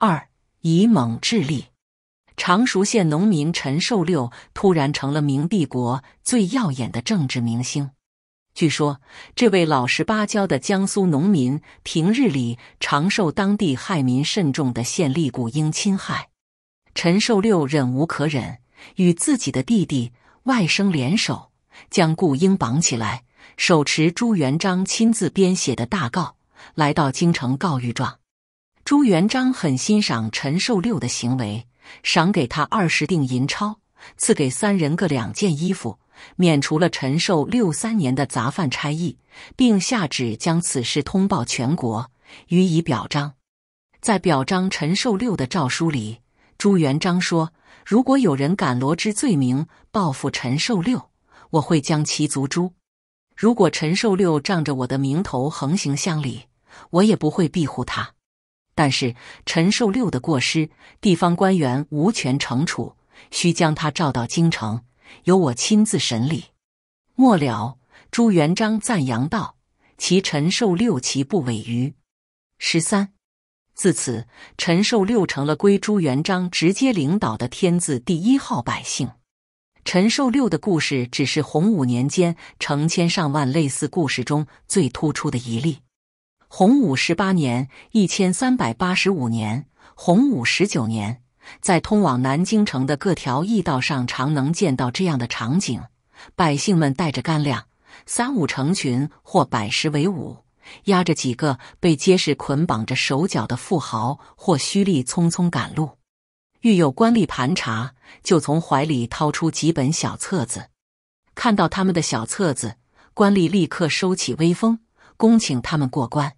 二以猛制力，常熟县农民陈寿六突然成了明帝国最耀眼的政治明星。据说，这位老实巴交的江苏农民，平日里常受当地害民甚重的县吏顾英侵害。陈寿六忍无可忍，与自己的弟弟、外甥联手，将顾英绑起来，手持朱元璋亲自编写的大告，来到京城告御状。朱元璋很欣赏陈寿六的行为，赏给他二十锭银钞，赐给三人各两件衣服，免除了陈寿六三年的杂犯差役，并下旨将此事通报全国，予以表彰。在表彰陈寿六的诏书里，朱元璋说：“如果有人敢罗织罪名报复陈寿六，我会将其族诛；如果陈寿六仗着我的名头横行乡里，我也不会庇护他。”但是陈寿六的过失，地方官员无权惩处，需将他召到京城，由我亲自审理。末了，朱元璋赞扬道：“其陈寿六其不委于。”十三，自此，陈寿六成了归朱元璋直接领导的天字第一号百姓。陈寿六的故事，只是洪武年间成千上万类似故事中最突出的一例。洪武十八年（一千三百八十五年），洪武十九年，在通往南京城的各条驿道上，常能见到这样的场景：百姓们带着干粮，三五成群或百十为伍，押着几个被结实捆绑着手脚的富豪或胥吏，匆匆赶路。遇有官吏盘查，就从怀里掏出几本小册子。看到他们的小册子，官吏立刻收起威风，恭请他们过关。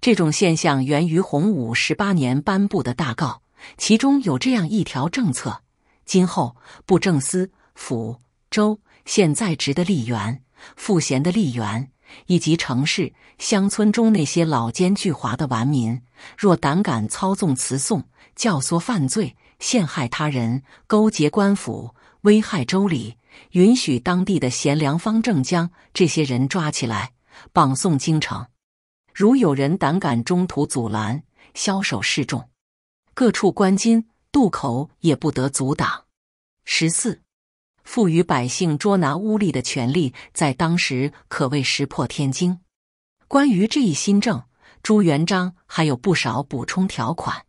这种现象源于洪武十八年颁布的大诰，其中有这样一条政策：今后布政司、府、州县在职的吏员、赋闲的吏员，以及城市、乡村中那些老奸巨猾的顽民，若胆敢操纵词讼、教唆犯罪、陷害他人、勾结官府、危害州里，允许当地的贤良方正将这些人抓起来，绑送京城。如有人胆敢中途阻拦，枭首示众；各处官津渡口也不得阻挡。十四，赋予百姓捉拿污吏的权利，在当时可谓石破天惊。关于这一新政，朱元璋还有不少补充条款，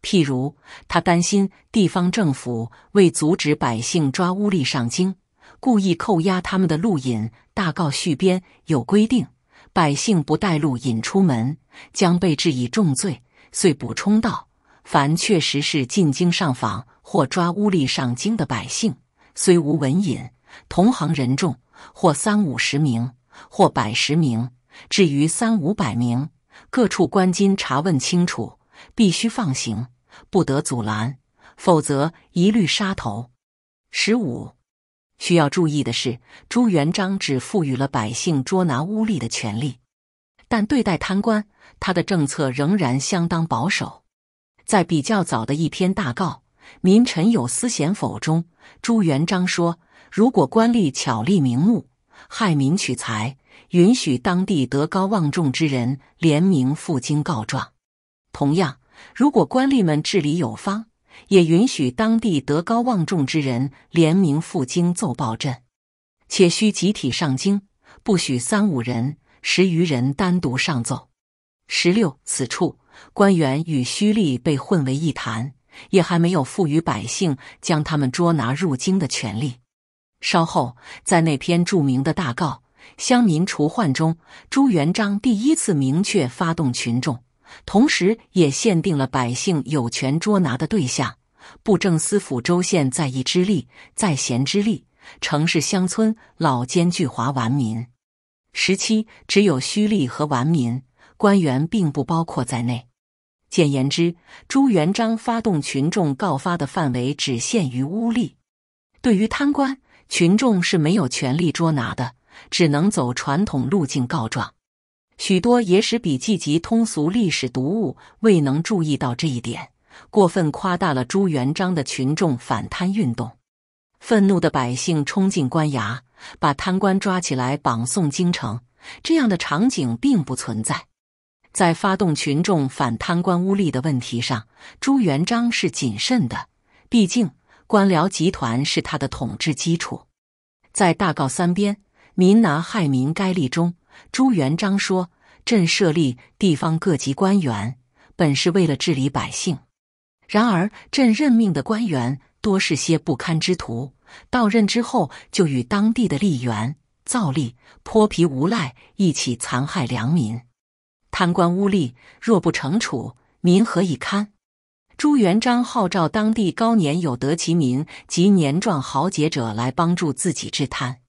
譬如他担心地方政府为阻止百姓抓污吏上京，故意扣押他们的路引，大告续编有规定。百姓不带路引出门，将被治以重罪。遂补充道：“凡确实是进京上访或抓污吏上京的百姓，虽无文引，同行人众，或三五十名，或百十名，至于三五百名，各处官金查问清楚，必须放行，不得阻拦，否则一律杀头。”十五。需要注意的是，朱元璋只赋予了百姓捉拿污吏的权利，但对待贪官，他的政策仍然相当保守。在比较早的一篇大告“民臣有私贤否”中，朱元璋说：“如果官吏巧立名目、害民取财，允许当地德高望重之人联名赴京告状。同样，如果官吏们治理有方。”也允许当地德高望重之人联名赴京奏报朕，且需集体上京，不许三五人、十余人单独上奏。十六，此处官员与胥吏被混为一谈，也还没有赋予百姓将他们捉拿入京的权利。稍后，在那篇著名的大告乡民除患中，朱元璋第一次明确发动群众。同时，也限定了百姓有权捉拿的对象：布政司府州县在役之吏、在闲之吏、城市乡村老奸巨猾顽民。十七，只有胥吏和顽民，官员并不包括在内。简言之，朱元璋发动群众告发的范围只限于污吏。对于贪官，群众是没有权利捉拿的，只能走传统路径告状。许多野史笔记及通俗历史读物未能注意到这一点，过分夸大了朱元璋的群众反贪运动。愤怒的百姓冲进官衙，把贪官抓起来，绑送京城，这样的场景并不存在。在发动群众反贪官污吏的问题上，朱元璋是谨慎的，毕竟官僚集团是他的统治基础。在大告三边，民拿害民该立中，朱元璋说：“朕设立地方各级官员，本是为了治理百姓。然而，朕任命的官员多是些不堪之徒，到任之后就与当地的吏员、皂吏、泼皮无赖一起残害良民，贪官污吏若不惩处，民何以堪？”朱元璋号召当地高年有德其民及年壮豪杰者来帮助自己治贪。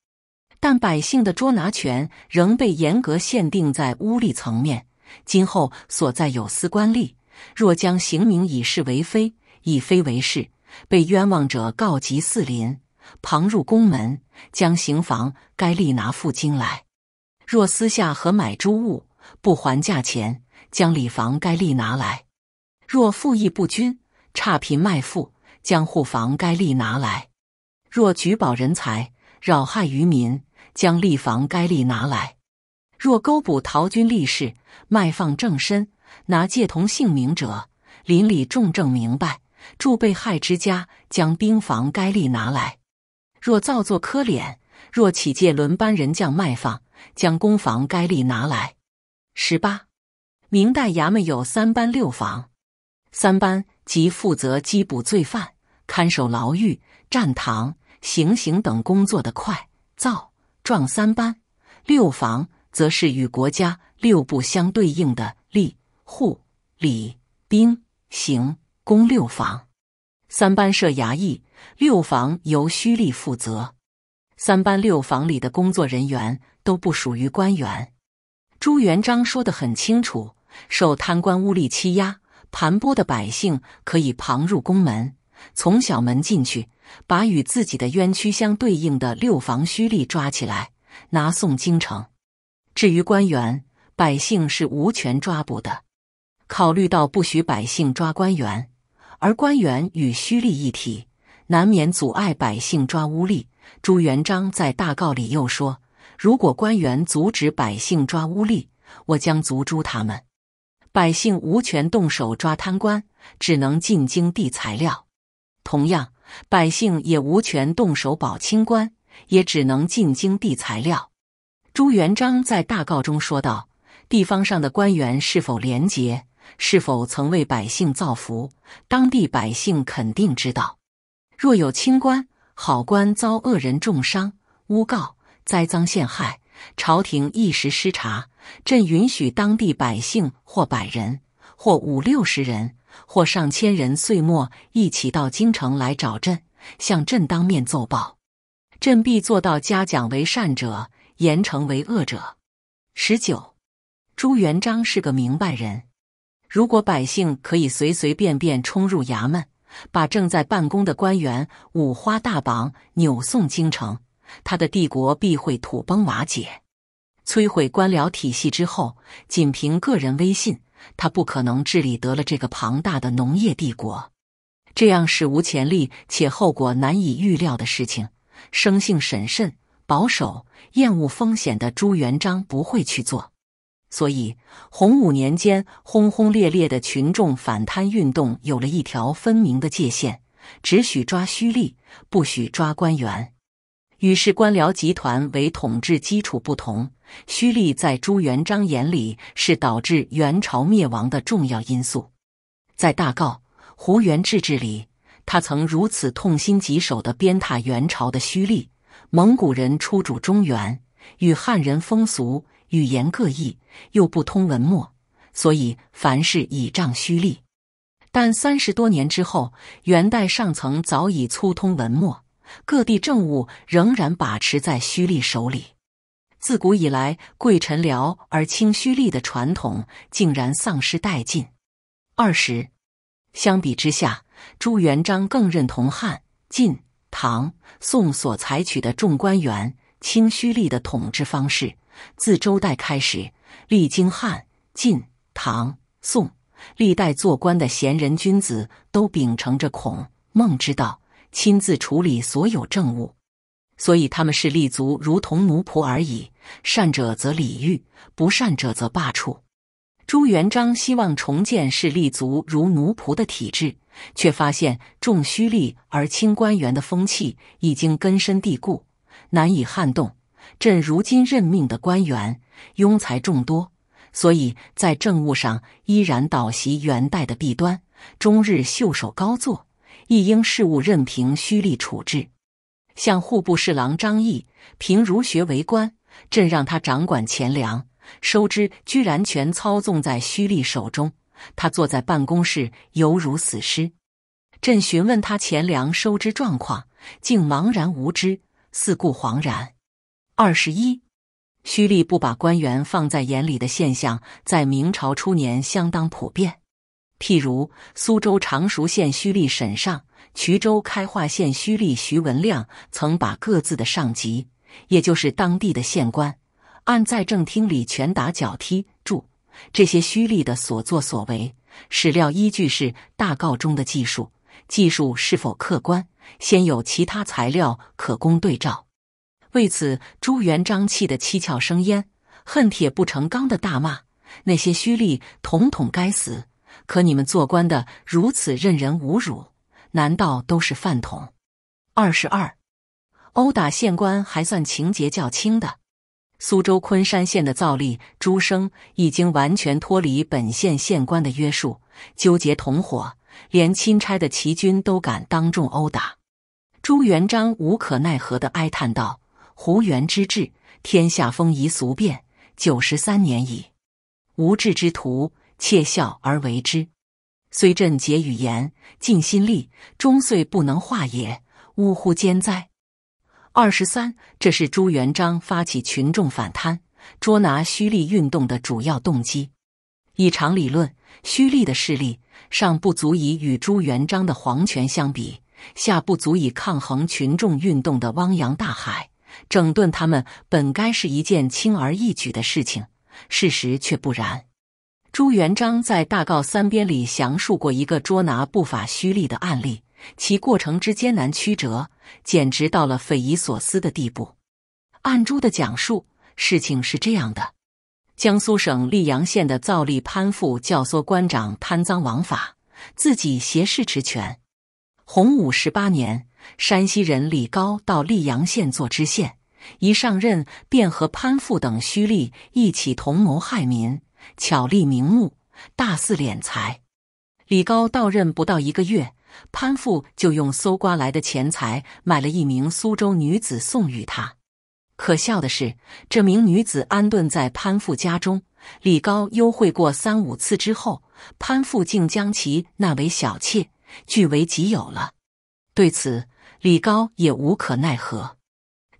但百姓的捉拿权仍被严格限定在污吏层面。今后所在有司官吏，若将刑名以事为非，以非为是，被冤枉者告及四邻，旁入宫门，将刑房该吏拿赴京来；若私下和买诸物不还价钱，将礼房该吏拿来；若富役不均，差贫卖富，将户房该吏拿来；若举保人才，扰害于民。将立房该立拿来，若勾捕逃军立事卖放正身，拿借同姓名者，邻里重症明白，助被害之家将兵房该立拿来。若造作科敛，若起借轮班人将卖放，将公房该立拿来。十八，明代衙门有三班六房，三班即负责缉捕罪犯、看守牢狱、站堂、行刑等工作的快造。壮三班、六房，则是与国家六部相对应的吏、户、礼、兵、刑、工六房。三班设衙役，六房由胥吏负责。三班六房里的工作人员都不属于官员。朱元璋说得很清楚：受贪官污吏欺压、盘剥的百姓，可以旁入宫门，从小门进去。把与自己的冤屈相对应的六房胥吏抓起来，拿送京城。至于官员、百姓是无权抓捕的。考虑到不许百姓抓官员，而官员与胥吏一体，难免阻碍百姓抓污吏。朱元璋在大告里又说：“如果官员阻止百姓抓污吏，我将逐诛他们。”百姓无权动手抓贪官，只能进京递材料。同样。百姓也无权动手保清官，也只能进京递材料。朱元璋在大告中说道：“地方上的官员是否廉洁，是否曾为百姓造福，当地百姓肯定知道。若有清官好官遭恶人重伤、诬告、栽赃陷害，朝廷一时失察，朕允许当地百姓或百人，或五六十人。”或上千人岁末一起到京城来找朕，向朕当面奏报，朕必做到嘉奖为善者，严惩为恶者。十九，朱元璋是个明白人，如果百姓可以随随便便冲入衙门，把正在办公的官员五花大绑，扭送京城，他的帝国必会土崩瓦解。摧毁官僚体系之后，仅凭个人威信。他不可能治理得了这个庞大的农业帝国，这样史无前例且后果难以预料的事情，生性审慎、保守、厌恶风险的朱元璋不会去做。所以，洪武年间轰轰烈烈的群众反贪运动有了一条分明的界限：只许抓胥吏，不许抓官员。与士官僚集团为统治基础不同，胥吏在朱元璋眼里是导致元朝灭亡的重要因素。在《大诰·胡元治治》里，他曾如此痛心疾首地鞭挞元朝的胥吏：蒙古人出主中原，与汉人风俗、语言各异，又不通文墨，所以凡事倚仗胥吏。但三十多年之后，元代上层早已粗通文墨。各地政务仍然把持在胥吏手里，自古以来贵臣僚而轻胥吏的传统竟然丧失殆尽。二十，相比之下，朱元璋更认同汉、晋、唐、宋所采取的重官员、轻胥吏的统治方式。自周代开始，历经汉、晋、唐、宋，历代做官的贤人君子都秉承着孔孟之道。亲自处理所有政务，所以他们是立足如同奴仆而已。善者则礼遇，不善者则罢黜。朱元璋希望重建是立足如奴仆的体制，却发现重虚吏而轻官员的风气已经根深蒂固，难以撼动。朕如今任命的官员庸才众多，所以在政务上依然倒袭元代的弊端，终日袖手高坐。亦应事务任凭徐吏处置。像户部侍郎张毅，凭儒学为官，朕让他掌管钱粮收支，居然全操纵在徐吏手中。他坐在办公室，犹如死尸。朕询问他钱粮收支状况，竟茫然无知，四顾惶然。二十一，徐立不把官员放在眼里的现象，在明朝初年相当普遍。譬如苏州常熟县胥吏沈尚，衢州开化县胥吏徐文亮，曾把各自的上级，也就是当地的县官，按在正厅里拳打脚踢。注：这些胥吏的所作所为，史料依据是《大诰》中的记述。记述是否客观，先有其他材料可供对照。为此，朱元璋气得七窍生烟，恨铁不成钢的大骂那些胥吏，统统该死。可你们做官的如此任人侮辱，难道都是饭桶？二十二，殴打县官还算情节较轻的。苏州昆山县的造例朱生已经完全脱离本县县官的约束，纠结同伙，连钦差的齐军都敢当众殴打。朱元璋无可奈何的哀叹道：“胡元之治，天下风移俗变九十三年矣，无治之徒。”窃笑而为之，虽朕竭语言尽心力，终遂不能化也。呜呼，艰哉！二十三，这是朱元璋发起群众反贪、捉拿胥吏运动的主要动机。以常理论，胥吏的势力尚不足以与朱元璋的皇权相比，下不足以抗衡群众运动的汪洋大海。整顿他们，本该是一件轻而易举的事情，事实却不然。朱元璋在《大诰三编》里详述过一个捉拿不法胥吏的案例，其过程之艰难曲折，简直到了匪夷所思的地步。按朱的讲述，事情是这样的：江苏省溧阳县的造吏潘富教唆官长贪赃枉法，自己挟势执权。洪武十八年，山西人李高到溧阳县做知县，一上任便和潘富等胥吏一起同谋害民。巧立名目，大肆敛财。李高到任不到一个月，潘富就用搜刮来的钱财买了一名苏州女子送与他。可笑的是，这名女子安顿在潘富家中，李高幽会过三五次之后，潘富竟将其纳为小妾，据为己有了。对此，李高也无可奈何。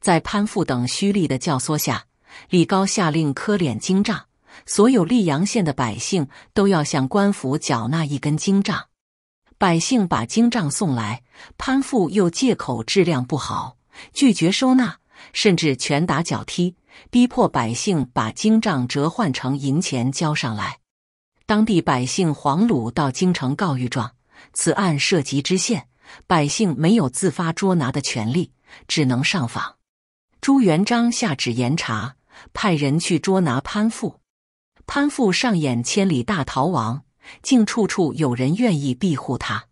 在潘富等虚力的教唆下，李高下令科敛经账。所有溧阳县的百姓都要向官府缴纳一根经杖，百姓把经杖送来，潘富又借口质量不好，拒绝收纳，甚至拳打脚踢，逼迫百姓把经杖折换成银钱交上来。当地百姓黄鲁到京城告御状，此案涉及知县，百姓没有自发捉拿的权利，只能上访。朱元璋下旨严查，派人去捉拿潘富。潘富上演千里大逃亡，竟处处有人愿意庇护他。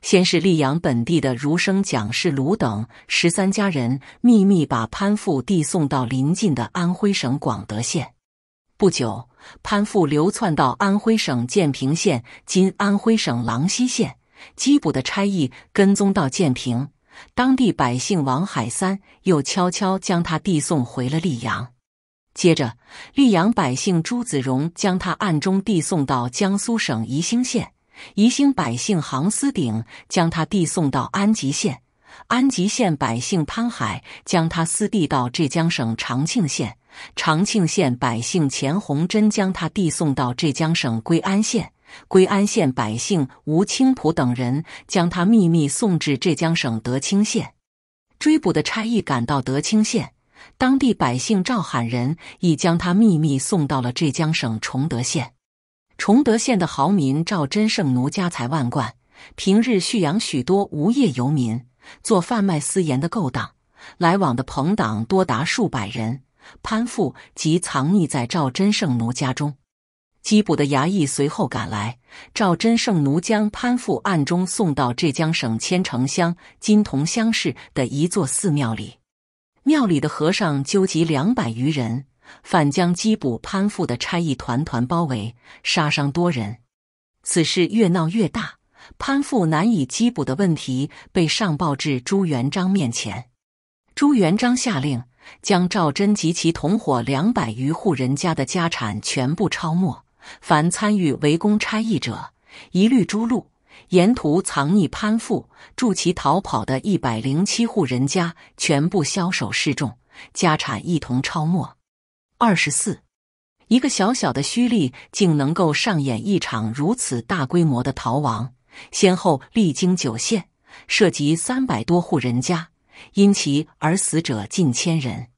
先是溧阳本地的儒生蒋氏、卢等十三家人秘密把潘富递送到邻近的安徽省广德县。不久，潘富流窜到安徽省建平县（今安徽省郎溪县）。缉捕的差役跟踪到建平，当地百姓王海三又悄悄将他递送回了溧阳。接着，溧阳百姓朱子荣将他暗中递送到江苏省宜兴县，宜兴百姓杭思鼎将他递送到安吉县，安吉县百姓潘海将他私递到浙江省长庆县，长庆县百姓钱洪珍将他递送到浙江省归安县，归安县百姓吴清浦等人将他秘密送至浙江省德清县，追捕的差役赶到德清县。当地百姓赵喊人已将他秘密送到了浙江省崇德县。崇德县的豪民赵真胜奴家财万贯，平日蓄养许多无业游民，做贩卖私盐的勾当，来往的朋党多达数百人。潘附即藏匿在赵真胜奴家中。缉捕的衙役随后赶来，赵真胜奴将潘附暗中送到浙江省千城乡金同乡市的一座寺庙里。庙里的和尚纠集两百余人，反将缉捕潘富的差役团团包围，杀伤多人。此事越闹越大，潘富难以缉捕的问题被上报至朱元璋面前。朱元璋下令将赵祯及其同伙两百余户人家的家产全部抄没，凡参与围攻差役者，一律诛戮。沿途藏匿攀附助其逃跑的一百零七户人家，全部枭首示众，家产一同抄没。二十四，一个小小的胥吏竟能够上演一场如此大规模的逃亡，先后历经九县，涉及三百多户人家，因其而死者近千人。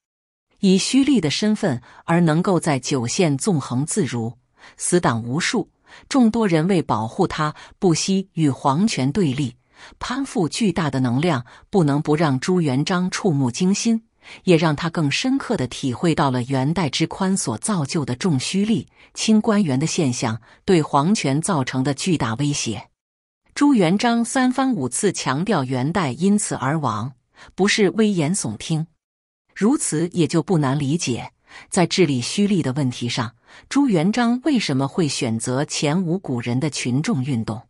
以胥吏的身份而能够在九县纵横自如，死党无数。众多人为保护他，不惜与皇权对立，攀附巨大的能量，不能不让朱元璋触目惊心，也让他更深刻的体会到了元代之宽所造就的重虚吏、轻官员的现象对皇权造成的巨大威胁。朱元璋三番五次强调，元代因此而亡，不是危言耸听。如此也就不难理解，在治理虚吏的问题上。朱元璋为什么会选择前无古人的群众运动？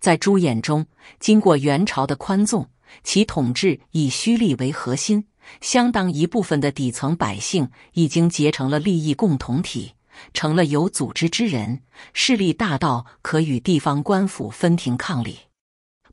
在朱眼中，经过元朝的宽纵，其统治以虚吏为核心，相当一部分的底层百姓已经结成了利益共同体，成了有组织之人，势力大到可与地方官府分庭抗礼。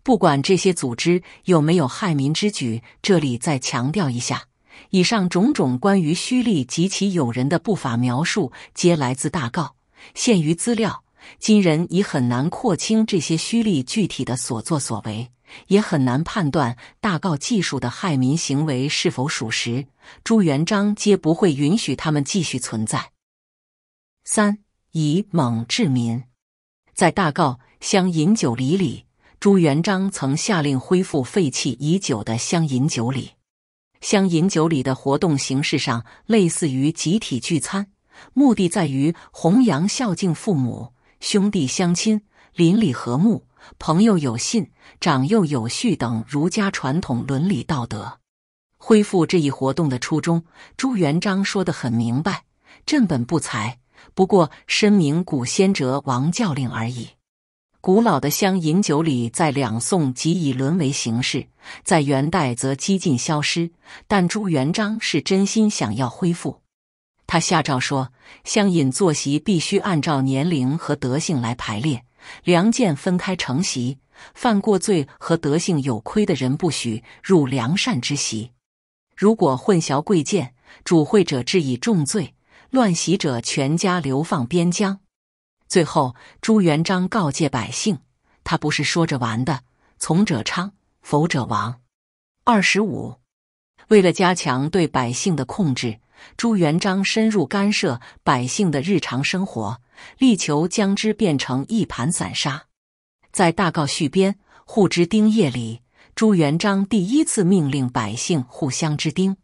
不管这些组织有没有害民之举，这里再强调一下。以上种种关于胥吏及其友人的不法描述，皆来自大诰。限于资料，今人已很难廓清这些胥吏具体的所作所为，也很难判断大诰技术的害民行为是否属实。朱元璋皆不会允许他们继续存在。三以猛治民，在大诰乡饮酒礼里，朱元璋曾下令恢复废弃已久的乡饮酒礼。乡饮酒礼的活动形式上类似于集体聚餐，目的在于弘扬孝敬父母、兄弟相亲、邻里和睦、朋友有信、长幼有序等儒家传统伦理道德。恢复这一活动的初衷，朱元璋说得很明白：“朕本不才，不过深明古先哲王教令而已。”古老的乡饮酒礼在两宋即已沦为形式，在元代则几近消失。但朱元璋是真心想要恢复，他下诏说：乡饮坐席必须按照年龄和德性来排列，良贱分开成席，犯过罪和德性有亏的人不许入良善之席。如果混淆贵贱，主会者治以重罪，乱席者全家流放边疆。最后，朱元璋告诫百姓，他不是说着玩的，从者昌，否者亡。二十五，为了加强对百姓的控制，朱元璋深入干涉百姓的日常生活，力求将之变成一盘散沙。在大告续编护之丁业里，朱元璋第一次命令百姓互相之丁。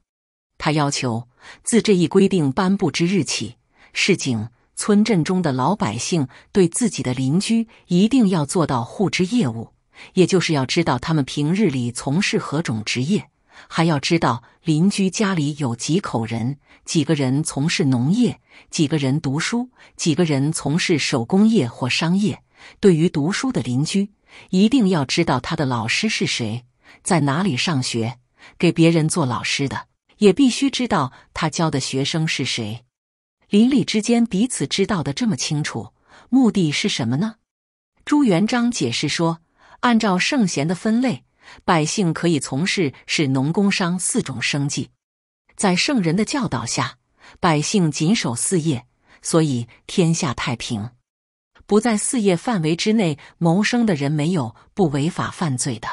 他要求自这一规定颁布之日起，市井。村镇中的老百姓对自己的邻居一定要做到互知业务，也就是要知道他们平日里从事何种职业，还要知道邻居家里有几口人，几个人从事农业，几个人读书，几个人从事手工业或商业。对于读书的邻居，一定要知道他的老师是谁，在哪里上学。给别人做老师的，也必须知道他教的学生是谁。邻里之间彼此知道的这么清楚，目的是什么呢？朱元璋解释说：“按照圣贤的分类，百姓可以从事是农工商四种生计。在圣人的教导下，百姓谨守四业，所以天下太平。不在四业范围之内谋生的人，没有不违法犯罪的。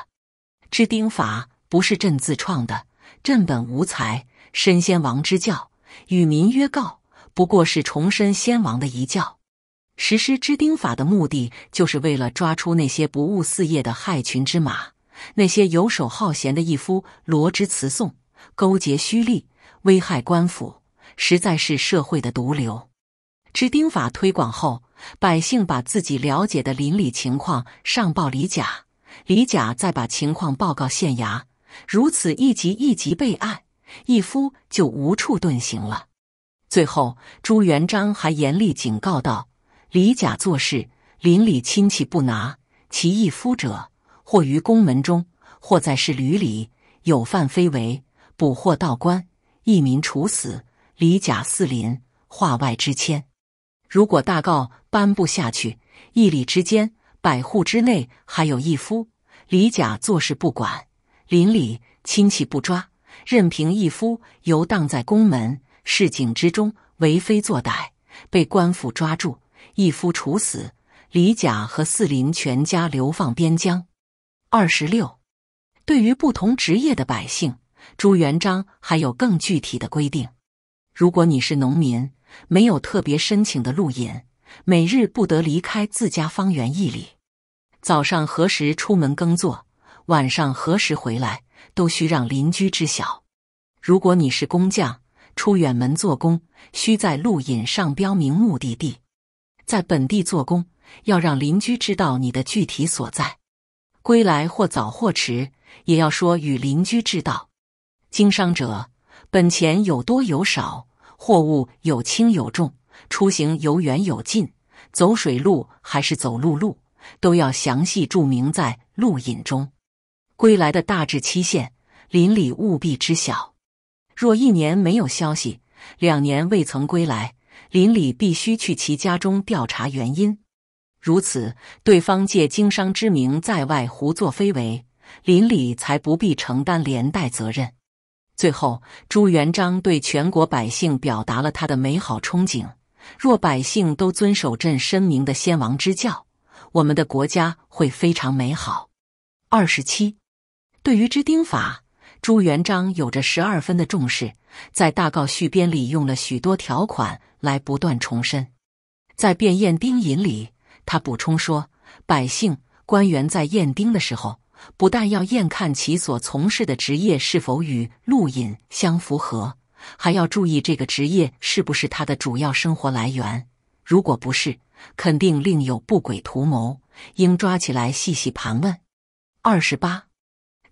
知丁法不是朕自创的，朕本无才，身先王之教，与民约告。”不过是重申先王的遗教，实施知丁法的目的就是为了抓出那些不务四业的害群之马，那些游手好闲的一夫罗织词颂，勾结虚吏，危害官府，实在是社会的毒瘤。知丁法推广后，百姓把自己了解的邻里情况上报李甲，李甲再把情况报告县衙，如此一级一级备案，一夫就无处遁形了。最后，朱元璋还严厉警告道：“李甲做事，邻里亲戚不拿其一夫者，或于宫门中，或在市旅里，有犯非为，捕获到官，一民处死。李甲四邻，化外之迁。如果大告颁布下去，一里之间，百户之内，还有一夫，李甲做事不管，邻里亲戚不抓，任凭一夫游荡在宫门。”市井之中为非作歹，被官府抓住，一夫处死；李甲和四邻全家流放边疆。二十六，对于不同职业的百姓，朱元璋还有更具体的规定：如果你是农民，没有特别申请的路引，每日不得离开自家方圆一里；早上何时出门耕作，晚上何时回来，都需让邻居知晓。如果你是工匠，出远门做工，需在路引上标明目的地；在本地做工，要让邻居知道你的具体所在。归来或早或迟，也要说与邻居知道。经商者，本钱有多有少，货物有轻有重，出行有远有近，走水路还是走陆路，都要详细注明在路引中。归来的大致期限，邻里务必知晓。若一年没有消息，两年未曾归来，邻里必须去其家中调查原因。如此，对方借经商之名在外胡作非为，邻里才不必承担连带责任。最后，朱元璋对全国百姓表达了他的美好憧憬：若百姓都遵守朕申明的先王之教，我们的国家会非常美好。二十七，对于知丁法。朱元璋有着十二分的重视，在大诰序编里用了许多条款来不断重申。在变验丁隐里，他补充说，百姓官员在验丁的时候，不但要验看其所从事的职业是否与陆隐相符合，还要注意这个职业是不是他的主要生活来源。如果不是，肯定另有不轨图谋，应抓起来细细盘问。二十八，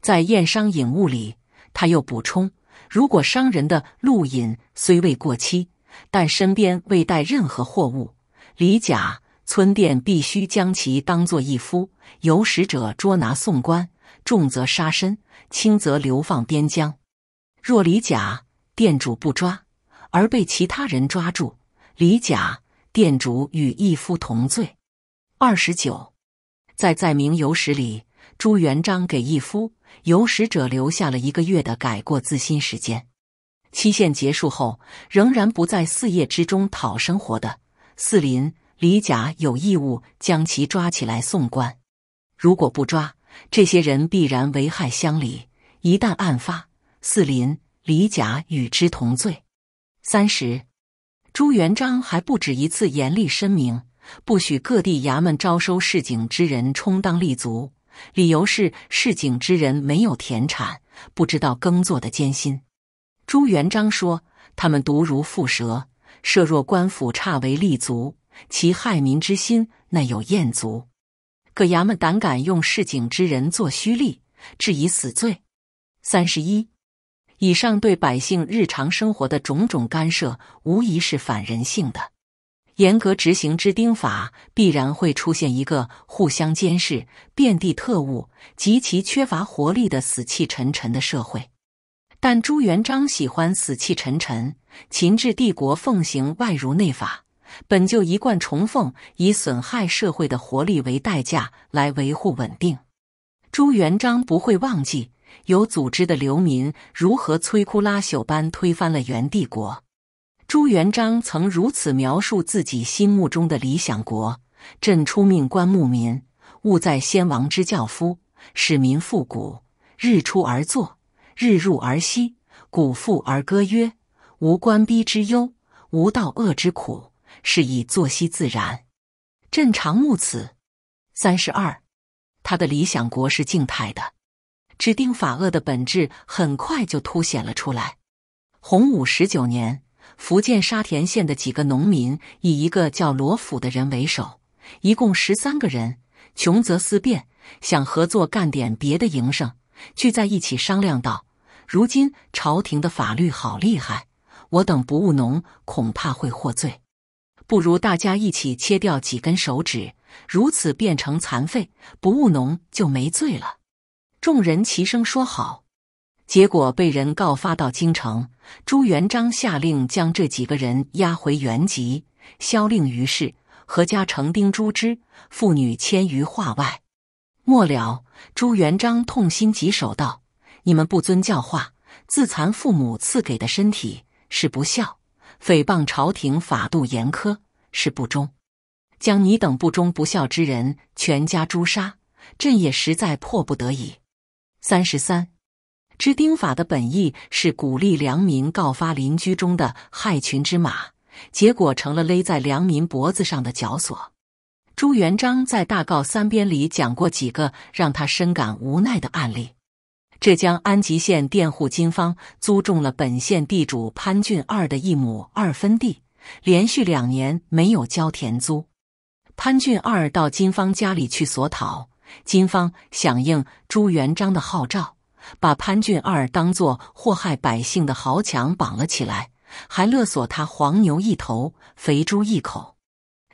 在验商引物里。他又补充，如果商人的路引虽未过期，但身边未带任何货物，李甲村店必须将其当作义夫，有使者捉拿送官，重则杀身，轻则流放边疆。若李甲店主不抓，而被其他人抓住，李甲店主与义夫同罪。二十九，在载明有史里，朱元璋给义夫。由使者留下了一个月的改过自新时间，期限结束后仍然不在四夜之中讨生活的四邻李甲有义务将其抓起来送官。如果不抓，这些人必然危害乡里。一旦案发，四邻李甲与之同罪。三十，朱元璋还不止一次严厉申明，不许各地衙门招收市井之人充当吏卒。理由是市井之人没有田产，不知道耕作的艰辛。朱元璋说：“他们毒如蝮蛇，设若官府差为立足，其害民之心奈有厌足？可衙门胆敢用市井之人做虚吏，致以死罪。”三十一，以上对百姓日常生活的种种干涉，无疑是反人性的。严格执行之丁法，必然会出现一个互相监视、遍地特务、极其缺乏活力的死气沉沉的社会。但朱元璋喜欢死气沉沉，秦制帝国奉行外儒内法，本就一贯崇奉以损害社会的活力为代价来维护稳定。朱元璋不会忘记，有组织的流民如何摧枯拉朽般推翻了元帝国。朱元璋曾如此描述自己心目中的理想国：“朕出命官牧民，务在先王之教，夫使民复古，日出而作，日入而息，鼓腹而歌曰：‘无官逼之忧，无道恶之苦，是以作息自然。’朕常慕此。”三十二，他的理想国是静态的，制定法恶的本质很快就凸显了出来。洪武十九年。福建沙田县的几个农民以一个叫罗福的人为首，一共十三个人。穷则思变，想合作干点别的营生，聚在一起商量道：“如今朝廷的法律好厉害，我等不务农恐怕会获罪，不如大家一起切掉几根手指，如此变成残废，不务农就没罪了。”众人齐声说好。结果被人告发到京城，朱元璋下令将这几个人押回原籍。萧令于是何家成丁诛之，妇女迁于画外。末了，朱元璋痛心疾首道：“你们不遵教化，自残父母赐给的身体是不孝；诽谤朝廷法度严苛是不忠。将你等不忠不孝之人全家诛杀，朕也实在迫不得已。”三十三。知丁法的本意是鼓励良民告发邻居中的害群之马，结果成了勒在良民脖子上的绞索。朱元璋在《大告三编》里讲过几个让他深感无奈的案例：浙江安吉县佃户金方租种了本县地主潘俊二的一亩二分地，连续两年没有交田租。潘俊二到金方家里去索讨，金方响应朱元璋的号召。把潘俊二当作祸害百姓的豪强绑了起来，还勒索他黄牛一头、肥猪一口，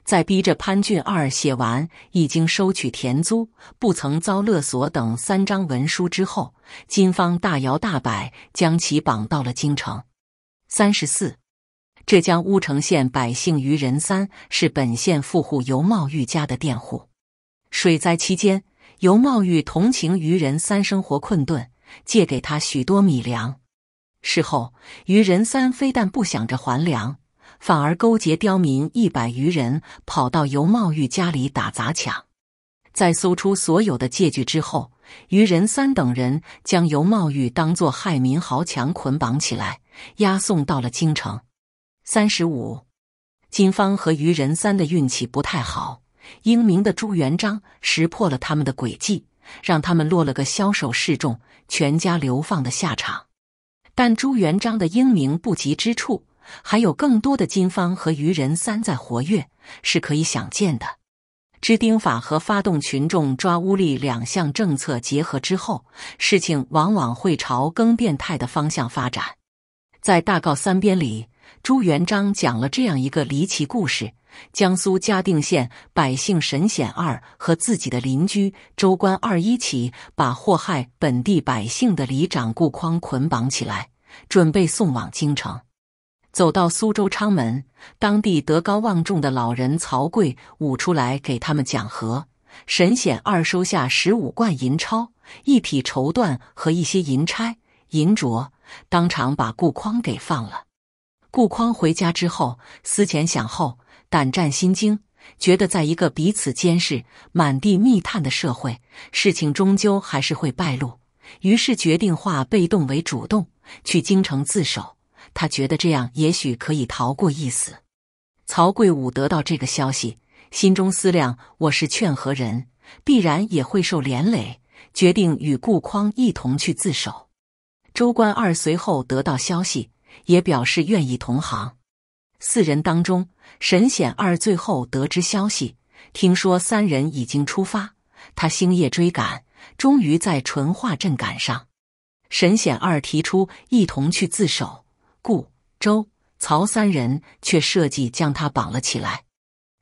在逼着潘俊二写完已经收取田租、不曾遭勒索等三张文书之后，金方大摇大摆将其绑到了京城。三十四，浙江乌城县百姓于仁三是本县富户尤茂玉家的佃户，水灾期间，尤茂玉同情于仁三生活困顿。借给他许多米粮，事后于仁三非但不想着还粮，反而勾结刁民一百余人，跑到尤茂玉家里打砸抢。在搜出所有的借据之后，于仁三等人将尤茂玉当作害民豪强捆绑起来，押送到了京城。三十五，金方和于仁三的运气不太好，英明的朱元璋识破了他们的诡计，让他们落了个枭首示众。全家流放的下场，但朱元璋的英明不及之处，还有更多的金方和愚人三在活跃，是可以想见的。知丁法和发动群众抓污吏两项政策结合之后，事情往往会朝更变态的方向发展。在大诰三编里，朱元璋讲了这样一个离奇故事。江苏嘉定县百姓沈显二和自己的邻居周官二一起，把祸害本地百姓的里长顾匡捆绑起来，准备送往京城。走到苏州阊门，当地德高望重的老人曹贵武出来给他们讲和。沈显二收下十五贯银钞、一匹绸缎和一些银钗银镯，当场把顾匡给放了。顾匡回家之后，思前想后。胆战心惊，觉得在一个彼此监视、满地密探的社会，事情终究还是会败露。于是决定化被动为主动，去京城自首。他觉得这样也许可以逃过一死。曹贵武得到这个消息，心中思量：我是劝和人，必然也会受连累。决定与顾匡一同去自首。周官二随后得到消息，也表示愿意同行。四人当中，沈显二最后得知消息，听说三人已经出发，他星夜追赶，终于在淳化镇赶上。沈显二提出一同去自首，顾周曹三人却设计将他绑了起来。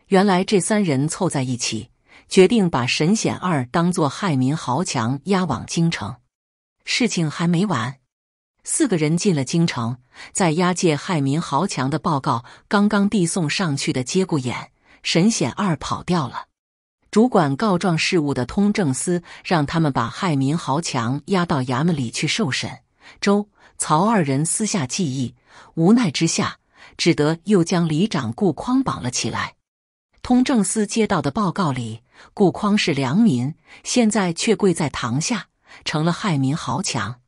原来这三人凑在一起，决定把沈显二当作害民豪强押往京城。事情还没完。四个人进了京城，在押解害民豪强的报告刚刚递送上去的接骨眼，沈显二跑掉了。主管告状事务的通政司让他们把害民豪强押到衙门里去受审。周、曹二人私下记忆，无奈之下，只得又将里长顾匡绑了起来。通政司接到的报告里，顾匡是良民，现在却跪在堂下，成了害民豪强。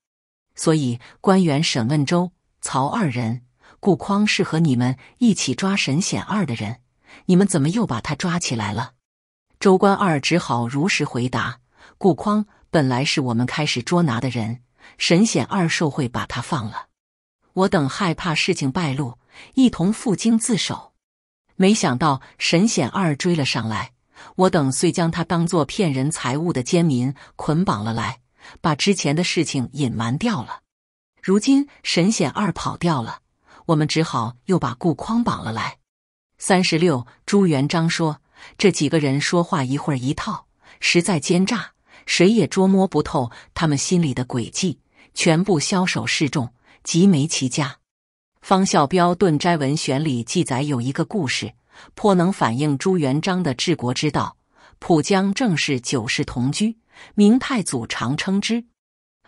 所以，官员审问周、曹二人，顾匡是和你们一起抓神显二的人，你们怎么又把他抓起来了？周官二只好如实回答：顾匡本来是我们开始捉拿的人，神显二受贿把他放了，我等害怕事情败露，一同赴京自首，没想到神显二追了上来，我等遂将他当作骗人财物的奸民捆绑了来。把之前的事情隐瞒掉了，如今神显二跑掉了，我们只好又把顾匡绑了来。三十六，朱元璋说：“这几个人说话一会儿一套，实在奸诈，谁也捉摸不透他们心里的诡计，全部枭首示众，集没其家。”方孝标《顿斋文选》里记载有一个故事，颇能反映朱元璋的治国之道。浦江正是九世同居。明太祖常称之，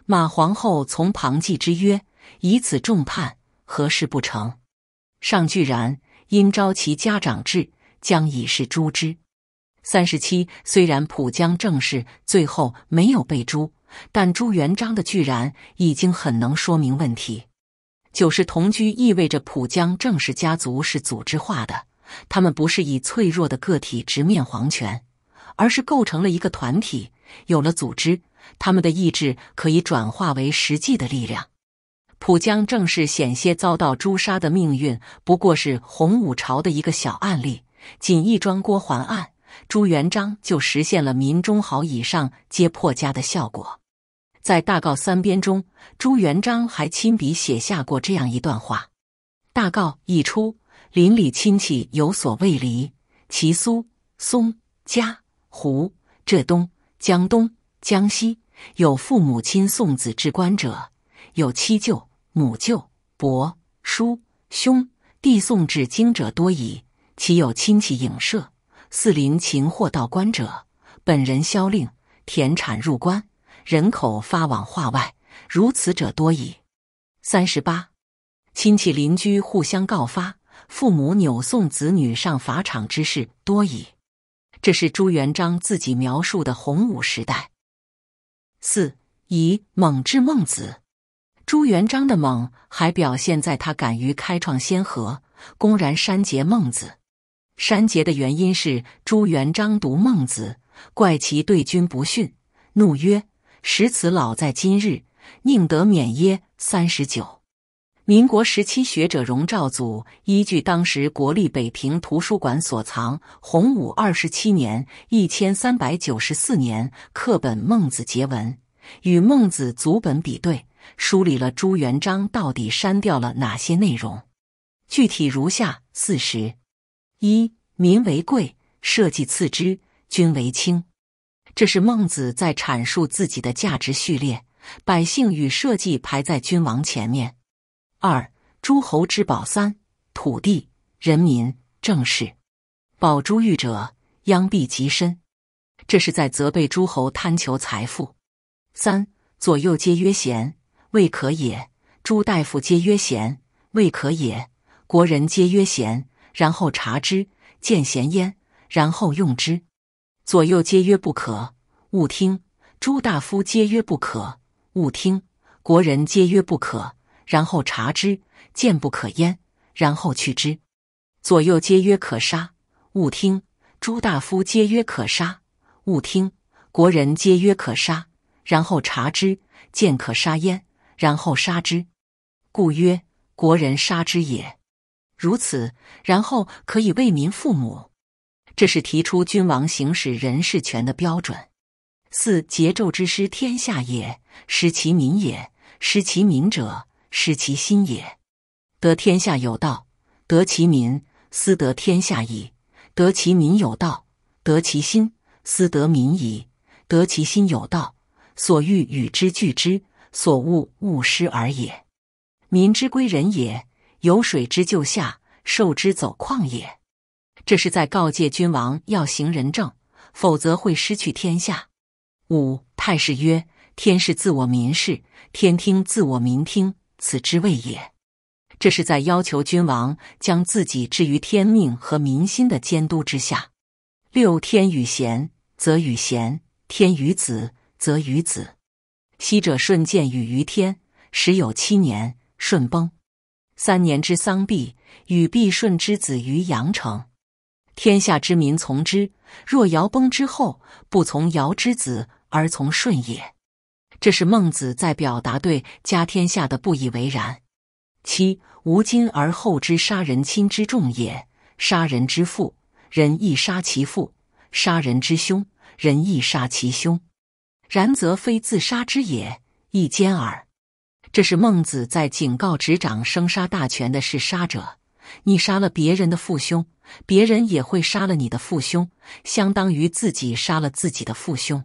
马皇后从旁记之曰：“以此重叛，何事不成？”上句然，因召其家长至，将以示诛之。三十七，虽然浦江正氏最后没有被诛，但朱元璋的居然已经很能说明问题。九世同居意味着浦江正氏家族是组织化的，他们不是以脆弱的个体直面皇权，而是构成了一个团体。有了组织，他们的意志可以转化为实际的力量。浦江正是险些遭到诛杀的命运，不过是洪武朝的一个小案例。仅一桩郭桓案，朱元璋就实现了“民中豪以上皆破家”的效果。在《大诰三编》中，朱元璋还亲笔写下过这样一段话：“大诰一出，邻里亲戚有所未离，其苏、松、嘉、胡、浙东。”江东、江西有父母亲送子至官者，有妻舅、母舅、伯叔、兄弟送至京者多矣。其有亲戚影射，四邻擒获到官者，本人销令田产入关，人口发往化外，如此者多矣。三十八，亲戚邻居互相告发，父母扭送子女上法场之事多矣。这是朱元璋自己描述的洪武时代。四以猛治孟子，朱元璋的猛还表现在他敢于开创先河，公然删节孟子。删节的原因是朱元璋读孟子，怪其对君不逊，怒曰：“使此老在今日，宁得免耶？”三十九。民国时期学者荣兆祖依据当时国立北平图书馆所藏洪武二十七年（一千三百九十四年）课本《孟子》节文，与孟子祖本比对，梳理了朱元璋到底删掉了哪些内容。具体如下：四十，一民为贵，社稷次之，君为轻。这是孟子在阐述自己的价值序列，百姓与社稷排在君王前面。二诸侯之宝三土地人民政事，宝珠玉者殃必极深。这是在责备诸侯贪求财富。三左右皆曰贤，未可也；诸大夫皆曰贤，未可也；国人皆曰贤，然后察之，见贤焉，然后用之。左右皆曰不可，勿听；诸大夫皆曰不可，勿听；国人皆曰不可。然后察之，见不可焉，然后去之。左右皆曰可杀，勿听；诸大夫皆曰可杀，勿听；国人皆曰可杀，然后察之，见可杀焉，然后杀之。故曰：国人杀之也。如此，然后可以为民父母。这是提出君王行使人事权的标准。四桀纣之失天下也，失其民也；失其民者。失其心也，得天下有道，得其民，斯得天下矣；得其民有道，得其心，斯得民矣；得其心有道，所欲与之俱之，所恶勿施而也。民之归人也，有水之就下，受之走旷也。这是在告诫君王要行仁政，否则会失去天下。五太史曰：天是自我，民事天听自我，民听。此之谓也。这是在要求君王将自己置于天命和民心的监督之下。六天与贤，则与贤；天与子，则与子。昔者舜见禹于天，时有七年，舜崩，三年之丧毕，禹毕舜之子于阳城，天下之民从之。若尧崩之后，不从尧之子而从舜也。这是孟子在表达对家天下的不以为然。七无今而后知杀人亲之重也。杀人之父，人亦杀其父；杀人之兄，人亦杀其兄。然则非自杀之也，亦奸耳。这是孟子在警告执掌生杀大权的是杀者：你杀了别人的父兄，别人也会杀了你的父兄，相当于自己杀了自己的父兄。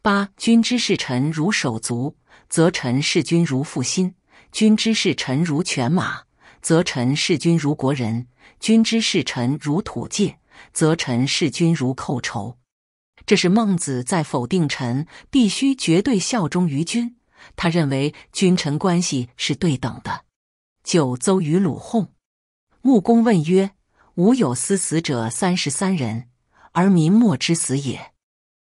八君之事臣如手足，则臣事君如父心；君之事臣如犬马，则臣事君如国人；君之事臣如土芥，则臣事君如寇仇。这是孟子在否定臣必须绝对效忠于君，他认为君臣关系是对等的。九邹与鲁讧，穆公问曰：“吾有司死者三十三人，而民莫之死也。”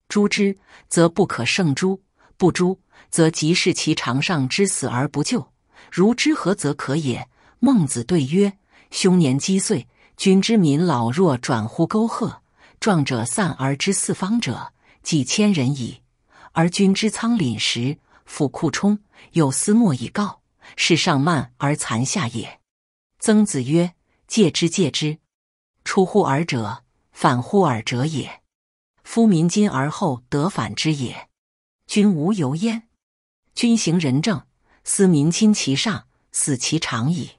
诛之，则不可胜诛；不诛，则即是其常上之死而不救。如之何则可也？孟子对曰：“凶年积岁，君之民老弱转乎沟壑，壮者散而之四方者几千人矣。而君之仓廪实，府库充，有司莫以告，是上慢而残下也。”曾子曰：“戒之，戒之！出乎尔者，反乎尔者也。”夫民今而后得反之也，君无尤焉。君行仁政，思民亲其上，死其长矣。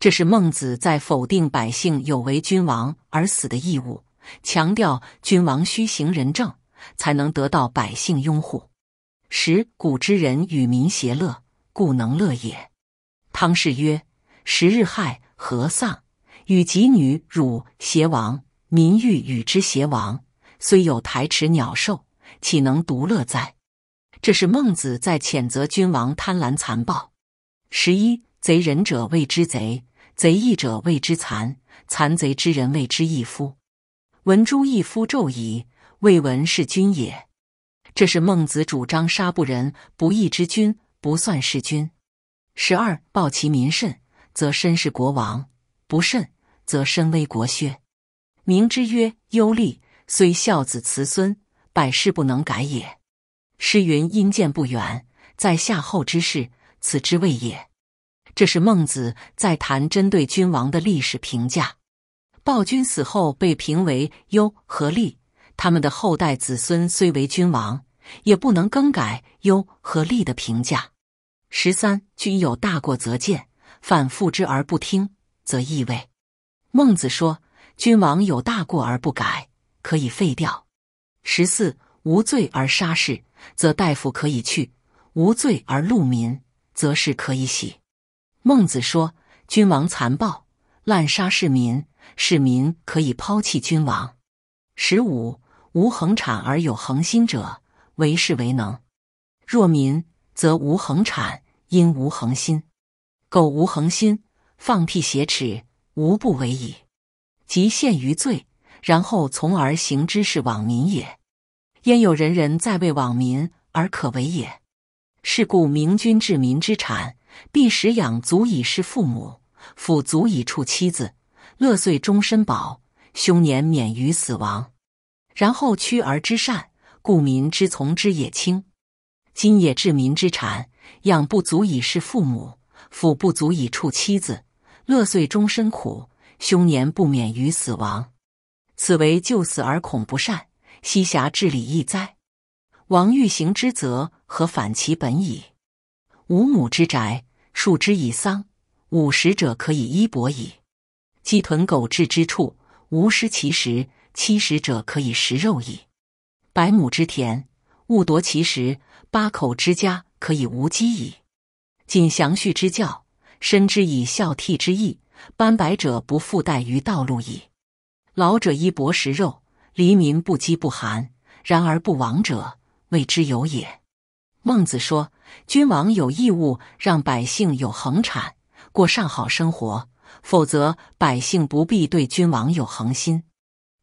这是孟子在否定百姓有为君王而死的义务，强调君王须行仁政才能得到百姓拥护。十古之人与民偕乐，故能乐也。汤氏曰：“十日害何丧？与己女汝偕亡，民欲与之偕亡。”虽有台池鸟兽，岂能独乐哉？这是孟子在谴责君王贪婪残暴。十一，贼人者谓之贼，贼义者谓之残，残贼之人谓之义夫。闻诸义夫昼矣，未闻是君也。这是孟子主张杀不仁不义之君不算是君。十二，报其民甚，则身是国王；不慎，则身危国削。明之曰忧利。虽孝子慈孙，百事不能改也。诗云：“因见不远，在夏后之事。”此之谓也。这是孟子在谈针对君王的历史评价。暴君死后被评为优和利，他们的后代子孙虽为君王，也不能更改优和利的评价。十三，君有大过则谏，反复之而不听，则意位。孟子说：君王有大过而不改。可以废掉。十四，无罪而杀士，则大夫可以去；无罪而戮民，则士可以喜。孟子说：君王残暴，滥杀市民，市民可以抛弃君王。十五，无恒产而有恒心者，为士为能；若民，则无恒产，因无恒心。苟无恒心，放屁挟持，无不为矣。即陷于罪。然后从而行之是网民也，焉有人人在为网民而可为也？是故明君治民之产，必使养足以事父母，抚足以处妻子，乐岁终身饱，凶年免于死亡。然后趋而知善，故民之从之也轻。今也治民之产，养不足以事父母，抚不足以处妻子，乐岁终身苦，凶年不免于死亡。此为救死而恐不善，西霞治礼亦哉？王欲行之，则何反其本矣？五亩之宅，树之以桑，五十者可以衣帛矣；鸡豚狗彘之处，无失其时，七十者可以食肉矣；百亩之田，勿夺其食，八口之家可以无饥矣。谨详序之教，深知以孝悌之义，斑白者不复待于道路矣。老者衣薄食肉，黎民不饥不寒，然而不亡者，谓之有也。孟子说，君王有义务让百姓有恒产，过上好生活，否则百姓不必对君王有恒心。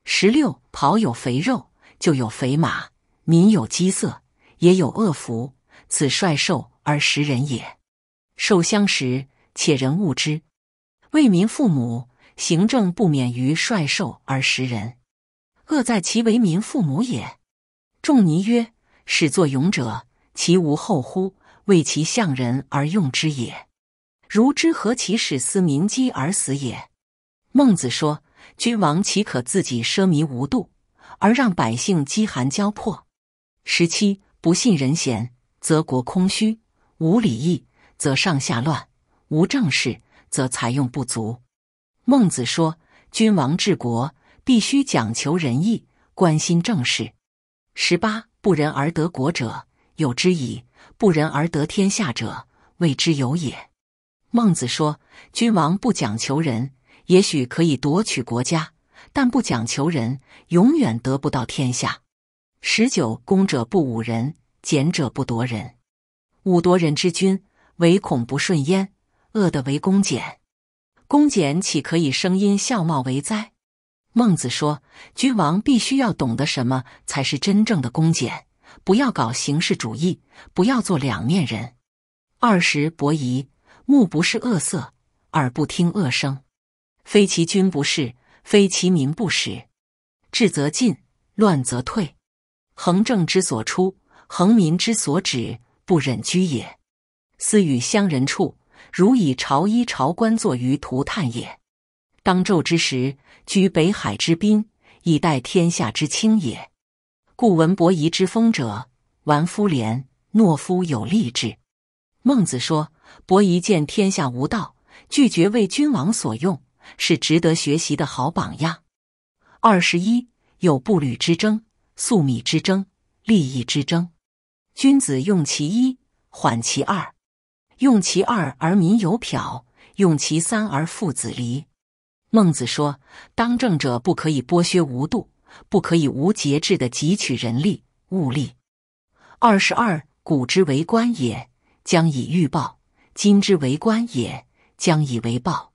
十六，跑有肥肉，就有肥马；民有饥色，也有恶福。此率兽而食人也，受相食，且人恶之。为民父母。行政不免于率兽而食人，恶在其为民父母也？仲尼曰：“始作俑者，其无后乎？为其向人而用之也。如之何其使思民饥而死也？”孟子说：“君王岂可自己奢靡无度，而让百姓饥寒交迫？”十七，不信人贤，则国空虚；无礼义，则上下乱；无政事，则财用不足。孟子说：“君王治国必须讲求仁义，关心政事。”十八，不仁而得国者有之矣，不仁而得天下者谓之有也。孟子说：“君王不讲求仁，也许可以夺取国家，但不讲求仁，永远得不到天下。”十九，公者不侮人，俭者不夺人。侮夺人之君，唯恐不顺焉。恶的为公俭？公俭岂可以声音笑貌为哉？孟子说，君王必须要懂得什么才是真正的公俭，不要搞形式主义，不要做两面人。二十伯夷，目不是恶色，耳不听恶声，非其君不是，非其民不使。治则进，乱则退。恒政之所出，恒民之所止，不忍居也。私与乡人处。如以朝衣朝冠作于涂炭也，当昼之时，居北海之滨，以待天下之清也。故闻伯夷之风者，玩夫廉，懦夫有立志。孟子说，伯夷见天下无道，拒绝为君王所用，是值得学习的好榜样。二十一，有步履之争、粟米之争、利益之争，君子用其一，缓其二。用其二而民有殍，用其三而父子离。孟子说，当政者不可以剥削无度，不可以无节制的汲取人力物力。二十二，古之为官也，将以欲报；今之为官也，将以为报。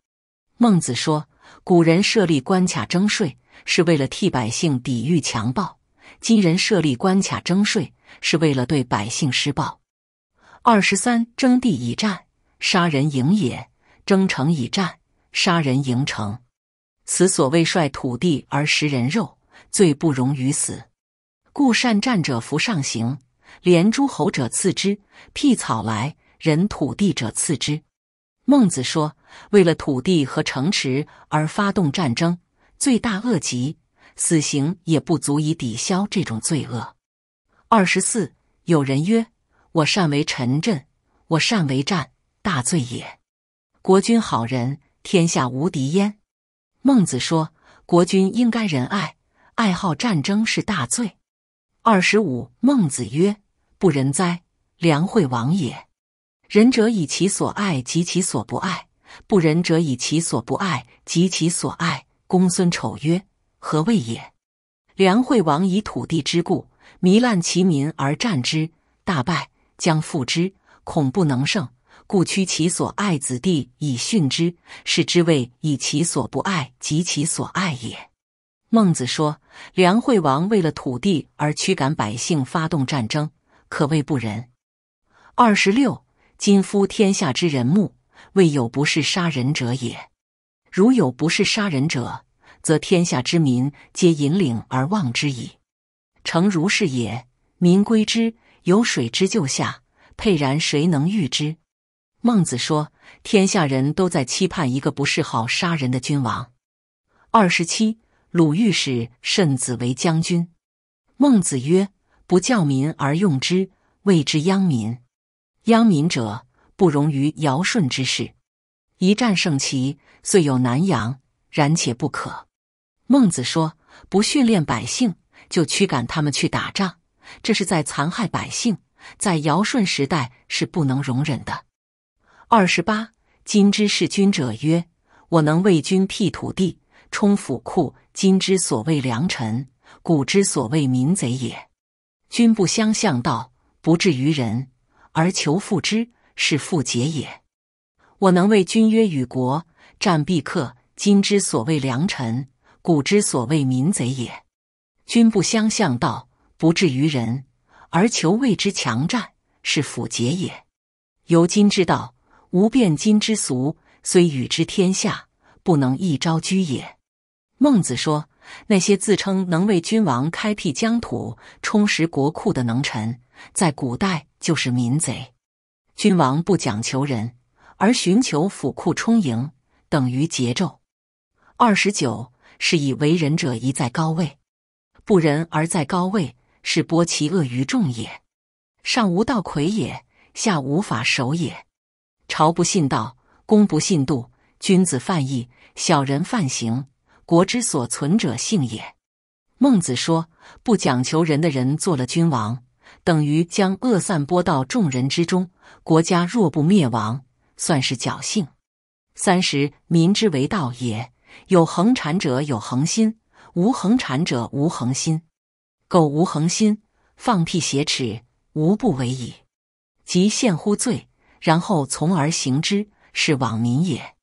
孟子说，古人设立关卡征税，是为了替百姓抵御强暴；今人设立关卡征税，是为了对百姓施暴。二十三，征地以战，杀人营也；征城以战，杀人营城。此所谓率土地而食人肉，罪不容于死。故善战者服上刑，连诸侯者次之，辟草来，人土地者次之。孟子说，为了土地和城池而发动战争，罪大恶极，死刑也不足以抵消这种罪恶。二十四，有人曰。我善为陈阵，我善为战，大罪也。国君好人，天下无敌焉。孟子说，国君应该仁爱，爱好战争是大罪。二十五，孟子曰：“不仁哉，梁惠王也！仁者以其所爱及其所不爱，不仁者以其所不爱及其所爱。”公孙丑曰：“何谓也？”梁惠王以土地之故，糜烂其民而战之，大败。将复之，恐不能胜，故屈其所爱子弟以训之，是之谓以其所不爱及其所爱也。孟子说，梁惠王为了土地而驱赶百姓、发动战争，可谓不仁。二十六，今夫天下之人目，未有不是杀人者也。如有不是杀人者，则天下之民皆引领而望之矣。诚如是也，民归之。有水之救下，沛然谁能预之？孟子说：“天下人都在期盼一个不嗜好杀人的君王。”二十七，鲁豫使慎子为将军。孟子曰：“不教民而用之，谓之殃民。殃民者，不容于尧舜之事。一战胜其，遂有南阳，然且不可。”孟子说：“不训练百姓，就驱赶他们去打仗。”这是在残害百姓，在尧舜时代是不能容忍的。二十八，今之事君者曰：“我能为君辟土地，充府库。”今之所谓良臣，古之所谓民贼也。君不相向道，不至于人，而求复之，是复桀也。我能为君约与国，战必克。今之所谓良臣，古之所谓民贼也。君不相向道。不至于人而求谓之强战，是辅节也。由今之道，无变今之俗，虽与之天下，不能一朝居也。孟子说，那些自称能为君王开辟疆土、充实国库的能臣，在古代就是民贼。君王不讲求人，而寻求府库充盈，等于桀纣。二十九，是以为人者宜在高位，不仁而在高位。是播其恶于众也，上无道魁也，下无法守也。朝不信道，公不信度，君子犯义，小人犯刑。国之所存者，性也。孟子说：不讲求人的人做了君王，等于将恶散播到众人之中。国家若不灭亡，算是侥幸。三十，民之为道也，有恒产者有恒心，无恒产者无恒心。苟无恒心，放屁挟持，无不为矣。即陷乎罪，然后从而行之，是罔民也。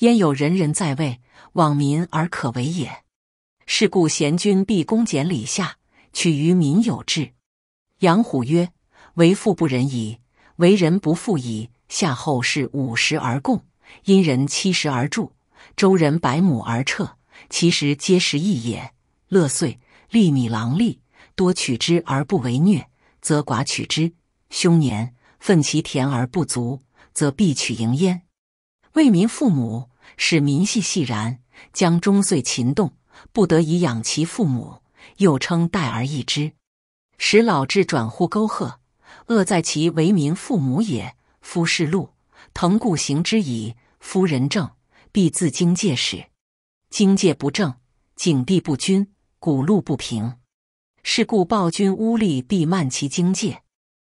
焉有人人在位，罔民而可为也？是故贤君必恭俭礼下，取于民有志。杨虎曰：“为富不仁矣，为人不富矣。”夏后是五十而贡，殷人七十而助，周人百亩而彻，其实皆是义也。乐岁。利米郎利，多取之而不为虐，则寡取之；凶年，奋其田而不足，则必取盈焉。为民父母，使民系系然，将终岁勤动，不得以养其父母，又称代而易之，使老至转户沟壑。恶在其为民父母也？夫是禄，腾固行之矣。夫人政，必自经戒始；经戒不正，景地不均。谷路不平，是故暴君污吏必慢其经界。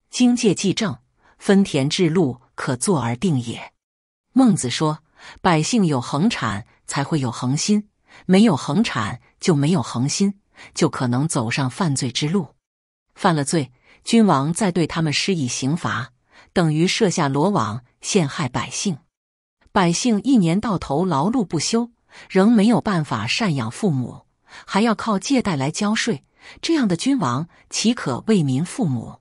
经界既正，分田制路可坐而定也。孟子说：“百姓有恒产，才会有恒心；没有恒产，就没有恒心，就可能走上犯罪之路。犯了罪，君王再对他们施以刑罚，等于设下罗网，陷害百姓。百姓一年到头劳碌不休，仍没有办法赡养父母。”还要靠借贷来交税，这样的君王岂可为民父母？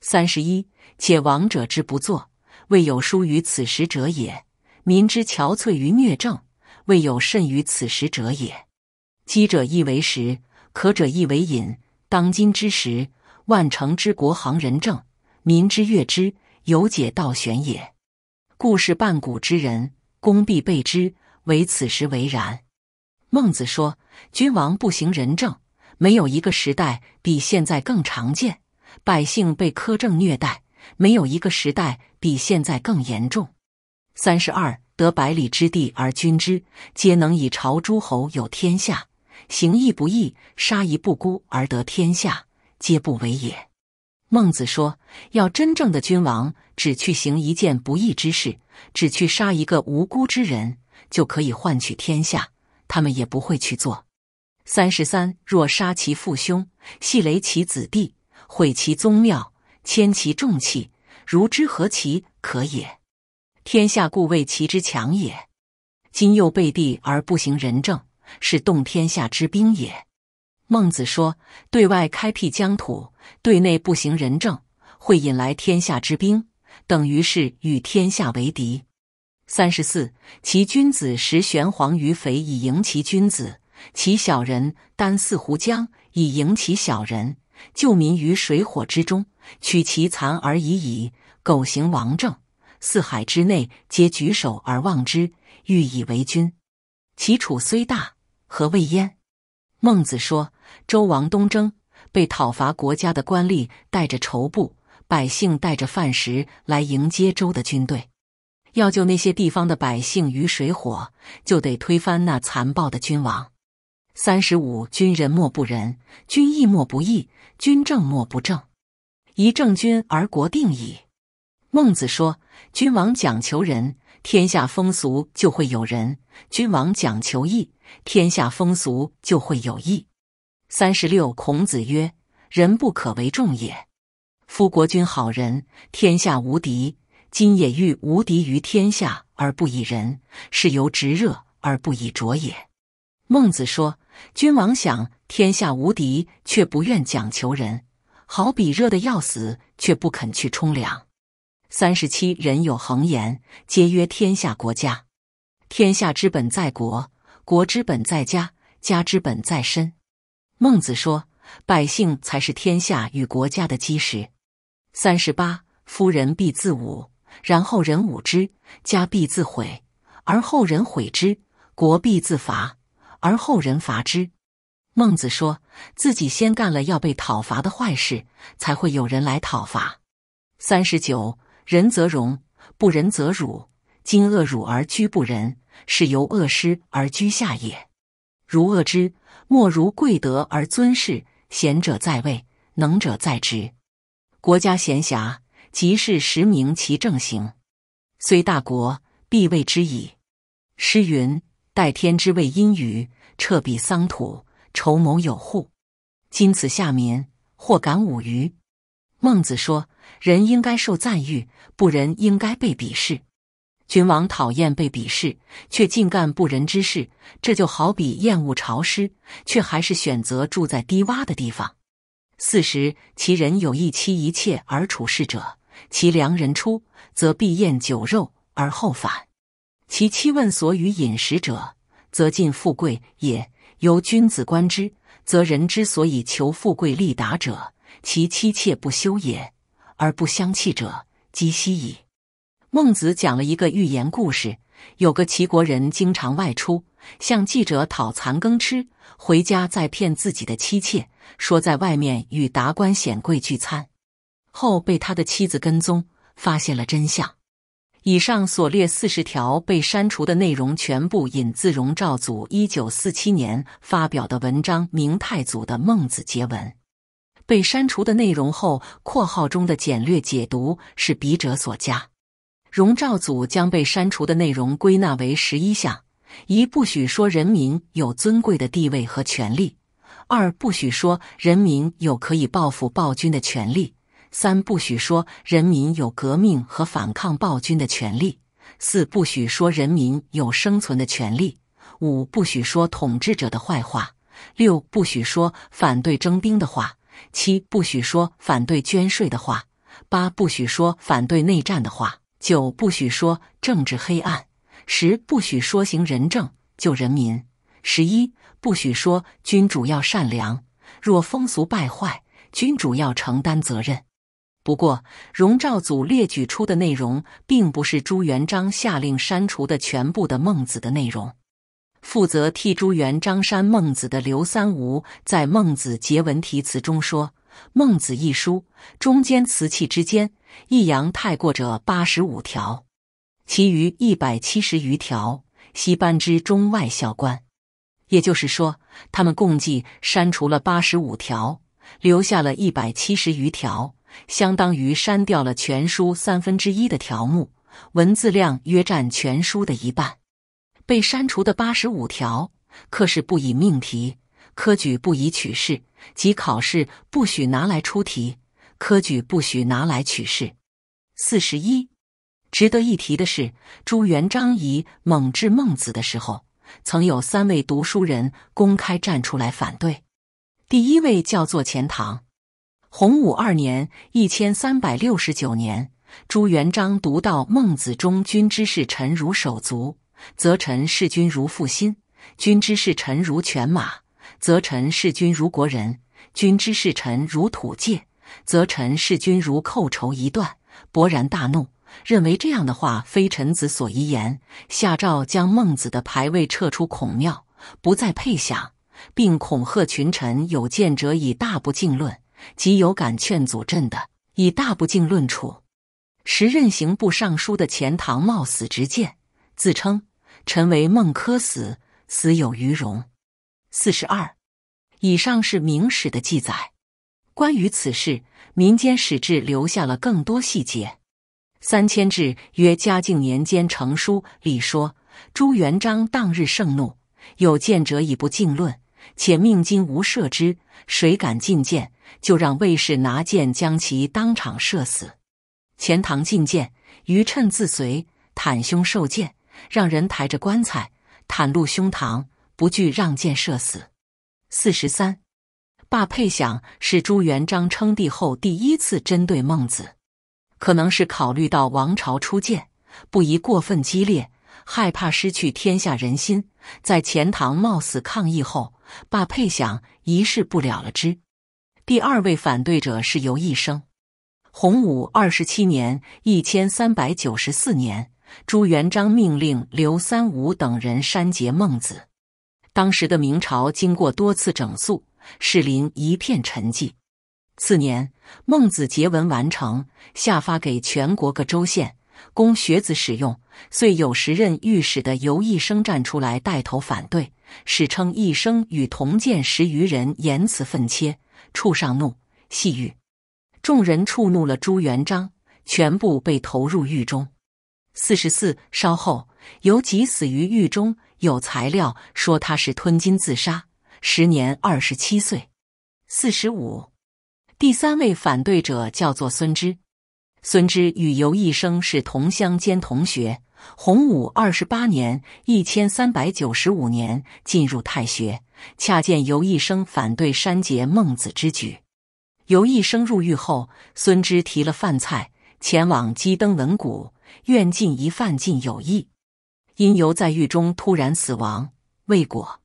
三十一，且王者之不作，未有疏于此时者也；民之憔悴于虐政，未有甚于此时者也。饥者亦为食，渴者亦为饮。当今之时，万乘之国行人政，民之乐之，由解道玄也。故是半古之人，功必备之，唯此时为然。孟子说。君王不行仁政，没有一个时代比现在更常见；百姓被苛政虐待，没有一个时代比现在更严重。三十二得百里之地而君之，皆能以朝诸侯有天下；行义不义，杀一不孤而得天下，皆不为也。孟子说，要真正的君王，只去行一件不义之事，只去杀一个无辜之人，就可以换取天下。他们也不会去做。三十三，若杀其父兄，系累其子弟，毁其宗庙，迁其重器，如之何其可也？天下固为其之强也。今又背地而不行仁政，是动天下之兵也。孟子说，对外开辟疆土，对内不行仁政，会引来天下之兵，等于是与天下为敌。三十四，其君子食玄黄于肥，以迎其君子；其小人担四胡浆，以迎其小人。救民于水火之中，取其残而已矣。苟行王政，四海之内皆举手而望之，欲以为君。其楚虽大，何谓焉？孟子说：周王东征，被讨伐国家的官吏带着绸布，百姓带着饭食来迎接周的军队。要救那些地方的百姓于水火，就得推翻那残暴的君王。三十五，君人莫不仁，君义莫不义，君正莫不正。一正君而国定矣。孟子说：“君王讲求仁，天下风俗就会有人；君王讲求义，天下风俗就会有义。”三十六，孔子曰：“人不可为众也。夫国君好人，天下无敌。”今也欲无敌于天下而不以人，是由直热而不以浊也。孟子说：君王想天下无敌，却不愿讲求人，好比热的要死却不肯去冲凉。三十七，人有恒言，皆曰天下国家。天下之本在国，国之本在家，家之本在身。孟子说：百姓才是天下与国家的基石。三十八，夫人必自侮。然后人侮之，家必自毁；而后人毁之，国必自伐；而后人伐之。孟子说：“自己先干了要被讨伐的坏事，才会有人来讨伐。”三十九，仁则荣，不仁则辱。今恶辱而居不仁，是由恶施而居下也。如恶之，莫如贵德而尊势。贤者在位，能者在职，国家闲暇。即是实名其正行，虽大国必畏之矣。诗云：“待天之谓阴雨，彻彼桑土，筹谋有户。”今此下民，或敢侮余。孟子说：“人应该受赞誉，不仁应该被鄙视。君王讨厌被鄙视，却尽干不仁之事，这就好比厌恶潮湿，却还是选择住在低洼的地方。”四十，其人有一妻一妾而处事者。其良人出，则必宴酒肉而后返；其妻问所与饮食者，则尽富贵也。由君子观之，则人之所以求富贵利达者，其妻妾不修也；而不相弃者，即息矣。孟子讲了一个寓言故事：有个齐国人经常外出，向记者讨残羹吃，回家再骗自己的妻妾说在外面与达官显贵聚餐。后被他的妻子跟踪，发现了真相。以上所列四十条被删除的内容，全部引自荣兆祖一九四七年发表的文章《明太祖的孟子结文》。被删除的内容后括号中的简略解读是笔者所加。荣兆祖将被删除的内容归纳为十一项：一、不许说人民有尊贵的地位和权利；二、不许说人民有可以报复暴君的权利。三不许说人民有革命和反抗暴君的权利。四不许说人民有生存的权利。五不许说统治者的坏话。六不许说反对征兵的话。七不许说反对捐税的话。八不许说反对内战的话。九不许说政治黑暗。十不许说行仁政救人民。十一不许说君主要善良。若风俗败坏，君主要承担责任。不过，荣照祖列举出的内容并不是朱元璋下令删除的全部的《孟子》的内容。负责替朱元璋删《孟子》的刘三吴，在《孟子节文题词中说：“《孟子》一书中间瓷气之间，抑扬太过者八十五条，其余一百七十余条悉班之中外校官。”也就是说，他们共计删除了八十五条，留下了一百七十余条。相当于删掉了全书三分之一的条目，文字量约占全书的一半。被删除的八十五条，科试不以命题，科举不以取士，即考试不许拿来出题，科举不许拿来取士。四十一，值得一提的是，朱元璋以蒙挚孟子》的时候，曾有三位读书人公开站出来反对。第一位叫做钱塘。洪武二年（一千三百六十九年），朱元璋读到《孟子》中“君之视臣如手足，则臣视君如腹心；君之视臣如犬马，则臣视君如国人；君之视臣如土芥，则臣视君如寇仇”一段，勃然大怒，认为这样的话非臣子所宜言，下诏将孟子的牌位撤出孔庙，不再配享，并恐吓群臣，有见者以大不敬论。即有敢劝阻朕的，以大不敬论处。时任刑部尚书的钱塘冒死直谏，自称：“臣为孟轲死，死有余荣。”四十二，以上是《明史》的记载。关于此事，民间史志留下了更多细节。《三千志》约嘉靖年间成书，里说朱元璋当日盛怒，有见者以不敬论，且命今无赦之，谁敢进谏？就让卫士拿剑将其当场射死。钱塘进谏，于趁自随，袒胸受箭，让人抬着棺材，袒露胸膛，不惧让箭射死。四十三，罢配响是朱元璋称帝后第一次针对孟子，可能是考虑到王朝初建，不宜过分激烈，害怕失去天下人心。在钱塘冒死抗议后，罢配响一事不了了之。第二位反对者是尤一生。洪武二十七年（一千三百九十四年），朱元璋命令刘三五等人删节《孟子》。当时的明朝经过多次整肃，士林一片沉寂。次年，《孟子》节文完成，下发给全国各州县供学子使用。遂有时任御史的尤义生站出来带头反对，史称“一生与同见十余人言辞愤切”。触上怒，戏狱。众人触怒了朱元璋，全部被投入狱中。四十四，稍后，尤吉死于狱中，有材料说他是吞金自杀，时年二十七岁。四十五，第三位反对者叫做孙之，孙之与尤义生是同乡兼同学。洪武二十八年（一千三百九十五年），进入太学，恰见尤一生反对删节《孟子》之举。尤一生入狱后，孙之提了饭菜前往鸡登闻鼓，愿尽一饭尽友谊。因尤在狱中突然死亡，未果。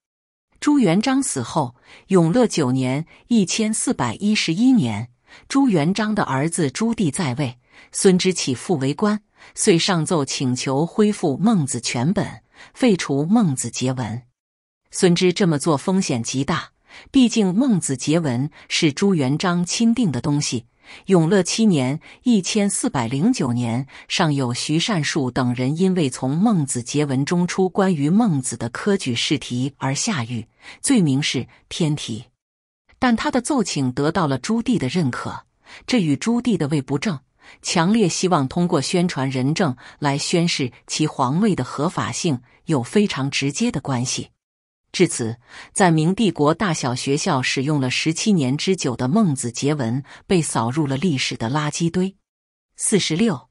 朱元璋死后，永乐九年（一千四百一十一年），朱元璋的儿子朱棣在位，孙之起复为官。遂上奏请求恢复《孟子》全本，废除《孟子》节文。孙之这么做风险极大，毕竟《孟子》节文是朱元璋钦定的东西。永乐七年 （1409 年），尚有徐善述等人因为从《孟子》节文中出关于孟子的科举试题而下狱，罪名是偏题。但他的奏请得到了朱棣的认可，这与朱棣的位不正。强烈希望通过宣传人证来宣示其皇位的合法性，有非常直接的关系。至此，在明帝国大小学校使用了十七年之久的《孟子节文》被扫入了历史的垃圾堆。四十六，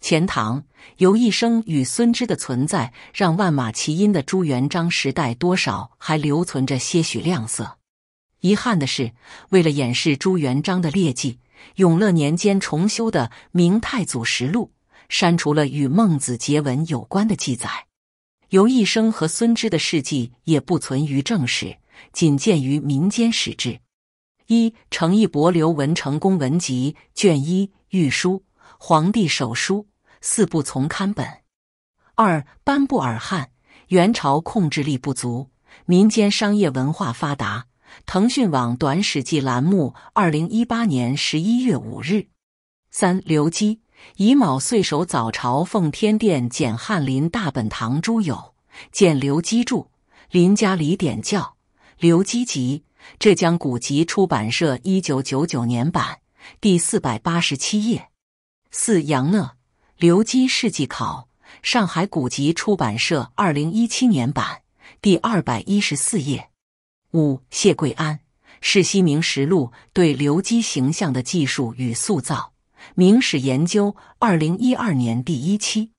钱塘由一生与孙芝的存在，让万马齐喑的朱元璋时代多少还留存着些许亮色。遗憾的是，为了掩饰朱元璋的劣迹。永乐年间重修的《明太祖实录》删除了与孟子结文有关的记载，尤一生和孙芝的事迹也不存于正史，仅见于民间史志。一《程义伯刘文成公文集》卷一《御书》《皇帝手书》四部从刊本。二班布尔汗》元朝控制力不足，民间商业文化发达。腾讯网短史记栏目，二零一八年十一月五日。三刘基乙卯岁首早朝奉天殿简翰林大本堂诸友见刘基著林家李点教刘基集浙江古籍出版社一九九九年版第四百八十七页。四杨乐刘基世纪考上海古籍出版社二零一七年版第二百一十四页。五、谢贵安，《世西明实录》对刘基形象的记述与塑造，《明史研究》二零一二年第一期。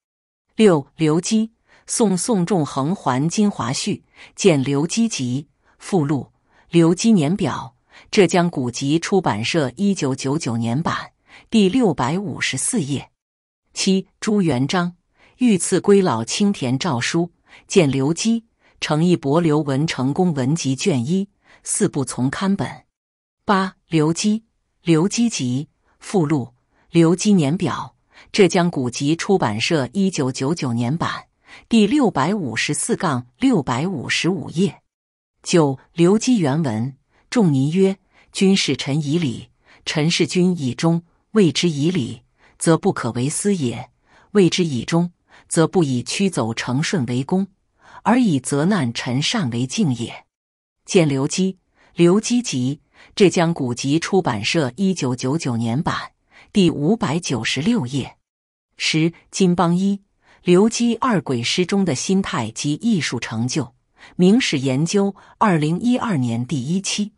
六、刘基，《宋宋仲恒还金华序》见《刘基集》附录，《刘基年表》，浙江古籍出版社一九九九年版第六百五十四页。七、朱元璋，《御赐归老青田诏书》见刘基。程意博刘文成功文集卷一四部从刊本八刘基刘基集附录刘基年表浙江古籍出版社一九九九年版第六百五十四杠六百五十五页九刘基原文仲尼曰君使臣以礼臣事君以忠谓之以礼则不可为私也谓之以忠则不以驱走成顺为功。而以责难陈善为敬也。见刘基，刘基集，浙江古籍出版社一九九九年版，第五百九十六页。十，金邦一，刘基二鬼诗中的心态及艺术成就，《明史研究》二零一二年第一期。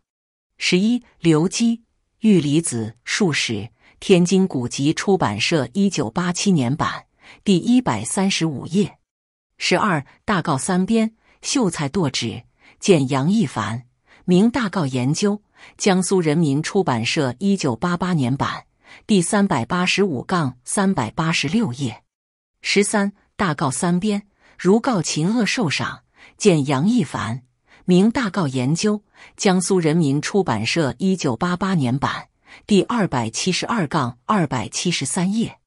十一，刘基，玉离子述史，天津古籍出版社一九八七年版，第一百三十五页。十二大告三编，秀才堕纸见杨一凡《明大告研究》，江苏人民出版社一九八八年版，第三百八十五杠三百八十六页。十三大告三编，如告秦恶受赏见杨一凡《明大告研究》，江苏人民出版社一九八八年版，第二百七十二杠二百七十三页。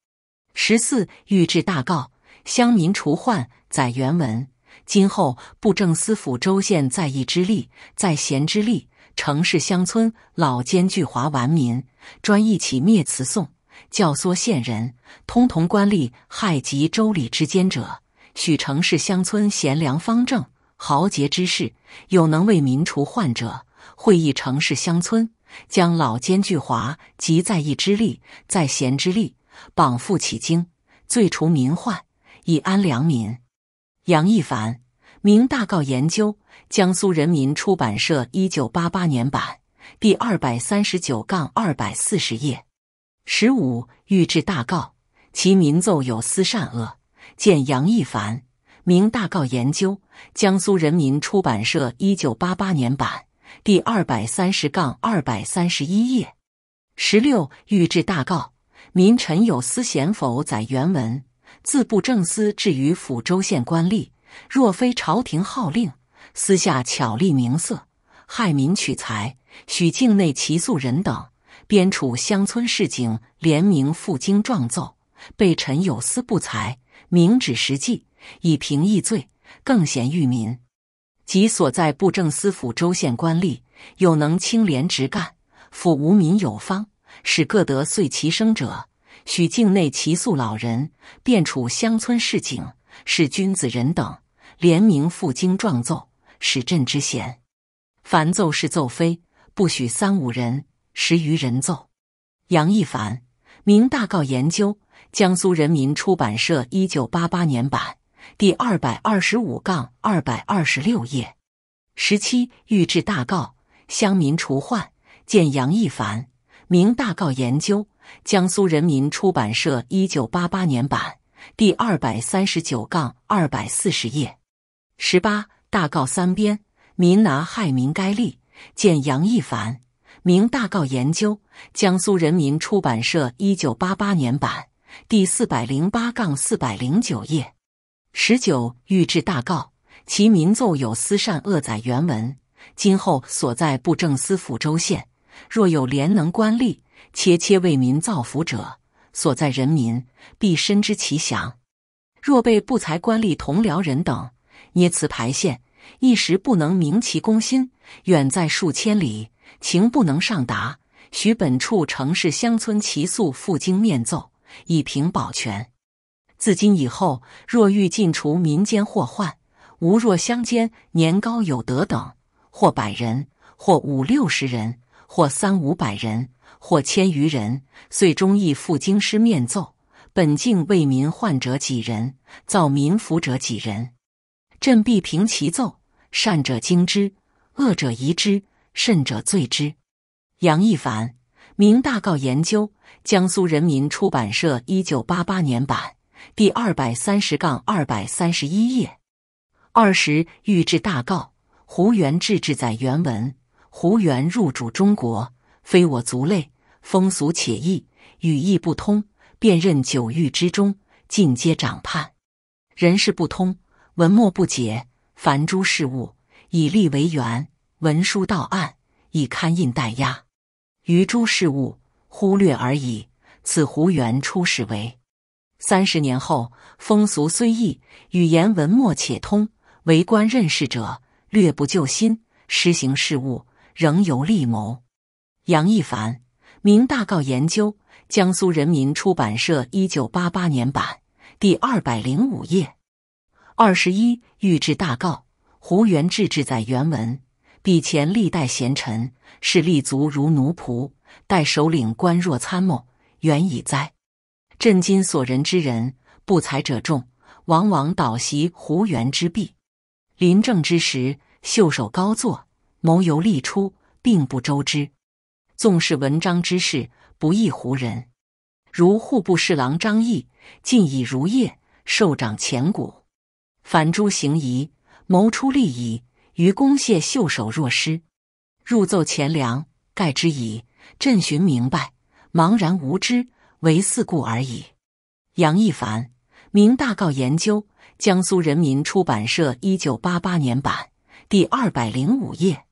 十四御制大告，乡民除患。载原文：今后布政司府州县在役之力，在贤之力，城市乡村老奸巨猾顽民，专一起灭词讼，教唆县人，通同官吏，害及州里之间者，许城市乡村贤良方正豪杰之士，有能为民除患者，会议城市乡村，将老奸巨猾及在役之力，在贤之力，绑缚起京，罪除民患，以安良民。杨一凡《明大诰研究》，江苏人民出版社，一九八八年版，第二百三十九杠二百四十页。十五欲制大诰，其民奏有私善恶。见杨一凡《明大诰研究》，江苏人民出版社，一九八八年版，第二百三十杠二百三十一页。十六欲制大诰，民臣有私贤否？载原文。自布政司至于府州县官吏，若非朝廷号令，私下巧立名色，害民取财，许境内其诉人等，边处乡村市井联名赴京状奏，被臣有私不才，明指实际，以平议罪，更显愚民。即所在布政司府州县官吏，有能清廉直干，抚无民有方，使各得遂其生者。许境内奇素老人，遍处乡村市井，是君子人等，联名赴京状奏，使朕之贤。凡奏事奏非，不许三五人、十余人奏。杨一凡，《明大诰研究》，江苏人民出版社，一九八八年版，第二百二十五杠二百二十六页。十七御制大诰，乡民除患，见杨一凡，《明大诰研究》。江苏人民出版社一九八八年版，第二百三十九杠二百四十页。十八大告三编，民拿害民该立见杨一凡，明大告研究，江苏人民出版社一九八八年版，第四百零八杠四百零九页。十九御制大告，其民奏有私善恶载原文，今后所在布政司府州县，若有联能官吏。切切为民造福者，所在人民必深知其详。若被不才官吏同僚人等捏词排线，一时不能明其公心，远在数千里，情不能上达，许本处城市乡村齐速赴京面奏，以凭保全。自今以后，若欲尽除民间祸患，吾若乡间年高有德等，或百人，或五六十人。或三五百人，或千余人，遂忠义赴京师面奏。本境为民患者几人，造民福者几人，朕必平其奏，善者经之，恶者疑之，甚者罪之。杨一凡《明大诰研究》，江苏人民出版社一九八八年版，第二百三十杠二百三十一页。二十御制大诰，胡元志志在原文。胡元入主中国，非我族类，风俗且异，语意不通，辨认九域之中，尽皆掌判，人事不通，文墨不解，凡诸事物，以利为源，文书到案以刊印代押，于诸事物忽略而已。此胡元初始为三十年后，风俗虽异，语言文墨且通，为官任事者略不就心，施行事务。仍有利谋。杨一凡《明大诰研究》，江苏人民出版社一九八八年版，第二百零五页。二十一，御制大诰。胡元志志在原文。比前历代贤臣，是立足如奴仆，待首领官若参谋，原已哉。震惊所人之人，不才者众，往往倒袭胡元之弊。临政之时，袖手高坐。谋由立出，并不周之。纵是文章之事，不亦胡人。如户部侍郎张翼，近以儒业，授掌前谷。凡诸行疑，谋出利矣。于公谢袖手若失，入奏钱粮，盖之矣。朕寻明白，茫然无知，唯四故而已。杨一凡《明大诰研究》，江苏人民出版社一九八八年版，第二百零五页。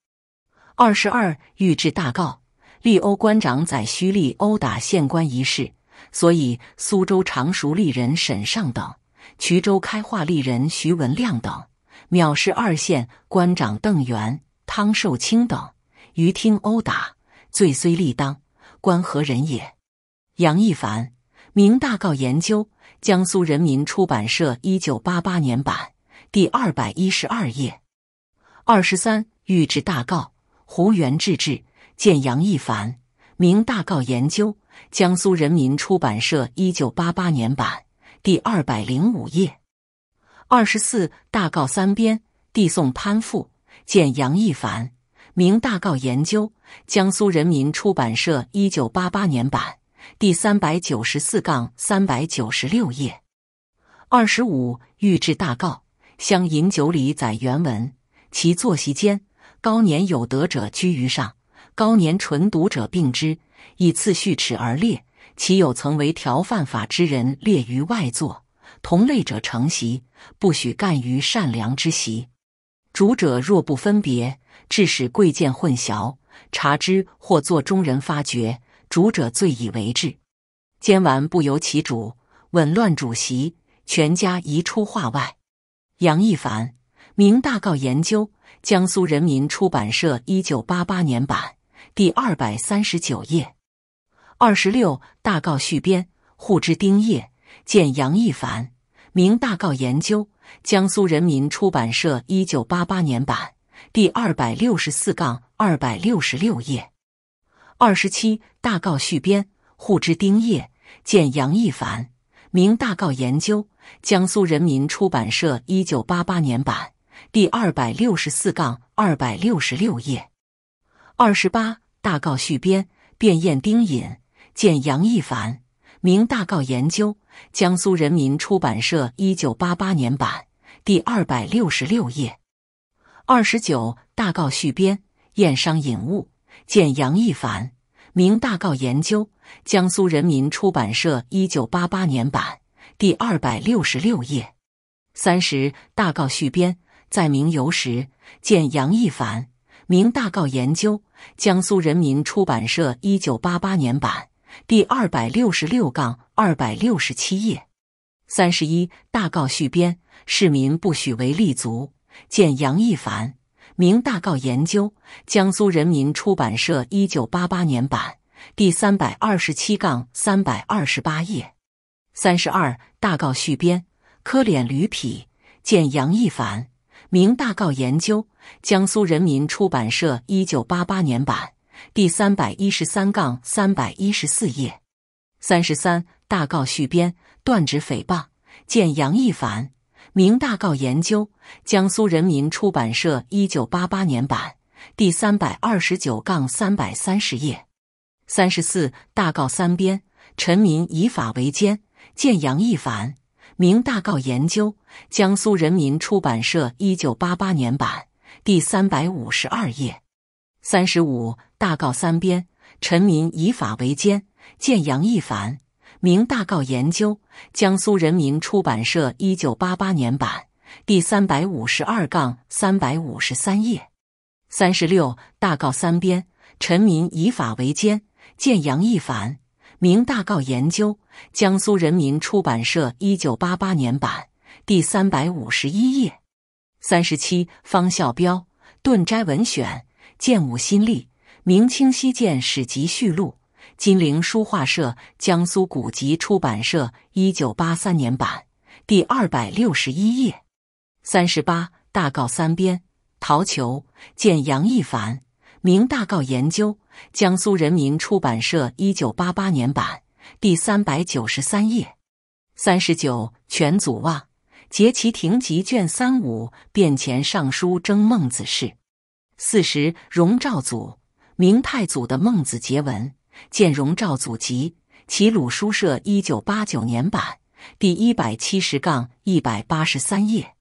二十二，御制大告，立殴官长宰胥吏殴打县官一事。所以，苏州常熟吏人沈尚等，衢州开化吏人徐文亮等，藐视二县官长邓元、汤寿卿等，于听殴打，罪虽立当，官何人也？杨一凡，《明大告研究》，江苏人民出版社，一九八八年版，第二百一十二页。二十三，御制大告。胡元志志，见杨一凡《明大诰研究》，江苏人民出版社一九八八年版，第二百零五页。二十四大诰三编递送潘复见杨一凡《明大诰研究》，江苏人民出版社一九八八年版，第三百九十四杠三百九十六页。二十五御制大诰乡饮酒里载原文，其坐席间。高年有德者居于上，高年纯笃者并之，以次序齿而列。岂有曾为条犯法之人列于外座，同类者成席，不许干于善良之席。主者若不分别，致使贵贱混淆，察之或作中人发觉，主者罪以为治。兼完不由其主，紊乱主席，全家移出画外。杨一凡，明大告研究。江苏人民出版社一九八八年版，第二百三十九页。二十六大告续编，户之丁业见杨一凡，明大告研究，江苏人民出版社一九八八年版，第二百六十四杠二百六十六页。二十七大告续编，户之丁业见杨一凡，明大告研究，江苏人民出版社一九八八年版。第二百六十四杠二百六十六页，二十八大告续编卞验丁隐见杨一凡明大告研究，江苏人民出版社一九八八年版第二百六十六页。二十九大告续编燕商引物见杨一凡明大告研究，江苏人民出版社一九八八年版第二百六十六页。三十大告续编。在明游时见杨一凡，《明大诰研究》，江苏人民出版社，一九八八年版，第二百六十六杠二百六十七页。三十一大诰续编，市民不许为立足。见杨一凡，《明大诰研究》，江苏人民出版社，一九八八年版，第三百二十七杠三百二十八页。三十二大诰续编，磕脸驴匹，见杨一凡。《明大诰研究》，江苏人民出版社，一九八八年版，第三百一十三杠三百一十四页。三十三大告续编断指诽谤，见杨一凡，《明大诰研究》，江苏人民出版社，一九八八年版，第三百二十九杠三百三十页。三十四大告三编臣民以法为奸，见杨一凡，《明大诰研究》。江苏人民出版社1988年版，第三百五十二页。三十五大告三编，臣民以法为奸，见杨一凡《明大告研究》，江苏人民出版社1988年版，第三百五十二杠三百五十三页。三十六大告三编，臣民以法为奸，见杨一凡《明大告研究》，江苏人民出版社1988年版。第三百五十一页，三十七，方孝彪《顿斋文选·剑武新历》《明清西剑史集续录，金陵书画社，江苏古籍出版社，一九八三年版，第二百六十一页。三十八，大告三编，陶球》见杨一凡，《明大告研究》，江苏人民出版社，一九八八年版，第三百九十三页。三十九，全祖望。结其亭集》卷三五，便前尚书征孟子事。四十，荣肇祖，明太祖的《孟子节文》，见《荣肇祖集》，齐鲁书社，一九八九年版，第一百七十杠一百八十三页。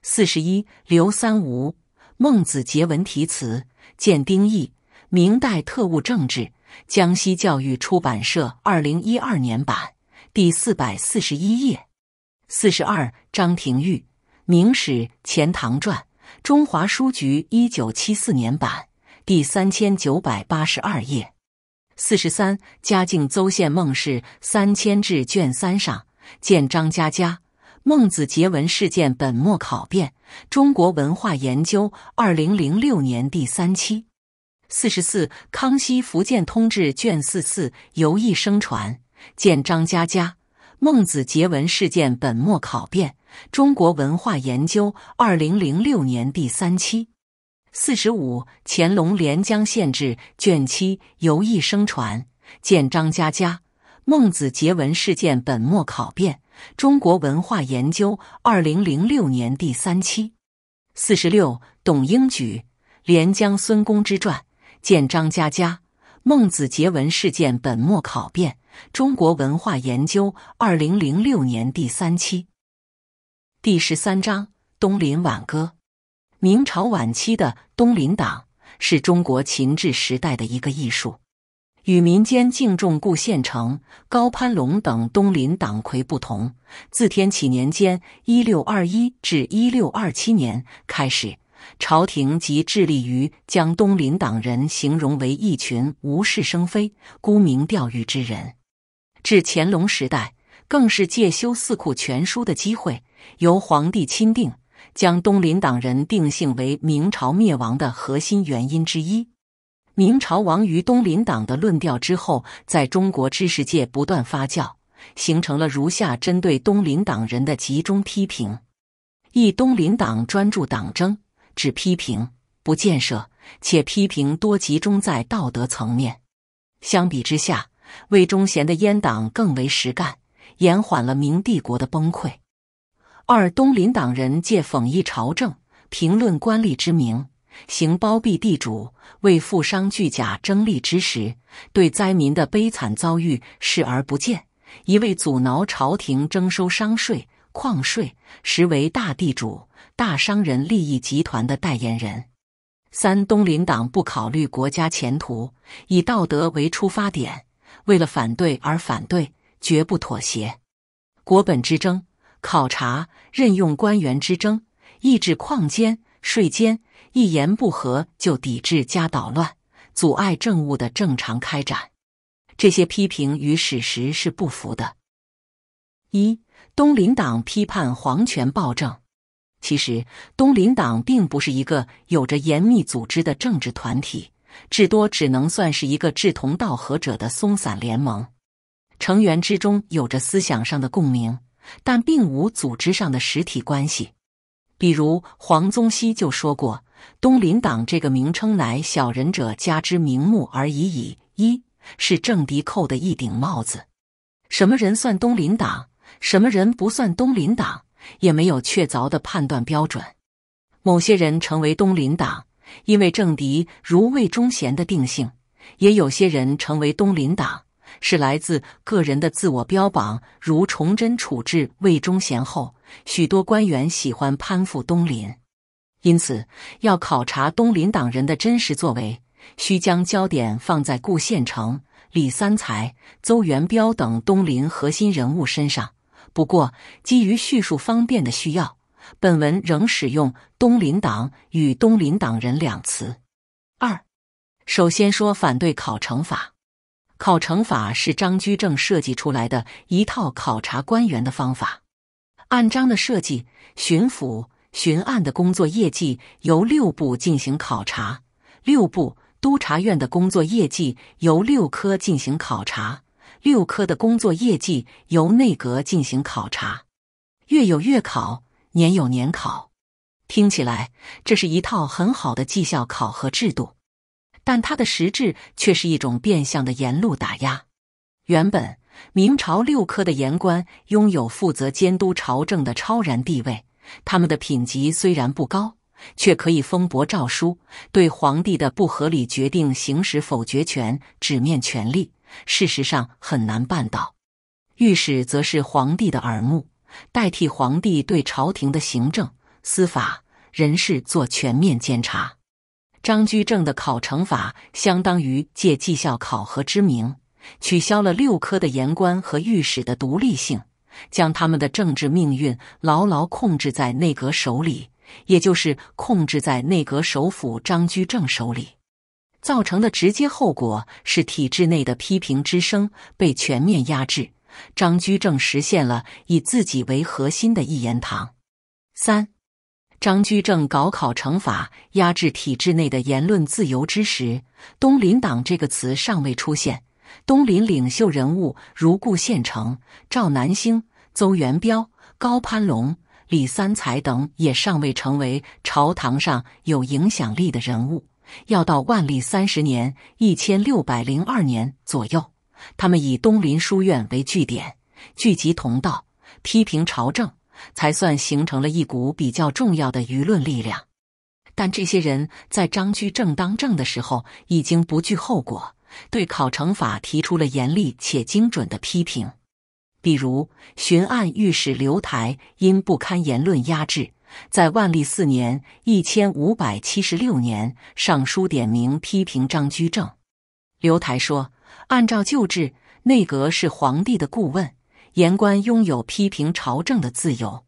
四十一，刘三吴，孟子节文》题词，见《丁义》，明代特务政治，江西教育出版社，二零一二年版，第四百四十一页。四十二，张廷玉，《明史·钱塘传》，中华书局，一九七四年版，第三千九百八十二页。四十三，《嘉靖邹县孟氏三千志》卷三上，见张嘉佳，《孟子节文事件本末考辨》，中国文化研究，二零零六年第三期。四十四，《康熙福建通志》卷四四，游易生传，见张嘉佳。《孟子结文》事件本末考辨，中国文化研究，二零零六年第三期，四十五。《乾隆连江县志》卷七游艺生传，见张佳佳。《孟子结文》事件本末考辨，中国文化研究，二零零六年第三期，四十六。董英举《连江孙公之传》，见张佳佳。《孟子节文事件本末考辨》，中国文化研究，二零零六年第三期，第十三章《东林挽歌》。明朝晚期的东林党是中国秦制时代的一个艺术。与民间敬重顾宪成、高攀龙等东林党魁不同，自天启年间（一六二一至一六二七年）开始。朝廷即致力于将东林党人形容为一群无事生非、沽名钓誉之人。至乾隆时代，更是借修《四库全书》的机会，由皇帝钦定，将东林党人定性为明朝灭亡的核心原因之一。明朝亡于东林党的论调之后，在中国知识界不断发酵，形成了如下针对东林党人的集中批评：一、东林党专注党争。只批评不建设，且批评多集中在道德层面。相比之下，魏忠贤的阉党更为实干，延缓了明帝国的崩溃。二东林党人借讽议朝政、评论官吏之名，行包庇地主、为富商巨贾争利之实，对灾民的悲惨遭遇视而不见，一味阻挠朝廷征收商税、矿税，实为大地主。大商人利益集团的代言人，三东林党不考虑国家前途，以道德为出发点，为了反对而反对，绝不妥协。国本之争、考察任用官员之争、抑制矿监税监，一言不合就抵制加捣乱，阻碍政务的正常开展。这些批评与史实是不符的。一东林党批判皇权暴政。其实，东林党并不是一个有着严密组织的政治团体，至多只能算是一个志同道合者的松散联盟。成员之中有着思想上的共鸣，但并无组织上的实体关系。比如黄宗羲就说过：“东林党这个名称乃小人者加之名目而已矣，一是政敌扣的一顶帽子。什么人算东林党？什么人不算东林党？”也没有确凿的判断标准。某些人成为东林党，因为政敌如魏忠贤的定性；也有些人成为东林党，是来自个人的自我标榜。如崇祯处置魏忠贤后，许多官员喜欢攀附东林。因此，要考察东林党人的真实作为，需将焦点放在顾宪成、李三才、邹元彪等东林核心人物身上。不过，基于叙述方便的需要，本文仍使用“东林党”与“东林党人”两词。二，首先说反对考成法。考成法是张居正设计出来的一套考察官员的方法。按章的设计，巡抚、巡案的工作业绩由六部进行考察；六部、督察院的工作业绩由六科进行考察。六科的工作业绩由内阁进行考察，月有月考，年有年考。听起来这是一套很好的绩效考核制度，但它的实质却是一种变相的严路打压。原本明朝六科的言官拥有负责监督朝政的超然地位，他们的品级虽然不高，却可以封驳诏书，对皇帝的不合理决定行使否决权，纸面权力。事实上很难办到。御史则是皇帝的耳目，代替皇帝对朝廷的行政、司法、人事做全面监察。张居正的考成法相当于借绩效考核之名，取消了六科的言官和御史的独立性，将他们的政治命运牢牢控制在内阁手里，也就是控制在内阁首辅张居正手里。造成的直接后果是，体制内的批评之声被全面压制。张居正实现了以自己为核心的一言堂。三，张居正搞考成法，压制体制内的言论自由之时，东林党这个词尚未出现。东林领袖人物如顾宪成、赵南星、邹元彪、高攀龙、李三才等也尚未成为朝堂上有影响力的人物。要到万历三十年（一千六百零二年）左右，他们以东林书院为据点，聚集同道，批评朝政，才算形成了一股比较重要的舆论力量。但这些人在张居正当政的时候，已经不惧后果，对考成法提出了严厉且精准的批评，比如巡按御史刘台因不堪言论压制。在万历四年（一千五百七十六年），上书点名批评张居正。刘台说：“按照旧制，内阁是皇帝的顾问，言官拥有批评朝政的自由。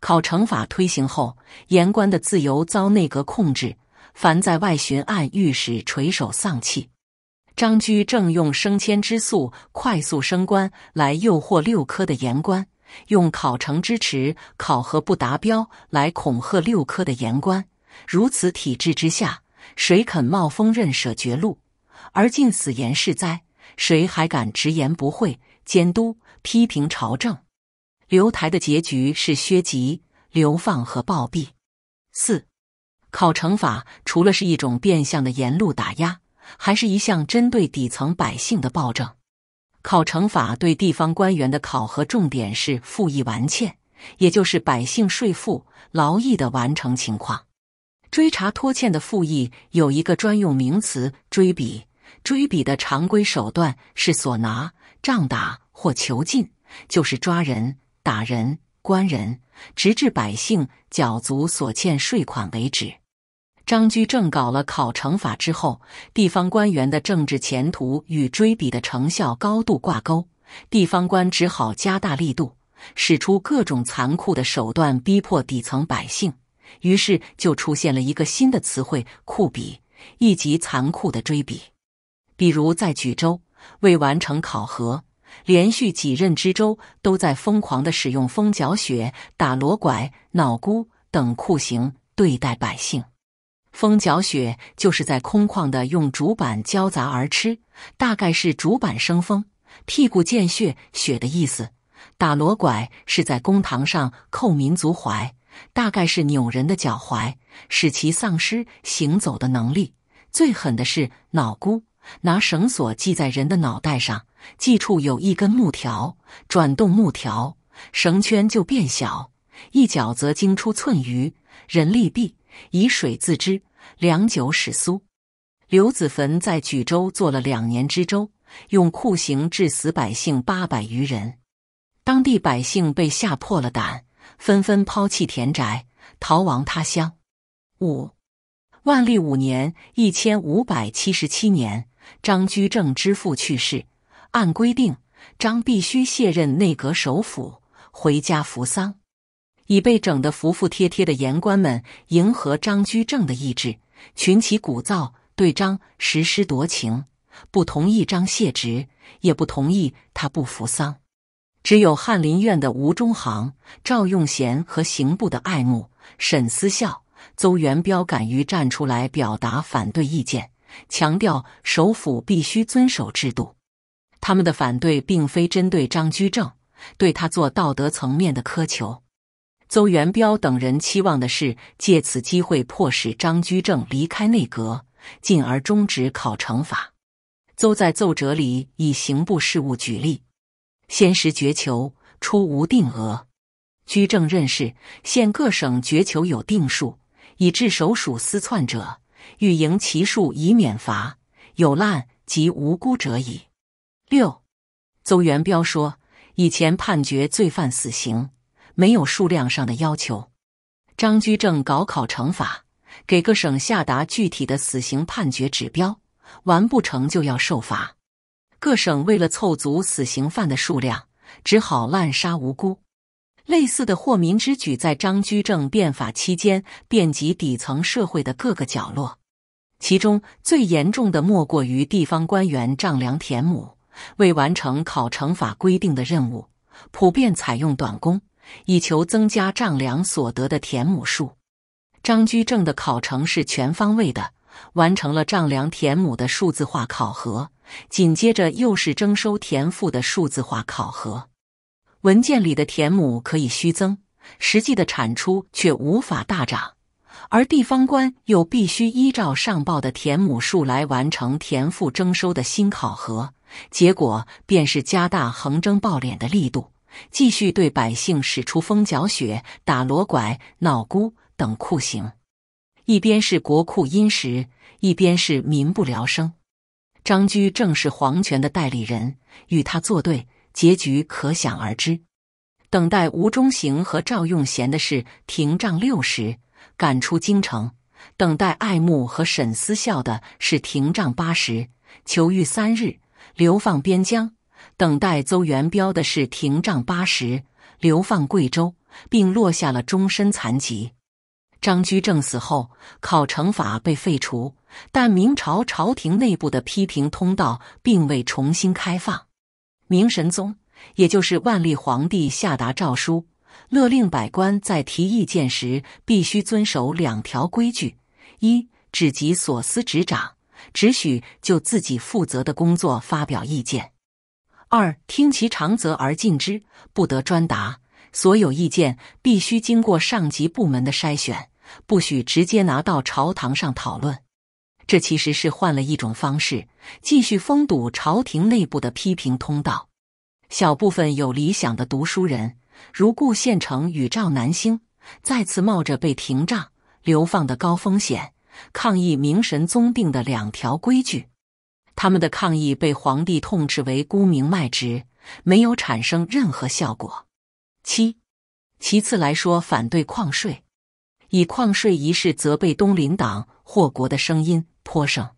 考成法推行后，言官的自由遭内阁控制。凡在外巡按，御史垂首丧气。张居正用升迁之速、快速升官来诱惑六科的言官。”用考成支持考核不达标来恐吓六科的言官，如此体制之下，谁肯冒风刃舍绝路而尽死言事哉？谁还敢直言不讳监督批评朝政？刘台的结局是削籍、流放和暴毙。四，考成法除了是一种变相的沿路打压，还是一项针对底层百姓的暴政。考成法对地方官员的考核重点是赋役完欠，也就是百姓税赋、劳役的完成情况。追查拖欠的赋役有一个专用名词——追比。追比的常规手段是索拿、仗打或囚禁，就是抓人、打人、关人，直至百姓缴足所欠税款为止。张居正搞了考成法之后，地方官员的政治前途与追比的成效高度挂钩，地方官只好加大力度，使出各种残酷的手段逼迫底层百姓。于是就出现了一个新的词汇“酷比”，一级残酷的追比。比如在举州，未完成考核，连续几任知州都在疯狂地使用风脚雪、打锣拐、脑箍等酷刑对待百姓。风搅雪就是在空旷的用竹板交杂而吃，大概是竹板生风，屁股见血，雪的意思。打锣拐是在公堂上扣民族怀，大概是扭人的脚踝，使其丧失行走的能力。最狠的是脑箍，拿绳索系在人的脑袋上，系处有一根木条，转动木条，绳圈就变小，一脚则惊出寸余。人力臂以水自知。良久始苏。刘子坟在莒州做了两年知州，用酷刑致死百姓八百余人，当地百姓被吓破了胆，纷纷抛弃田宅，逃亡他乡。五，万历五年（一千五百七十七年），张居正之父去世，按规定，张必须卸任内阁首辅，回家服丧。已被整得服服帖帖的言官们迎合张居正的意志，群起鼓噪，对张实施夺情，不同意张谢职，也不同意他不服丧。只有翰林院的吴中行、赵用贤和刑部的爱慕沈思孝、邹元彪敢于站出来表达反对意见，强调首辅必须遵守制度。他们的反对并非针对张居正，对他做道德层面的苛求。邹元标等人期望的是借此机会迫使张居正离开内阁，进而终止考成法。邹在奏折里以刑部事务举例：，先时决囚出无定额，居正认识现各省决囚有定数，以致首属私窜者，欲迎其数以免罚，有滥及无辜者矣。六，邹元标说，以前判决罪犯死刑。没有数量上的要求，张居正搞考成法，给各省下达具体的死刑判决指标，完不成就要受罚。各省为了凑足死刑犯的数量，只好滥杀无辜。类似的祸民之举，在张居正变法期间遍及底层社会的各个角落。其中最严重的莫过于地方官员丈量田亩，为完成考成法规定的任务，普遍采用短工。以求增加丈量所得的田亩数。张居正的考成是全方位的，完成了丈量田亩的数字化考核，紧接着又是征收田赋的数字化考核。文件里的田亩可以虚增，实际的产出却无法大涨，而地方官又必须依照上报的田亩数来完成田赋征收的新考核，结果便是加大横征暴敛的力度。继续对百姓使出风搅雪打、锣拐、闹孤等酷刑，一边是国库殷实，一边是民不聊生。张居正是皇权的代理人，与他作对，结局可想而知。等待吴中行和赵用贤的是廷杖六十，赶出京城；等待爱慕和沈思孝的是廷杖八十，囚狱三日，流放边疆。等待邹元标的是廷杖八十、流放贵州，并落下了终身残疾。张居正死后，考成法被废除，但明朝朝廷内部的批评通道并未重新开放。明神宗，也就是万历皇帝，下达诏书，勒令百官在提意见时必须遵守两条规矩：一，只及所司职掌，只许就自己负责的工作发表意见。二听其长则而进之，不得专达。所有意见必须经过上级部门的筛选，不许直接拿到朝堂上讨论。这其实是换了一种方式，继续封堵朝廷内部的批评通道。小部分有理想的读书人，如顾县成与赵南星，再次冒着被廷杖、流放的高风险，抗议明神宗定的两条规矩。他们的抗议被皇帝痛斥为沽名卖职，没有产生任何效果。七，其次来说，反对矿税，以矿税一事责备东林党祸国的声音颇盛，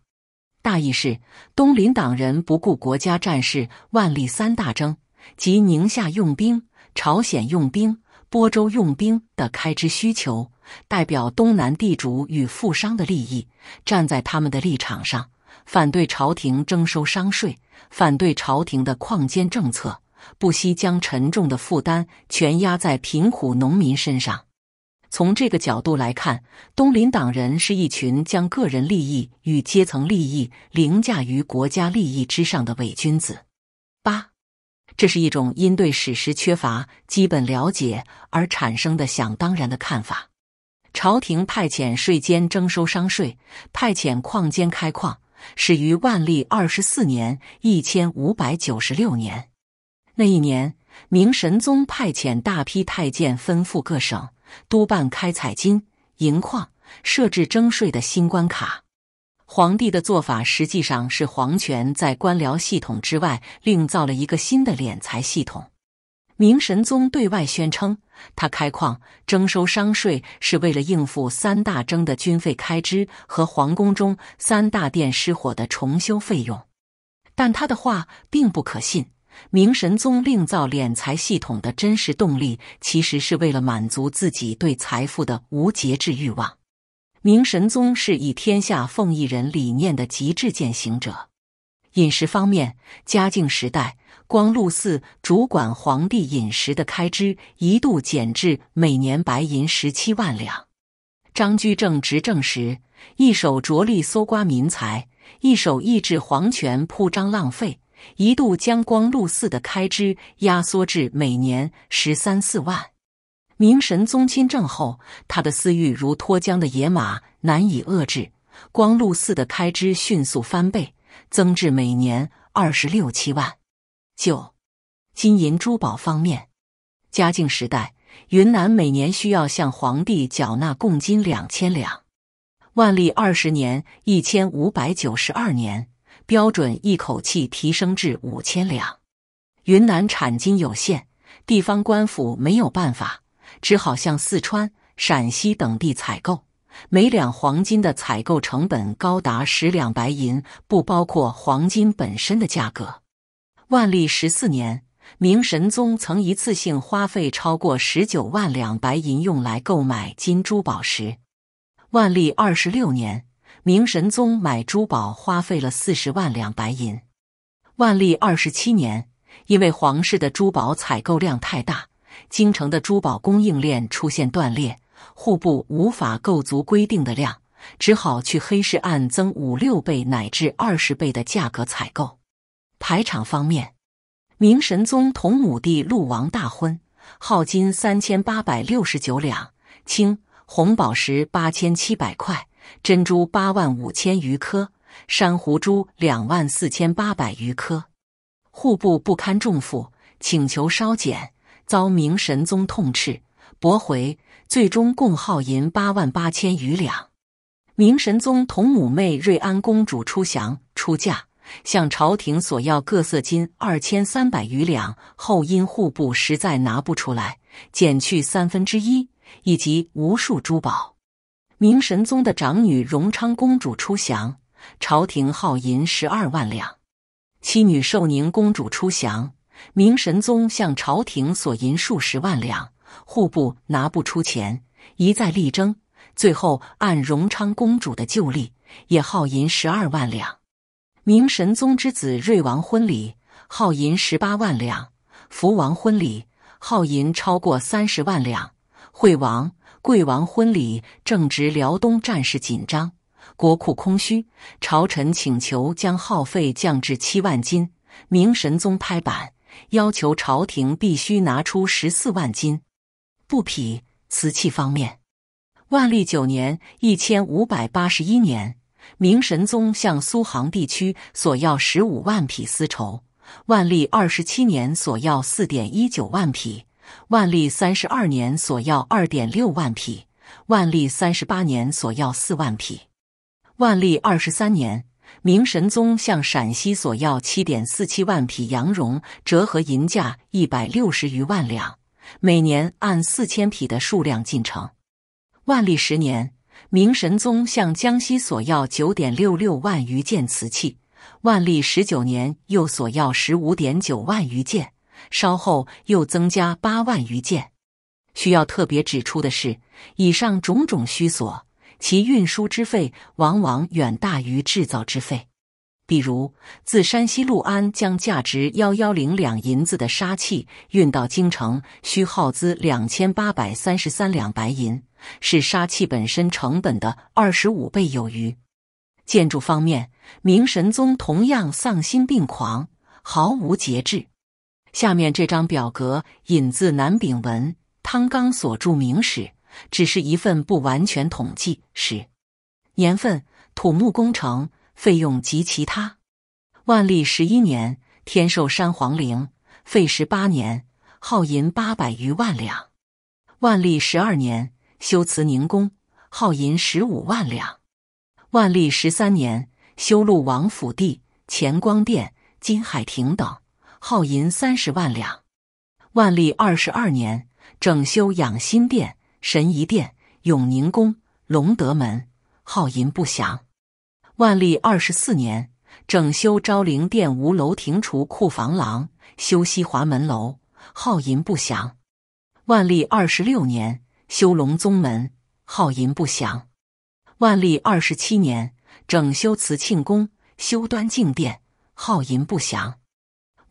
大意是东林党人不顾国家战事，万历三大征及宁夏用兵、朝鲜用兵、播州用兵的开支需求，代表东南地主与富商的利益，站在他们的立场上。反对朝廷征收商税，反对朝廷的矿监政策，不惜将沉重的负担全压在贫苦农民身上。从这个角度来看，东林党人是一群将个人利益与阶层利益凌驾于国家利益之上的伪君子。八，这是一种因对史实缺乏基本了解而产生的想当然的看法。朝廷派遣税监征收商税，派遣矿监开矿。始于万历二十四年（一千五百九十六年），那一年，明神宗派遣大批太监分赴各省，督办开采金银矿，设置征税的新关卡。皇帝的做法实际上是皇权在官僚系统之外另造了一个新的敛财系统。明神宗对外宣称。他开矿征收商税，是为了应付三大征的军费开支和皇宫中三大殿失火的重修费用。但他的话并不可信。明神宗另造敛财系统的真实动力，其实是为了满足自己对财富的无节制欲望。明神宗是以天下奉一人理念的极致践行者。饮食方面，嘉靖时代。光禄寺主管皇帝饮食的开支一度减至每年白银十七万两。张居正执政时，一手着力搜刮民财，一手抑制皇权铺张浪费，一度将光禄寺的开支压缩至每年十三四万。明神宗亲政后，他的私欲如脱缰的野马，难以遏制，光禄寺的开支迅速翻倍，增至每年二十六七万。就金银珠宝方面，嘉靖时代，云南每年需要向皇帝缴纳贡金两千两。万历二十年（一千五百九十二年），标准一口气提升至五千两。云南产金有限，地方官府没有办法，只好向四川、陕西等地采购。每两黄金的采购成本高达十两白银，不包括黄金本身的价格。万历十四年，明神宗曾一次性花费超过十九万两白银用来购买金珠宝石。万历二十六年，明神宗买珠宝花费了四十万两白银。万历二十七年，因为皇室的珠宝采购量太大，京城的珠宝供应链出现断裂，户部无法购足规定的量，只好去黑市按增五六倍乃至二十倍的价格采购。排场方面，明神宗同母弟陆王大婚，耗金三千八百六十九两，青红宝石八千七百块，珍珠八万五千余颗，珊瑚珠两万四千八百余颗，户部不堪重负，请求稍减，遭明神宗痛斥，驳回，最终共耗银八万八千余两。明神宗同母妹瑞安公主出降出嫁。向朝廷索要各色金二千三百余两，后因户部实在拿不出来，减去三分之一以及无数珠宝。明神宗的长女荣昌公主出降，朝廷耗银十二万两；七女寿宁公主出降，明神宗向朝廷索银数十万两，户部拿不出钱，一再力争，最后按荣昌公主的旧例，也耗银十二万两。明神宗之子瑞王婚礼耗银十八万两，福王婚礼耗银超过三十万两。惠王、贵王婚礼正值辽东战事紧张，国库空虚，朝臣请求将耗费降至七万金。明神宗拍板，要求朝廷必须拿出十四万金。布匹、瓷器方面，万历九年（一千五百八十一年）。明神宗向苏杭地区索要十五万匹丝绸，万历二十七年索要四点一九万匹，万历三十二年索要二点六万匹，万历三十八年索要四万匹。万历二十三年，明神宗向陕西索要七点四七万匹羊绒，折合银价一百六十余万两，每年按四千匹的数量进城。万历十年。明神宗向江西索要九点六六万余件瓷器，万历十九年又索要十五点九万余件，稍后又增加八万余件。需要特别指出的是，以上种种虚索，其运输之费往往远大于制造之费。比如，自山西潞安将价值幺幺零两银子的杀器运到京城，需耗资两千八百三十三两白银。是杀气本身成本的二十五倍有余。建筑方面，明神宗同样丧心病狂，毫无节制。下面这张表格引自南炳文、汤纲所著《明史》，只是一份不完全统计。时年份、土木工程费用及其他。万历十一年，天寿山皇陵费时八年，耗银八百余万两。万历十二年。修慈宁宫，耗银十五万两；万历十三年修路王府地乾光殿、金海亭等，耗银三十万两；万历二十二年整修养心殿、神怡殿、永宁宫、隆德门，耗银不详；万历二十四年整修昭陵殿无楼亭除库房廊，修西华门楼，耗银不详；万历二十六年。修龙宗门号银不祥。万历二十七年整修慈庆宫、修端敬殿号银不祥。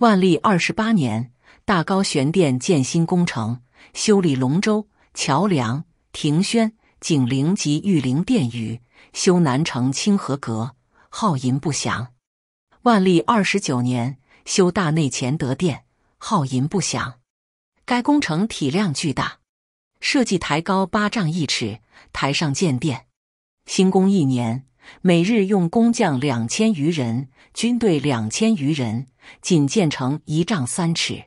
万历二十八年大高玄殿建新工程，修理龙舟、桥梁、亭轩、景陵及玉陵殿宇，修南城清河阁号银不祥。万历二十九年修大内乾德殿号银不祥。该工程体量巨大。设计台高八丈一尺，台上建殿。新宫一年，每日用工匠两千余人，军队两千余人，仅建成一丈三尺。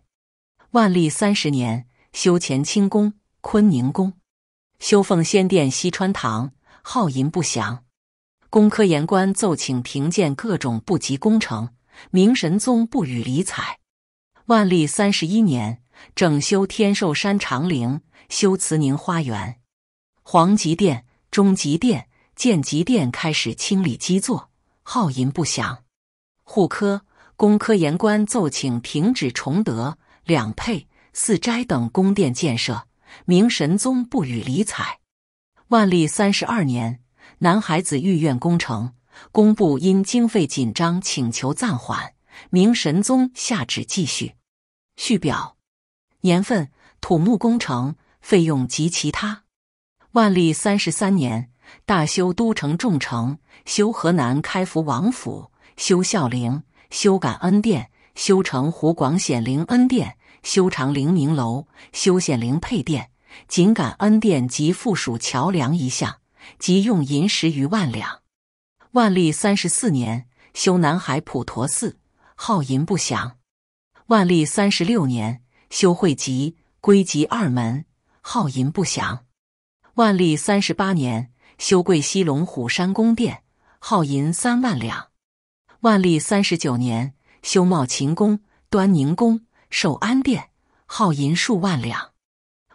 万历三十年修乾清宫、坤宁宫，修奉先殿、西川堂，耗银不详。工科言官奏请停建各种不吉工程，明神宗不予理睬。万历三十一年整修天寿山长陵。修慈宁花园、皇极殿、中极殿、建极殿开始清理基座，号银不响。户科、工科言官奏请停止崇德、两配、四斋等宫殿建设，明神宗不予理睬。万历三十二年，南海子御苑工程，工部因经费紧张请求暂缓，明神宗下旨继续。续表，年份、土木工程。费用及其他。万历三十三年，大修都城重城，修河南开福王府，修孝陵，修感恩殿，修城湖广显灵恩殿，修长陵明楼，修显灵配殿，仅感恩殿及附属桥梁一项，即用银十余万两。万历三十四年，修南海普陀寺，耗银不详。万历三十六年，修会集，归集二门。耗银不详。万历三十八年修桂西龙虎山宫殿，耗银三万两。万历三十九年修茂秦宫、端宁宫、寿安殿，耗银数万两。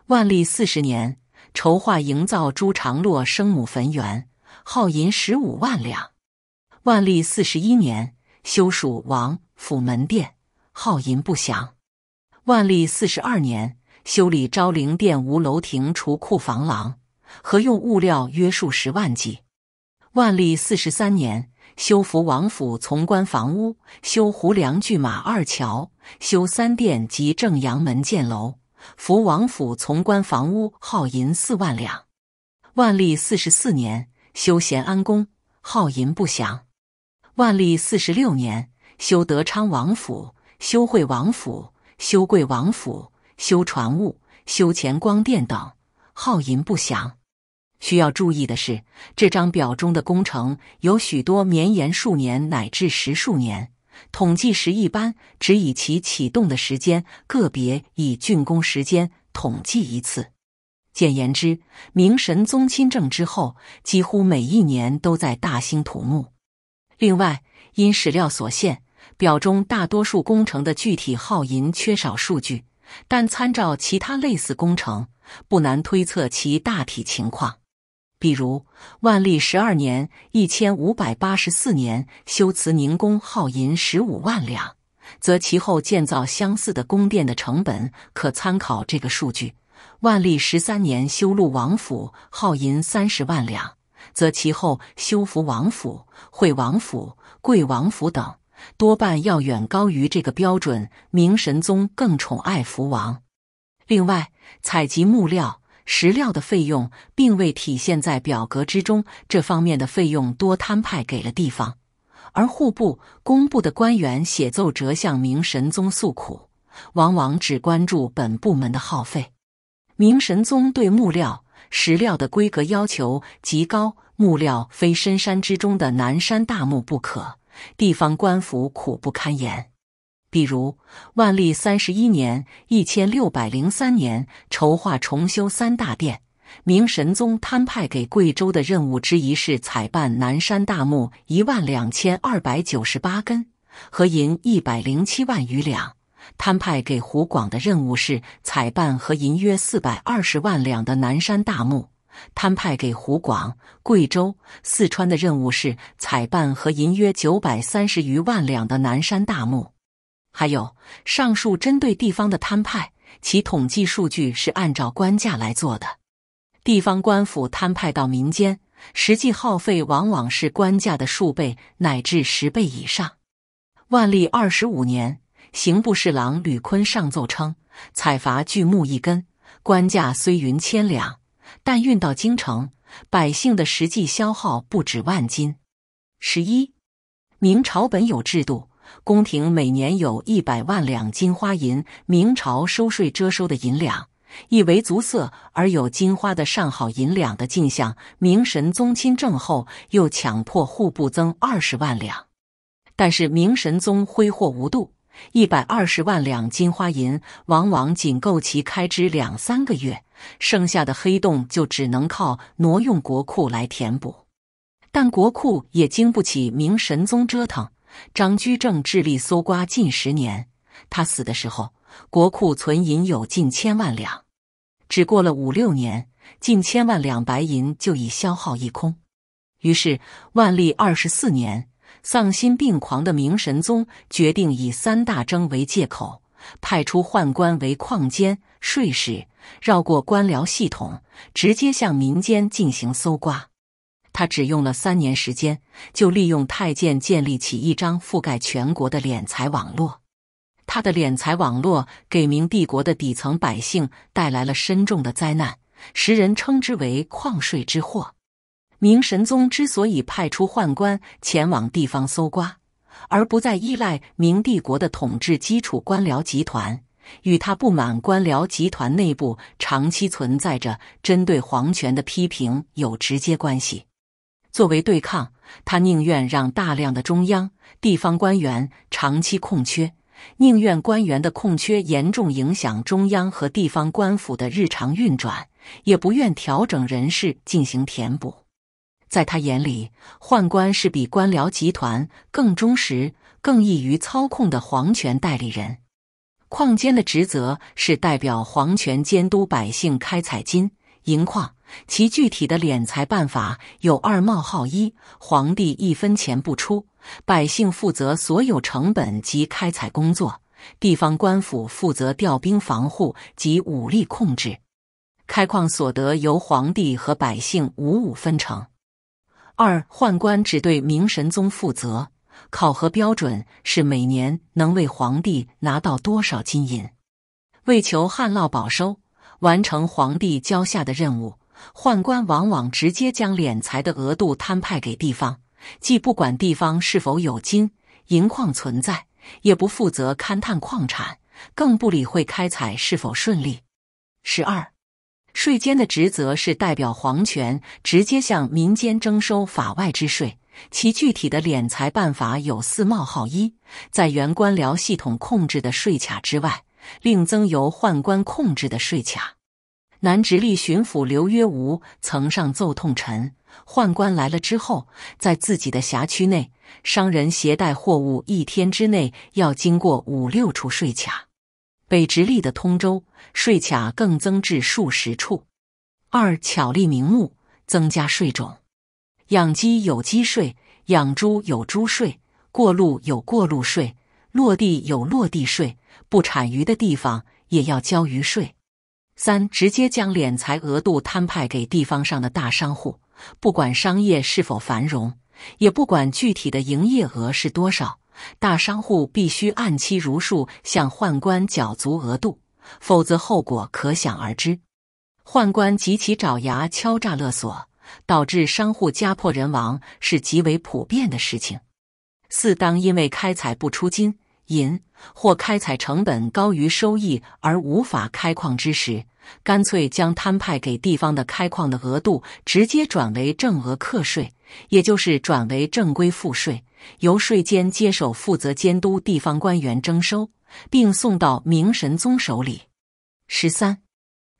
万历四十年筹划营造朱常洛生母坟园，耗银十五万两。万历四十一年修蜀王府门殿，耗银不详。万历四十二年。修理昭陵殿无楼亭除库房廊，合用物料约数十万计。万历四十三年修福王府从官房屋，修胡梁巨马二桥，修三殿及正阳门建楼。福王府从官房屋耗银四万两。万历四十四年修咸安宫，耗银不详。万历四十六年修德昌王府，修惠王府，修贵王府。修船坞、修前光电等，耗银不详。需要注意的是，这张表中的工程有许多绵延数年乃至十数年，统计时一般只以其启动的时间，个别以竣工时间统计一次。简言之，明神宗亲政之后，几乎每一年都在大兴土木。另外，因史料所限，表中大多数工程的具体耗银缺少数据。但参照其他类似工程，不难推测其大体情况。比如万历十二年（一千五百八十四年）修慈宁宫耗银十五万两，则其后建造相似的宫殿的成本可参考这个数据。万历十三年修路王府耗银三十万两，则其后修复王府、惠王府、贵王府等。多半要远高于这个标准。明神宗更宠爱福王。另外，采集木料、石料的费用并未体现在表格之中，这方面的费用多摊派给了地方。而户部、工部的官员写奏折向明神宗诉苦，往往只关注本部门的耗费。明神宗对木料、石料的规格要求极高，木料非深山之中的南山大木不可。地方官府苦不堪言，比如万历三十一年（一千六百零三年），筹划重修三大殿。明神宗摊派给贵州的任务之一是采办南山大木一万两千二百九十八根和银一百零七万余两；摊派给湖广的任务是采办和银约四百二十万两的南山大木。摊派给湖广、贵州、四川的任务是采办和银约九百三十余万两的南山大木，还有上述针对地方的摊派，其统计数据是按照官价来做的。地方官府摊派到民间，实际耗费往往是官价的数倍乃至十倍以上。万历二十五年，刑部侍郎吕坤上奏称，采伐巨木一根，官价虽云千两。但运到京城，百姓的实际消耗不止万金。十一，明朝本有制度，宫廷每年有一百万两金花银。明朝收税遮收的银两，一为足色而有金花的上好银两的进项。明神宗亲政后，又强迫户部增二十万两。但是明神宗挥霍无度。一百二十万两金花银，往往仅够其开支两三个月，剩下的黑洞就只能靠挪用国库来填补。但国库也经不起明神宗折腾。张居正致力搜刮近十年，他死的时候，国库存银有近千万两。只过了五六年，近千万两白银就已消耗一空。于是，万历二十四年。丧心病狂的明神宗决定以三大征为借口，派出宦官为矿监税使，绕过官僚系统，直接向民间进行搜刮。他只用了三年时间，就利用太监建立起一张覆盖全国的敛财网络。他的敛财网络给明帝国的底层百姓带来了深重的灾难，时人称之为“矿税之祸”。明神宗之所以派出宦官前往地方搜刮，而不再依赖明帝国的统治基础官僚集团，与他不满官僚集团内部长期存在着针对皇权的批评有直接关系。作为对抗，他宁愿让大量的中央、地方官员长期空缺，宁愿官员的空缺严重影响中央和地方官府的日常运转，也不愿调整人事进行填补。在他眼里，宦官是比官僚集团更忠实、更易于操控的皇权代理人。矿监的职责是代表皇权监督百姓开采金银矿，其具体的敛财办法有二：冒号一，皇帝一分钱不出，百姓负责所有成本及开采工作，地方官府负责调兵防护及武力控制，开矿所得由皇帝和百姓五五分成。二宦官只对明神宗负责，考核标准是每年能为皇帝拿到多少金银。为求旱涝保收，完成皇帝交下的任务，宦官往往直接将敛财的额度摊派给地方，既不管地方是否有金银矿存在，也不负责勘探矿产，更不理会开采是否顺利。十二。税监的职责是代表皇权直接向民间征收法外之税，其具体的敛财办法有四：冒号一，在原官僚系统控制的税卡之外，另增由宦官控制的税卡。南直隶巡抚刘约吾曾上奏痛陈，宦官来了之后，在自己的辖区内，商人携带货物一天之内要经过五六处税卡。北直隶的通州税卡更增至数十处。二巧立名目，增加税种，养鸡有鸡税，养猪有猪税，过路有过路税，落地有落地税，不产鱼的地方也要交鱼税。三直接将敛财额度摊派给地方上的大商户，不管商业是否繁荣，也不管具体的营业额是多少。大商户必须按期如数向宦官缴足额度，否则后果可想而知。宦官及其爪牙敲诈勒索，导致商户家破人亡是极为普遍的事情。四当因为开采不出金银，或开采成本高于收益而无法开矿之时，干脆将摊派给地方的开矿的额度直接转为正额课税，也就是转为正规赋税。由税监接手负责监督地方官员征收，并送到明神宗手里。十三，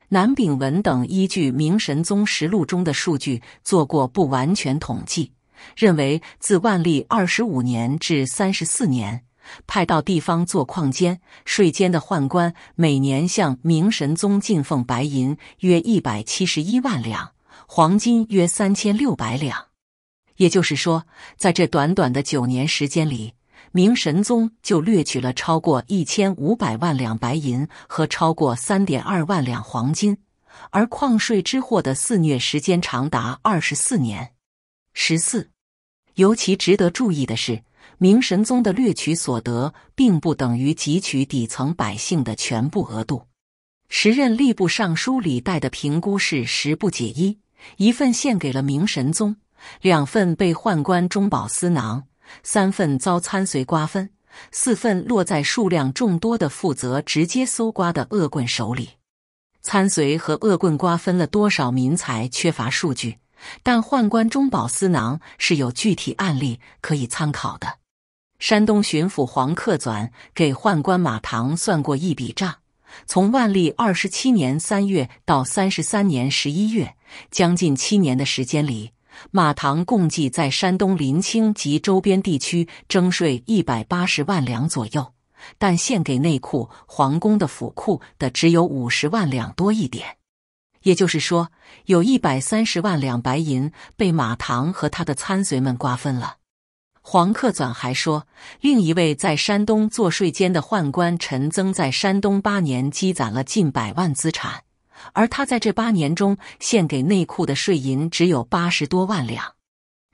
南炳文等依据《明神宗实录》中的数据做过不完全统计，认为自万历二十五年至三十四年，派到地方做矿监税监的宦官，每年向明神宗进奉白银约一百七十一万两，黄金约三千六百两。也就是说，在这短短的九年时间里，明神宗就掠取了超过一千五百万两白银和超过三点二万两黄金，而矿税之祸的肆虐时间长达二十四年。十四，尤其值得注意的是，明神宗的掠取所得并不等于汲取底层百姓的全部额度。时任吏部尚书李代的评估是十不解一，一份献给了明神宗。两份被宦官中饱私囊，三份遭参随瓜分，四份落在数量众多的负责直接搜刮的恶棍手里。参随和恶棍瓜分了多少民财，缺乏数据，但宦官中饱私囊是有具体案例可以参考的。山东巡抚黄克缵给宦官马堂算过一笔账：从万历二十七年三月到三十三年十一月，将近七年的时间里。马唐共计在山东临清及周边地区征税一百八十万两左右，但献给内库、皇宫的府库的只有五十万两多一点。也就是说，有一百三十万两白银被马唐和他的参随们瓜分了。黄克纂还说，另一位在山东做税监的宦官陈曾，在山东八年积攒了近百万资产。而他在这八年中献给内库的税银只有八十多万两。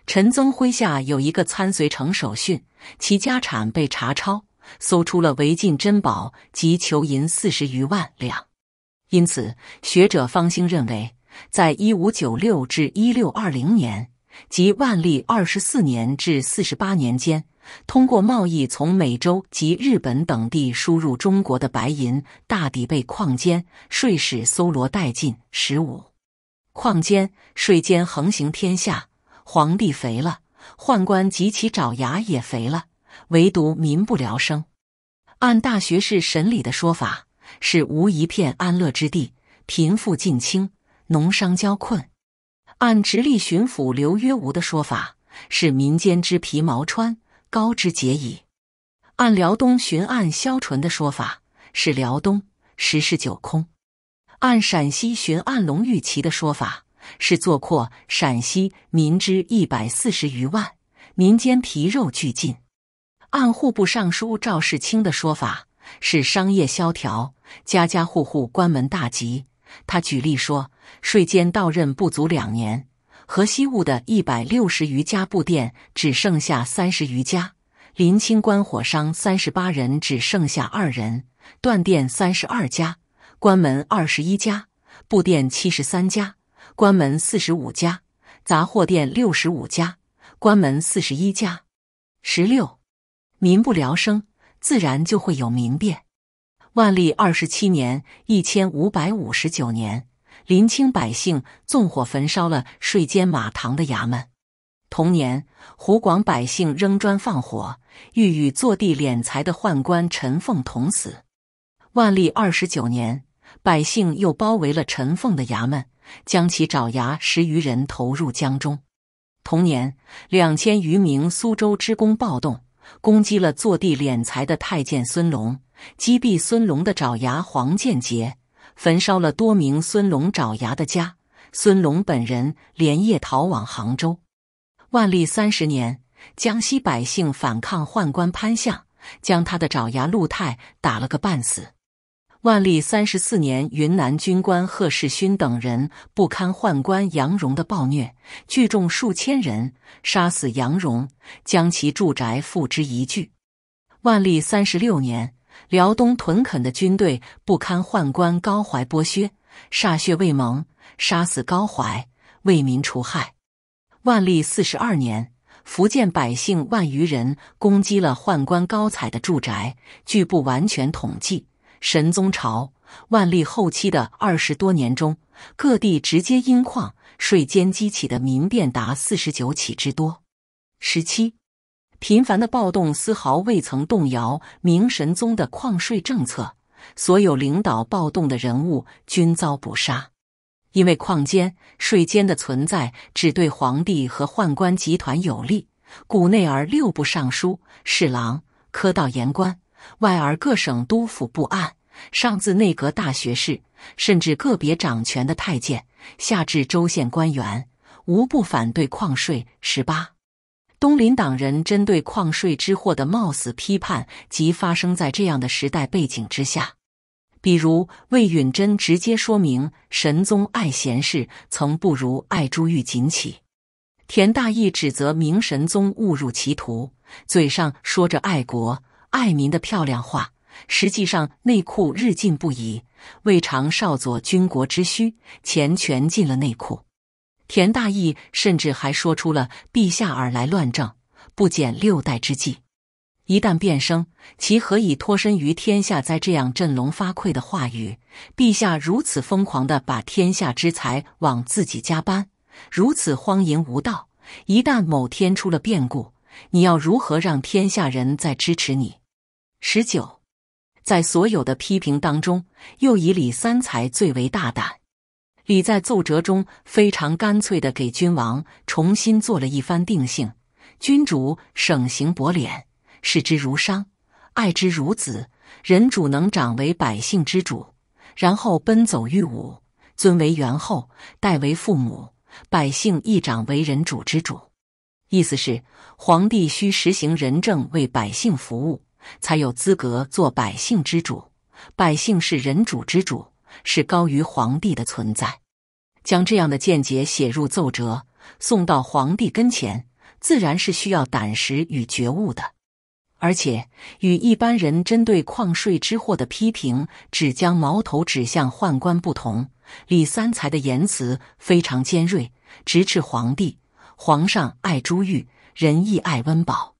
陈增麾下有一个参随程守训，其家产被查抄，搜出了违禁珍宝及囚银四十余万两。因此，学者方兴认为，在一五九六至一六二零年，即万历二十四年至四十八年间。通过贸易从美洲及日本等地输入中国的白银，大抵被矿监税使搜罗殆尽。十五，矿监税监横行天下，皇帝肥了，宦官及其爪牙也肥了，唯独民不聊生。按大学士审理的说法，是无一片安乐之地，贫富尽亲，农商交困。按直隶巡抚刘约吾的说法，是民间之皮毛穿。高之结矣。按辽东巡按萧纯的说法，是辽东十室九空；按陕西巡按龙玉琦的说法，是坐阔陕西民之一百四十余万，民间皮肉俱尽；按户部尚书赵世清的说法，是商业萧条，家家户户关门大吉。他举例说，税监到任不足两年。河西务的一百六十余家布店只剩下三十余家，临清关火商三十八人只剩下二人，断店三十二家，关门二十一家，布店七十三家，关门四十五家，杂货店六十五家，关门四十一家。十六，民不聊生，自然就会有民变。万历二十七年，一千五百五十九年。临清百姓纵火焚烧了税监马堂的衙门。同年，湖广百姓扔砖放火，欲与坐地敛财的宦官陈凤同死。万历二十九年，百姓又包围了陈凤的衙门，将其爪牙十余人投入江中。同年，两千余名苏州织工暴动，攻击了坐地敛财的太监孙龙，击毙孙龙的爪牙黄建杰。焚烧了多名孙龙爪牙的家，孙龙本人连夜逃往杭州。万历三十年，江西百姓反抗宦官潘相，将他的爪牙陆泰打了个半死。万历三十四年，云南军官贺世勋等人不堪宦官杨荣的暴虐，聚众数千人，杀死杨荣，将其住宅付之一炬。万历三十六年。辽东屯垦的军队不堪宦官高怀剥削，歃血为盟，杀死高怀，为民除害。万历四十二年，福建百姓万余人攻击了宦官高彩的住宅。据不完全统计，神宗朝万历后期的二十多年中，各地直接因矿税奸激起的民变达四十九起之多。十七。频繁的暴动丝毫未曾动摇明神宗的矿税政策。所有领导暴动的人物均遭捕杀，因为矿监税监的存在只对皇帝和宦官集团有利。古内而六部尚书、侍郎、科道言官，外而各省督府部按，上自内阁大学士，甚至个别掌权的太监，下至州县官员，无不反对矿税。十八。东林党人针对矿税之祸的冒死批判，即发生在这样的时代背景之下。比如魏允贞直接说明神宗爱贤士，曾不如爱珠玉锦起；田大义指责明神宗误入歧途，嘴上说着爱国爱民的漂亮话，实际上内库日进不已，未尝少佐军国之需，钱全进了内库。田大义甚至还说出了“陛下尔来乱政，不减六代之计，一旦变生，其何以脱身于天下哉？”这样振聋发聩的话语。陛下如此疯狂地把天下之财往自己家搬，如此荒淫无道，一旦某天出了变故，你要如何让天下人再支持你？十九，在所有的批评当中，又以李三才最为大胆。李在奏折中非常干脆的给君王重新做了一番定性：君主省刑薄敛，视之如商，爱之如子；人主能长为百姓之主，然后奔走御武，尊为元后，代为父母；百姓亦长为人主之主。意思是，皇帝需实行仁政，为百姓服务，才有资格做百姓之主；百姓是人主之主。是高于皇帝的存在，将这样的见解写入奏折送到皇帝跟前，自然是需要胆识与觉悟的。而且与一般人针对矿税之祸的批评，只将矛头指向宦官不同，李三才的言辞非常尖锐，直斥皇帝：皇上爱珠玉，仁义爱温饱；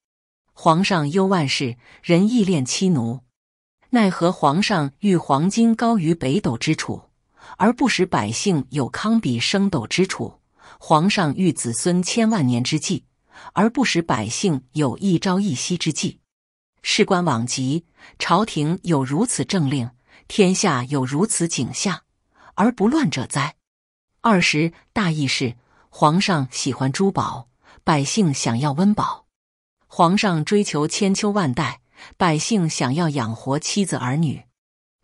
皇上忧万事，仁义恋妻奴。奈何皇上欲黄金高于北斗之处，而不使百姓有康比升斗之处；皇上欲子孙千万年之计，而不使百姓有一朝一夕之计。事关往极，朝廷有如此政令，天下有如此景象，而不乱者哉？二十大意是：皇上喜欢珠宝，百姓想要温饱；皇上追求千秋万代。百姓想要养活妻子儿女，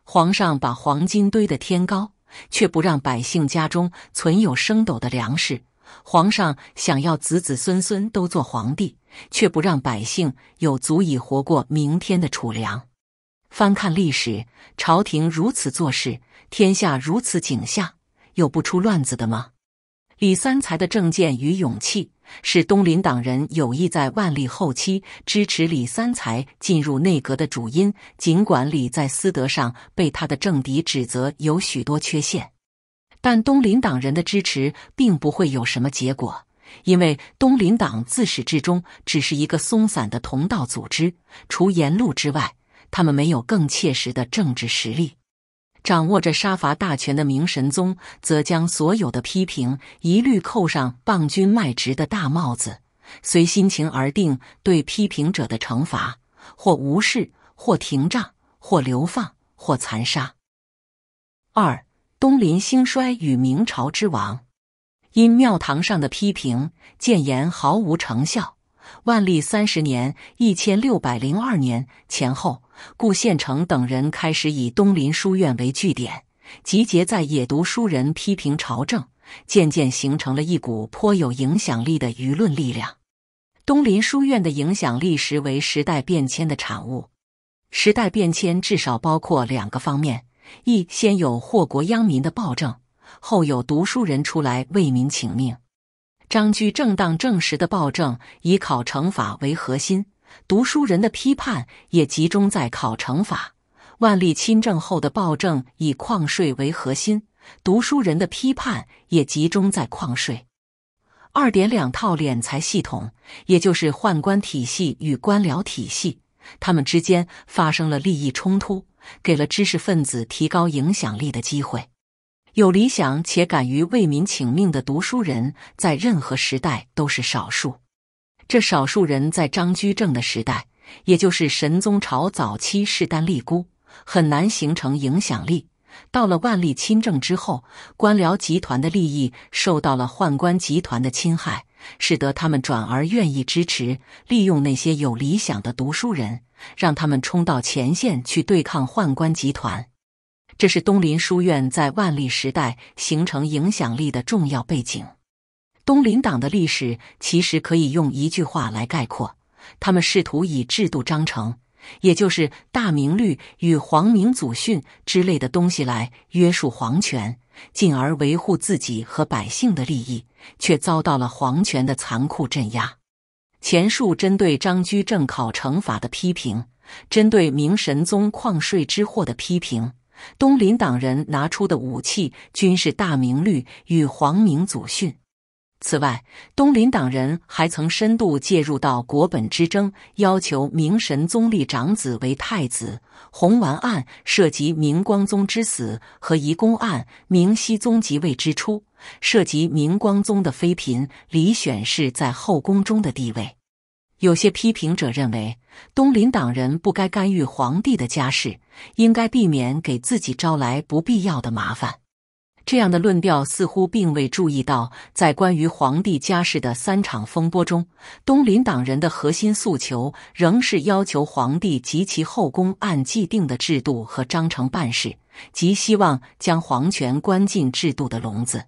皇上把黄金堆得天高，却不让百姓家中存有升斗的粮食；皇上想要子子孙孙都做皇帝，却不让百姓有足以活过明天的储粮。翻看历史，朝廷如此做事，天下如此景象，有不出乱子的吗？李三才的政见与勇气。是东林党人有意在万历后期支持李三才进入内阁的主因。尽管李在私德上被他的政敌指责有许多缺陷，但东林党人的支持并不会有什么结果，因为东林党自始至终只是一个松散的同道组织，除言路之外，他们没有更切实的政治实力。掌握着杀伐大权的明神宗，则将所有的批评一律扣上“谤君卖职的大帽子，随心情而定对批评者的惩罚：或无视，或停杖，或流放，或残杀。二东林兴衰与明朝之亡，因庙堂上的批评谏言毫无成效。万历三十年（一千六百零二年）前后。顾宪成等人开始以东林书院为据点，集结在野读书人批评朝政，渐渐形成了一股颇有影响力的舆论力量。东林书院的影响力实为时代变迁的产物。时代变迁至少包括两个方面：一先有祸国殃民的暴政，后有读书人出来为民请命。张居正当政时的暴政以考成法为核心。读书人的批判也集中在考成法。万历亲政后的暴政以矿税为核心，读书人的批判也集中在矿税。二点两套敛财系统，也就是宦官体系与官僚体系，他们之间发生了利益冲突，给了知识分子提高影响力的机会。有理想且敢于为民请命的读书人在任何时代都是少数。这少数人在张居正的时代，也就是神宗朝早期势单力孤，很难形成影响力。到了万历亲政之后，官僚集团的利益受到了宦官集团的侵害，使得他们转而愿意支持、利用那些有理想的读书人，让他们冲到前线去对抗宦官集团。这是东林书院在万历时代形成影响力的重要背景。东林党的历史其实可以用一句话来概括：他们试图以制度章程，也就是《大明律》与《皇明祖训》之类的东西来约束皇权，进而维护自己和百姓的利益，却遭到了皇权的残酷镇压。前述针对张居正考成法的批评，针对明神宗旷税之祸的批评，东林党人拿出的武器均是《大明律》与《皇明祖训》。此外，东林党人还曾深度介入到国本之争，要求明神宗立长子为太子。红丸案涉及明光宗之死和移宫案，明熹宗即位之初涉及明光宗的妃嫔李选侍在后宫中的地位。有些批评者认为，东林党人不该干预皇帝的家事，应该避免给自己招来不必要的麻烦。这样的论调似乎并未注意到，在关于皇帝家事的三场风波中，东林党人的核心诉求仍是要求皇帝及其后宫按既定的制度和章程办事，即希望将皇权关进制度的笼子。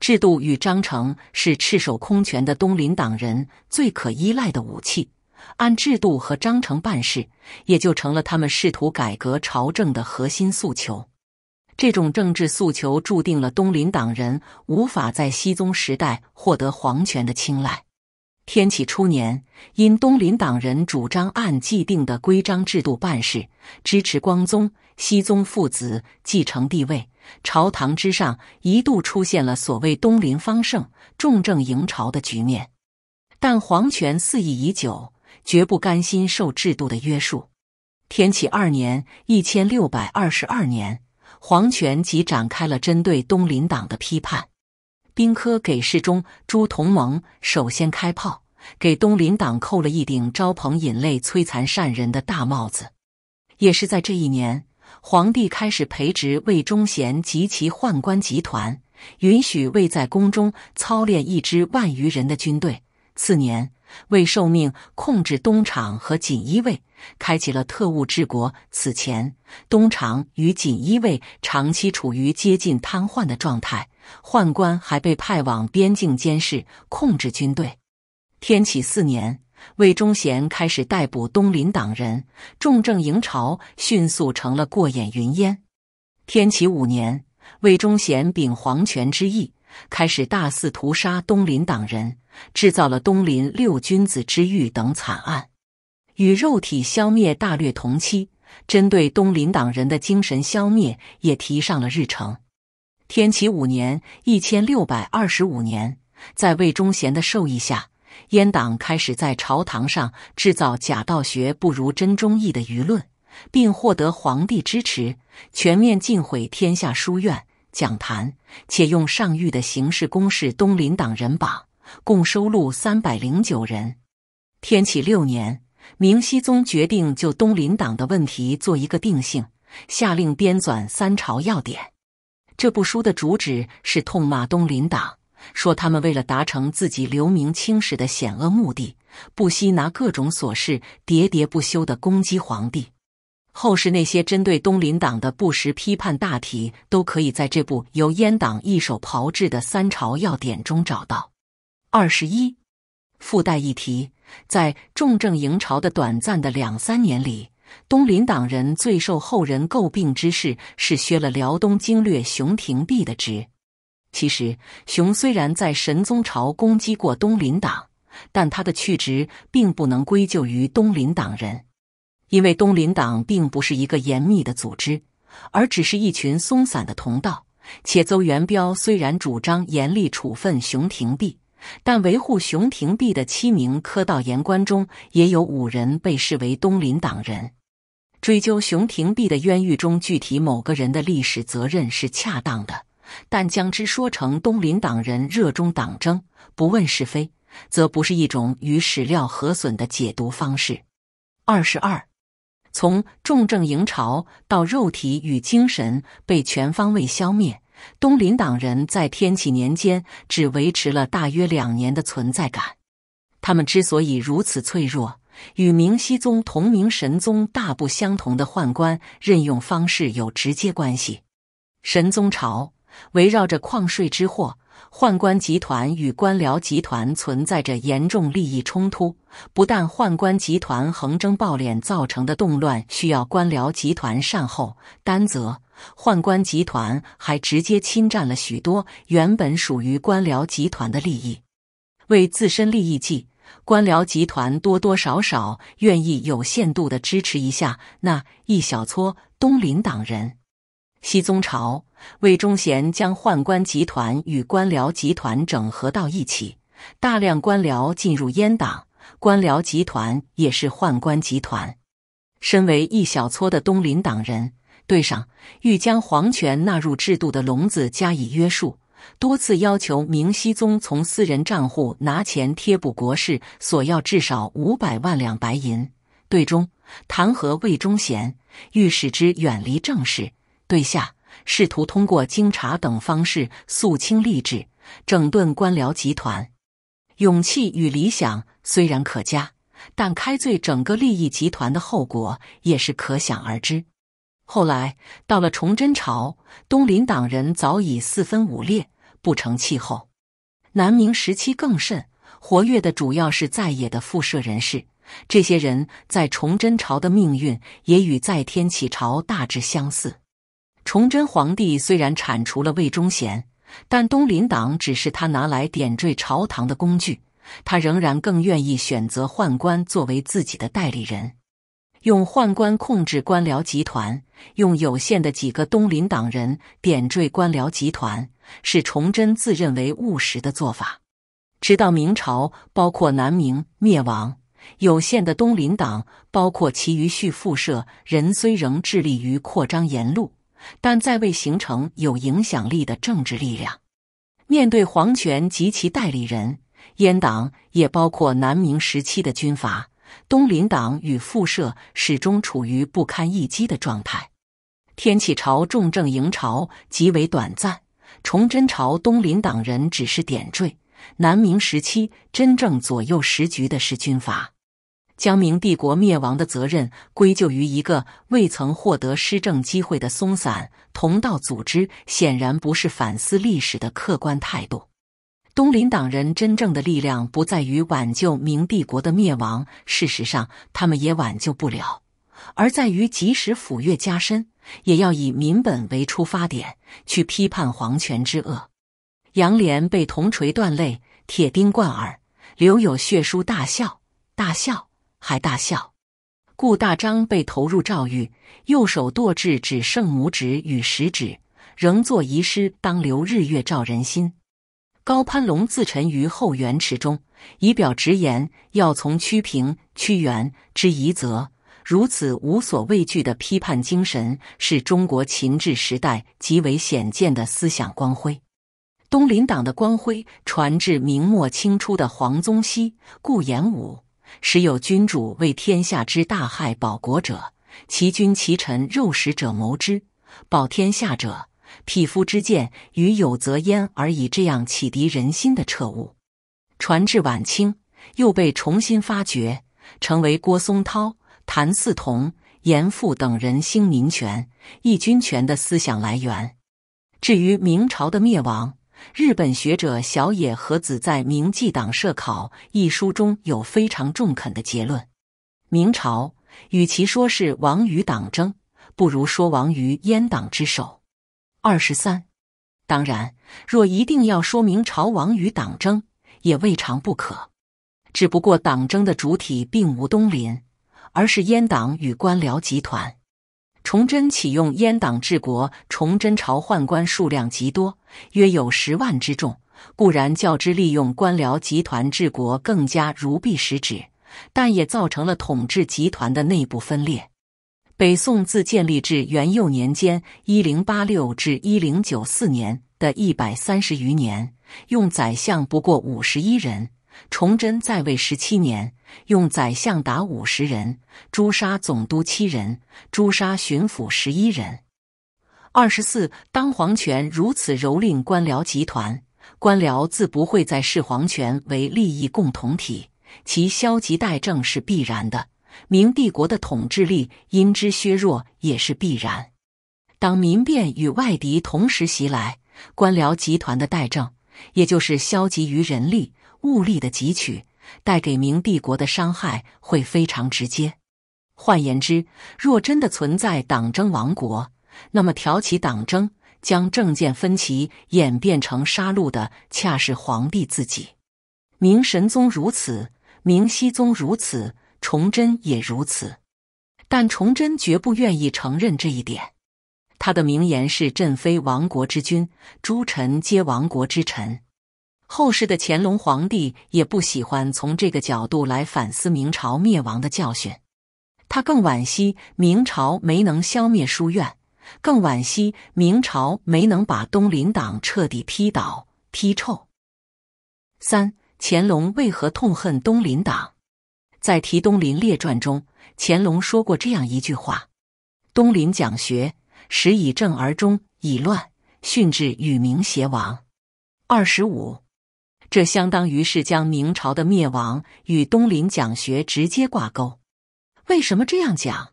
制度与章程是赤手空拳的东林党人最可依赖的武器，按制度和章程办事，也就成了他们试图改革朝政的核心诉求。这种政治诉求注定了东林党人无法在熹宗时代获得皇权的青睐。天启初年，因东林党人主张按既定的规章制度办事，支持光宗、熹宗父子继承帝位，朝堂之上一度出现了所谓“东林方盛，重政迎朝”的局面。但皇权肆意已久，绝不甘心受制度的约束。天启二年（一千六百二十二年）。黄权即展开了针对东林党的批判，兵科给事中朱同蒙首先开炮，给东林党扣了一顶招朋引类、摧残善人的大帽子。也是在这一年，皇帝开始培植魏忠贤及其宦官集团，允许魏在宫中操练一支万余人的军队。次年。为受命控制东厂和锦衣卫，开启了特务治国。此前，东厂与锦衣卫长期处于接近瘫痪的状态，宦官还被派往边境监视、控制军队。天启四年，魏忠贤开始逮捕东林党人，重政迎朝迅速成了过眼云烟。天启五年，魏忠贤秉皇权之意。开始大肆屠杀东林党人，制造了东林六君子之狱等惨案。与肉体消灭大略同期，针对东林党人的精神消灭也提上了日程。天启五年（一千六百二十五年），在魏忠贤的授意下，阉党开始在朝堂上制造“假道学不如真忠义”的舆论，并获得皇帝支持，全面尽毁天下书院。讲坛，且用上谕的形式公示东林党人榜，共收录三百零九人。天启六年，明熹宗决定就东林党的问题做一个定性，下令编纂《三朝要典》。这部书的主旨是痛骂东林党，说他们为了达成自己留名青史的险恶目的，不惜拿各种琐事喋喋不休的攻击皇帝。后世那些针对东林党的不实批判，大体都可以在这部由阉党一手炮制的《三朝要典》中找到。二十一，附带一提，在重政迎朝的短暂的两三年里，东林党人最受后人诟病之事是削了辽东经略熊廷弼的职。其实，熊虽然在神宗朝攻击过东林党，但他的去职并不能归咎于东林党人。因为东林党并不是一个严密的组织，而只是一群松散的同道。且邹元彪虽然主张严厉处分熊廷弼，但维护熊廷弼的七名科道言官中，也有五人被视为东林党人。追究熊廷弼的冤狱中具体某个人的历史责任是恰当的，但将之说成东林党人热衷党争、不问是非，则不是一种与史料合损的解读方式。二十二。从重症迎潮到肉体与精神被全方位消灭，东林党人在天启年间只维持了大约两年的存在感。他们之所以如此脆弱，与明熹宗同名神宗大不相同的宦官任用方式有直接关系。神宗朝围绕着矿税之祸。宦官集团与官僚集团存在着严重利益冲突，不但宦官集团横征暴敛造成的动乱需要官僚集团善后担责，宦官集团还直接侵占了许多原本属于官僚集团的利益。为自身利益计，官僚集团多多少少愿意有限度的支持一下那一小撮东林党人。熹宗朝，魏忠贤将宦官集团与官僚集团整合到一起，大量官僚进入阉党，官僚集团也是宦官集团。身为一小撮的东林党人，对上欲将皇权纳入制度的笼子加以约束，多次要求明熹宗从私人账户拿钱贴补国事，索要至少五百万两白银。最终弹劾魏忠贤，欲使之远离政事。对下试图通过经查等方式肃清吏治、整顿官僚集团，勇气与理想虽然可嘉，但开罪整个利益集团的后果也是可想而知。后来到了崇祯朝，东林党人早已四分五裂，不成气候；南明时期更甚，活跃的主要是在野的复社人士。这些人在崇祯朝的命运也与在天启朝大致相似。崇祯皇帝虽然铲除了魏忠贤，但东林党只是他拿来点缀朝堂的工具，他仍然更愿意选择宦官作为自己的代理人，用宦官控制官僚集团，用有限的几个东林党人点缀官僚集团，是崇祯自认为务实的做法。直到明朝包括南明灭亡，有限的东林党包括其余续复社人虽仍致力于扩张言路。但在未形成有影响力的政治力量，面对皇权及其代理人阉党，也包括南明时期的军阀东林党与复社，始终处于不堪一击的状态。天启朝重政营朝极为短暂，崇祯朝东林党人只是点缀，南明时期真正左右时局的是军阀。将明帝国灭亡的责任归咎于一个未曾获得施政机会的松散同道组织，显然不是反思历史的客观态度。东林党人真正的力量不在于挽救明帝国的灭亡，事实上他们也挽救不了，而在于即使抚越加深，也要以民本为出发点去批判皇权之恶。杨涟被铜锤断肋，铁钉贯耳，留有血书，大笑，大笑。还大笑，顾大章被投入诏狱，右手剁至只剩拇指与食指，仍作遗诗：“当留日月照人心。”高攀龙自沉于后园池中，以表直言，要从屈平、屈原之遗则。如此无所畏惧的批判精神，是中国秦制时代极为显见的思想光辉。东林党的光辉传至明末清初的黄宗羲、顾炎武。时有君主为天下之大害，保国者，其君其臣肉食者谋之；保天下者，匹夫之见与有责焉而已。这样启迪人心的彻悟，传至晚清，又被重新发掘，成为郭松涛、谭嗣同、严复等人兴民权、抑君权的思想来源。至于明朝的灭亡。日本学者小野和子在《明记党社考》一书中有非常中肯的结论：明朝与其说是亡于党争，不如说亡于阉党之手。二十三，当然，若一定要说明朝亡于党争，也未尝不可。只不过党争的主体并无东林，而是阉党与官僚集团。崇祯启用阉党治国，崇祯朝宦官数量极多。约有十万之众，固然较之利用官僚集团治国更加如臂使指，但也造成了统治集团的内部分裂。北宋自建立至元佑年间 （1086-1094 年）的一百三十余年，用宰相不过五十一人；崇祯在位十七年，用宰相达五十人，诛杀总督七人，诛杀巡抚十一人。二十四，当皇权如此蹂躏官僚集团，官僚自不会再视皇权为利益共同体，其消极怠政是必然的。明帝国的统治力因之削弱也是必然。当民变与外敌同时袭来，官僚集团的怠政，也就是消极于人力物力的汲取，带给明帝国的伤害会非常直接。换言之，若真的存在党争亡国。那么挑起党争，将政见分歧演变成杀戮的，恰是皇帝自己。明神宗如此，明熹宗如此，崇祯也如此。但崇祯绝不愿意承认这一点，他的名言是“朕非亡国之君，诸臣皆亡国之臣”。后世的乾隆皇帝也不喜欢从这个角度来反思明朝灭亡的教训，他更惋惜明朝没能消灭书院。更惋惜明朝没能把东林党彻底劈倒劈臭。三、乾隆为何痛恨东林党？在《提东林列传》中，乾隆说过这样一句话：“东林讲学始以正而终以乱，训至与明邪亡。”二十五，这相当于是将明朝的灭亡与东林讲学直接挂钩。为什么这样讲？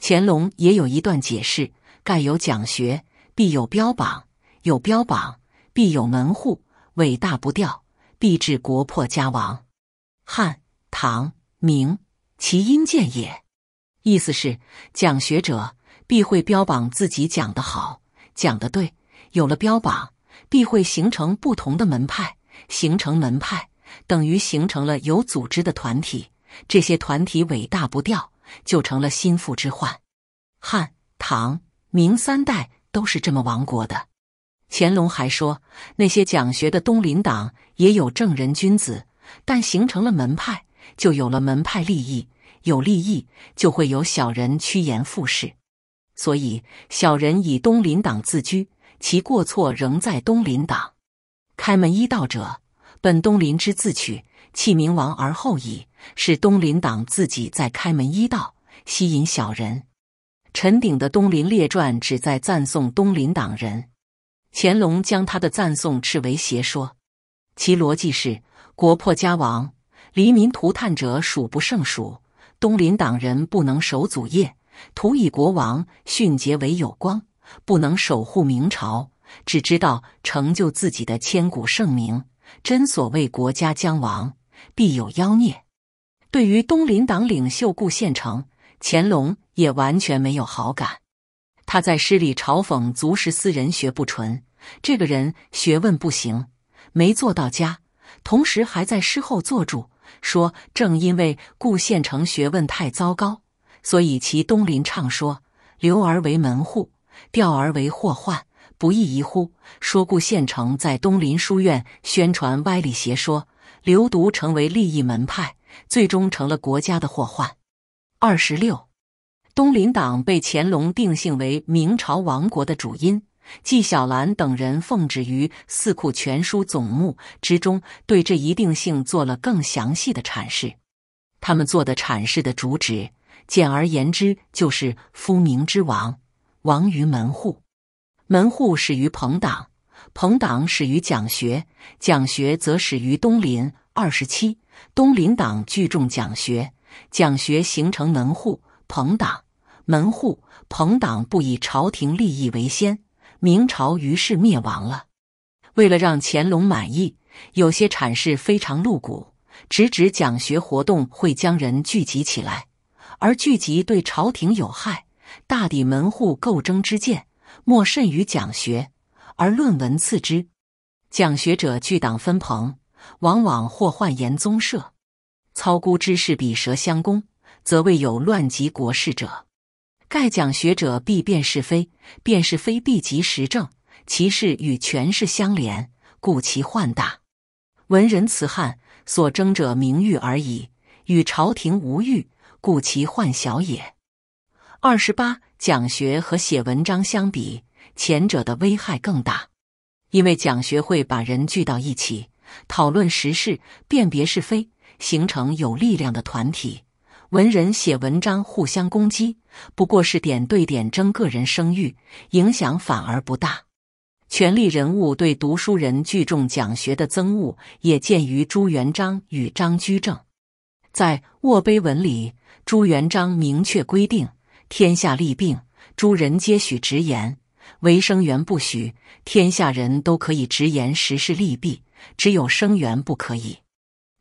乾隆也有一段解释。盖有讲学，必有标榜；有标榜，必有门户。伟大不掉，必致国破家亡。汉、唐、明，其因见也。意思是，讲学者必会标榜自己讲得好、讲得对；有了标榜，必会形成不同的门派；形成门派，等于形成了有组织的团体。这些团体伟大不掉，就成了心腹之患。汉、唐。明三代都是这么亡国的。乾隆还说，那些讲学的东林党也有正人君子，但形成了门派，就有了门派利益，有利益就会有小人趋炎附势。所以，小人以东林党自居，其过错仍在东林党。开门一道者，本东林之自取，弃明王而后已，是东林党自己在开门一道，吸引小人。陈鼎的《东林列传》旨在赞颂东林党人，乾隆将他的赞颂斥为邪说。其逻辑是：国破家亡，黎民涂炭者数不胜数，东林党人不能守祖业，徒以国王训诫为有光，不能守护明朝，只知道成就自己的千古盛名。真所谓国家将亡，必有妖孽。对于东林党领袖顾宪成，乾隆。也完全没有好感。他在诗里嘲讽足十四人学不纯，这个人学问不行，没做到家。同时还在诗后做主说，正因为顾县城学问太糟糕，所以其东林唱说留而为门户，调而为祸患，不亦宜乎？说顾县城在东林书院宣传歪理邪说，留读成为利益门派，最终成了国家的祸患。二十六。东林党被乾隆定性为明朝亡国的主因，纪晓岚等人奉旨于《四库全书总目》之中对这一定性做了更详细的阐释。他们做的阐释的主旨，简而言之就是“夫明之亡，亡于门户；门户始于朋党，朋党始于讲学，讲学则始于东林二十七。东林党聚众讲学，讲学形成门户，朋党。”门户朋党不以朝廷利益为先，明朝于是灭亡了。为了让乾隆满意，有些阐释非常露骨，直指讲学活动会将人聚集起来，而聚集对朝廷有害。大抵门户斗争之见，莫甚于讲学，而论文次之。讲学者聚党分朋，往往或患言宗社，操孤之事，比蛇相攻，则未有乱及国事者。盖讲学者必辨是非，辨是非必及时政，其事与权势相连，故其患大。文人辞汉所争者名誉而已，与朝廷无欲，故其患小也。二十八，讲学和写文章相比，前者的危害更大，因为讲学会把人聚到一起，讨论时事，辨别是非，形成有力量的团体；文人写文章，互相攻击。不过是点对点争个人声誉，影响反而不大。权力人物对读书人聚众讲学的憎恶，也见于朱元璋与张居正。在《卧碑文》里，朱元璋明确规定：天下利病，诸人皆许直言，唯生源不许。天下人都可以直言时事利弊，只有生源不可以。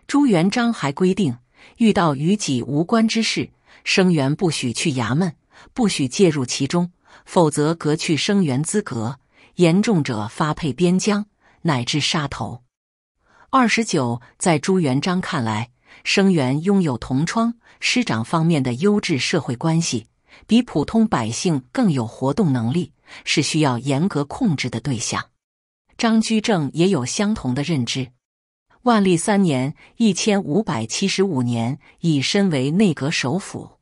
朱元璋还规定，遇到与己无关之事。生员不许去衙门，不许介入其中，否则革去生员资格，严重者发配边疆，乃至杀头。二十九，在朱元璋看来，生员拥有同窗、师长方面的优质社会关系，比普通百姓更有活动能力，是需要严格控制的对象。张居正也有相同的认知。万历三年（一千五百七十五年），已身为内阁首辅、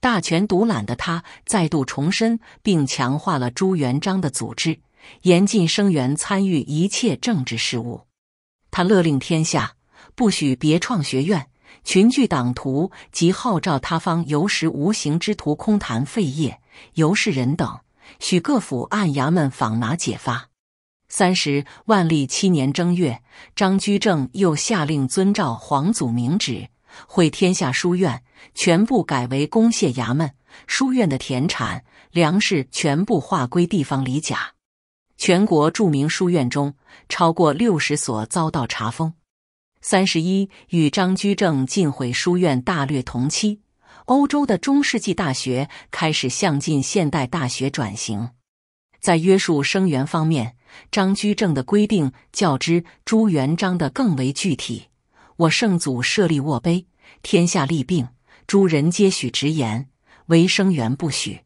大权独揽的他，再度重申并强化了朱元璋的组织，严禁生员参与一切政治事务。他勒令天下，不许别创学院，群聚党徒，及号召他方有食无形之徒，空谈废业、游士人等，许各府按衙门访拿解发。三十万历七年正月，张居正又下令遵照皇祖明旨，会天下书院，全部改为公廨衙门。书院的田产、粮食全部划归地方里甲。全国著名书院中，超过六十所遭到查封。三十一，与张居正进毁书院大略同期，欧洲的中世纪大学开始向近现代大学转型，在约束生源方面。张居正的规定较之朱元璋的更为具体。我圣祖设立卧碑，天下立病，诸人皆许直言，唯生源不许。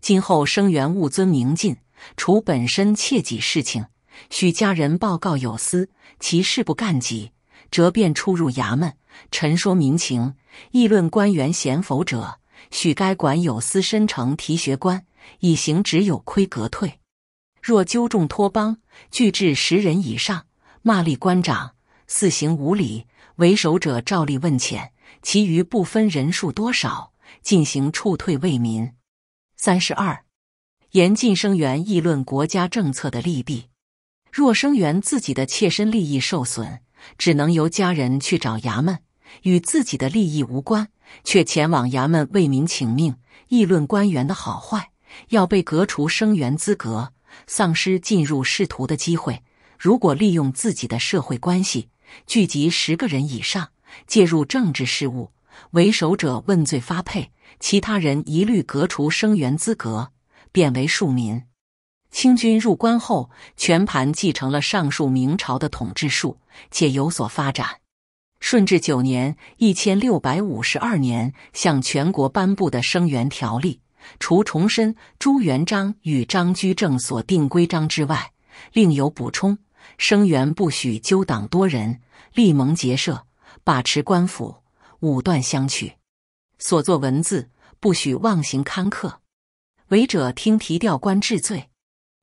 今后生源勿尊明禁，除本身切己事情，许家人报告有私，其事不干己，则便出入衙门，陈说民情，议论官员贤否者，许该管有司申呈提学官，以行止有亏格退。若纠众托帮聚至十人以上，骂立官长，四行无礼，为首者照例问遣，其余不分人数多少，进行处退为民。三十二，严禁生员议论国家政策的利弊。若生员自己的切身利益受损，只能由家人去找衙门，与自己的利益无关，却前往衙门为民请命，议论官员的好坏，要被革除生员资格。丧失进入仕途的机会。如果利用自己的社会关系聚集十个人以上，介入政治事务，为首者问罪发配，其他人一律革除生源资格，贬为庶民。清军入关后，全盘继承了上述明朝的统治术，且有所发展。顺治九年（一千六百五十二年）向全国颁布的生源条例。除重申朱元璋与张居正所定规章之外，另有补充：生援不许纠党多人，立盟结社，把持官府，武断相取。所作文字不许妄行刊刻，违者听提调官治罪。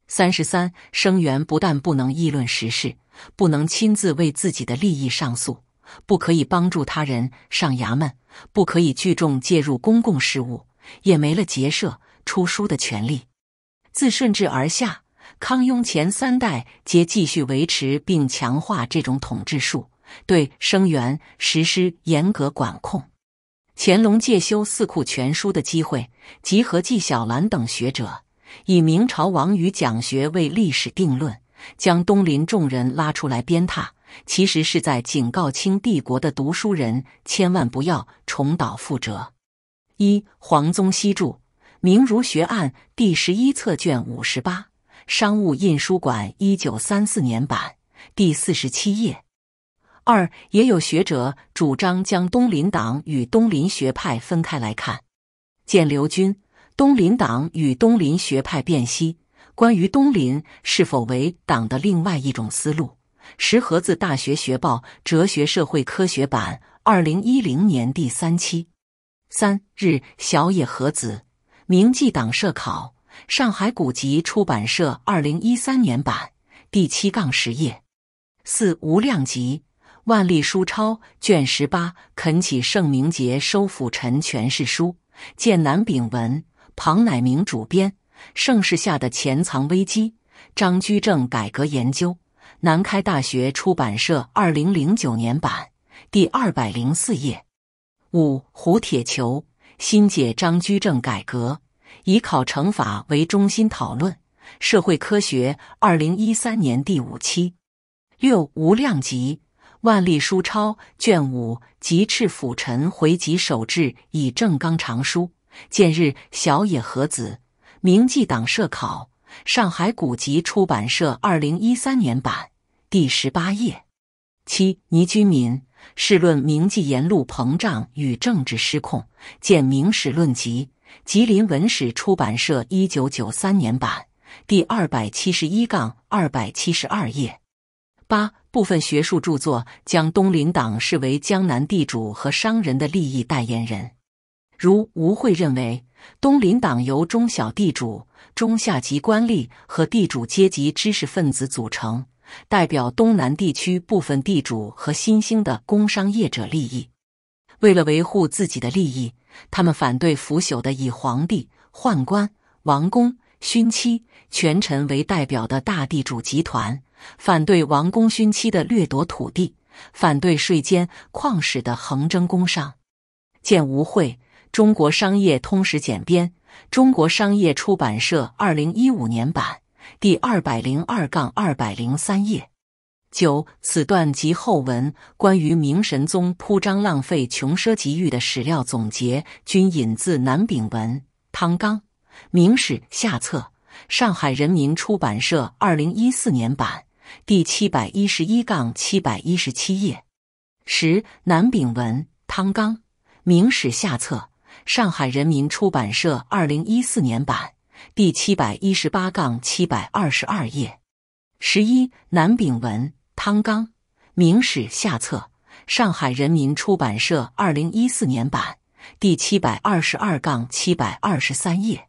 三十三，生员不但不能议论时事，不能亲自为自己的利益上诉，不可以帮助他人上衙门，不可以聚众介入公共事务。也没了结社出书的权利。自顺治而下，康雍前三代皆继续维持并强化这种统治术，对生源实施严格管控。乾隆借修《四库全书》的机会，集合纪晓岚等学者，以明朝王禹讲学为历史定论，将东林众人拉出来鞭挞，其实是在警告清帝国的读书人千万不要重蹈覆辙。一黄宗羲著《明儒学案》第十一册卷五十八，商务印书馆一九三四年版，第四十七页。二也有学者主张将东林党与东林学派分开来看，见刘军《东林党与东林学派辨析：关于东林是否为党的另外一种思路》，石河子大学学报哲学社会科学版，二零一零年第三期。三日，小野和子《明记党社考》，上海古籍出版社，二零一三年版，第七杠十页。四，吴量集《万历书钞》卷十八，恳启圣明节收辅臣全氏书，见南炳文、庞乃明主编《盛世下的潜藏危机：张居正改革研究》，南开大学出版社，二零零九年版，第二百零四页。五胡铁球新解张居正改革以考成法为中心讨论社会科学二零一三年第五期。六吴量集万历书钞卷五及赤辅臣回籍手制以正纲常书见日小野和子明记党社考上海古籍出版社二零一三年版第十八页。七倪居民。试论铭记沿路膨胀与政治失控，见《明史论集》，吉林文史出版社，一九九三年版，第二百七十一杠二百七十二页。八部分学术著作将东林党视为江南地主和商人的利益代言人，如吴会认为，东林党由中小地主、中下级官吏和地主阶级知识分子组成。代表东南地区部分地主和新兴的工商业者利益，为了维护自己的利益，他们反对腐朽的以皇帝、宦官、王公、勋戚、权臣为代表的大地主集团，反对王公勋戚的掠夺土地，反对税监矿使的横征工商。见吴会《中国商业通史简编》，中国商业出版社，二零一五年版。第二百零二杠二百零三页。九，此段及后文关于明神宗铺张浪费、穷奢极欲的史料总结，均引自南炳文、汤纲《明史》下册，上海人民出版社二零一四年版，第七百一十一杠七百一十七页。十，南炳文、汤纲《明史》下册，上海人民出版社二零一四年版。第七百一十八杠七百二十二页，十一南炳文《汤纲明史下册》，上海人民出版社，二零一四年版，第七百二十二杠七百二十三页。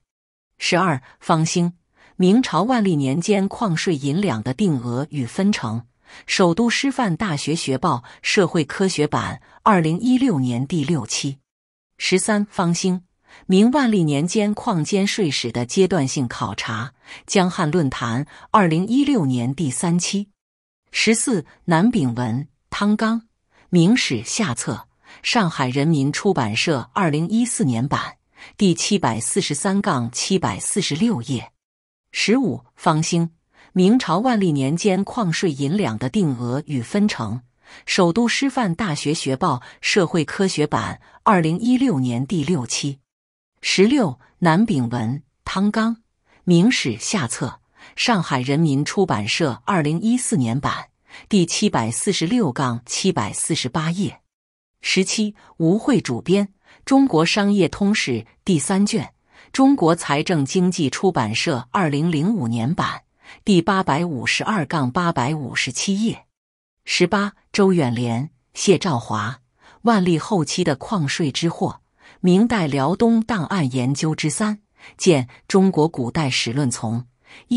十二方兴，《明朝万历年间矿税银两的定额与分成》，首都师范大学学报社会科学版，二零一六年第六期。十三方兴。明万历年间矿监税史的阶段性考察，《江汉论坛》二零一六年第三期。十四，南炳文、汤刚，《明史》下册，上海人民出版社二零一四年版，第七百四十三杠七百四十六页。十五，方兴，《明朝万历年间矿税银两的定额与分成》，首都师范大学学报社会科学版，二零一六年第六期。十六，南炳文、汤纲，《明史》下册，上海人民出版社，二零一四年版，第七百四十六杠七百四十八页。十七，吴会主编，《中国商业通史》第三卷，中国财政经济出版社，二零零五年版，第八百五十二杠八百五十七页。十八，周远廉、谢兆华，《万历后期的矿税之祸》。明代辽东档案研究之三，见《中国古代史论丛》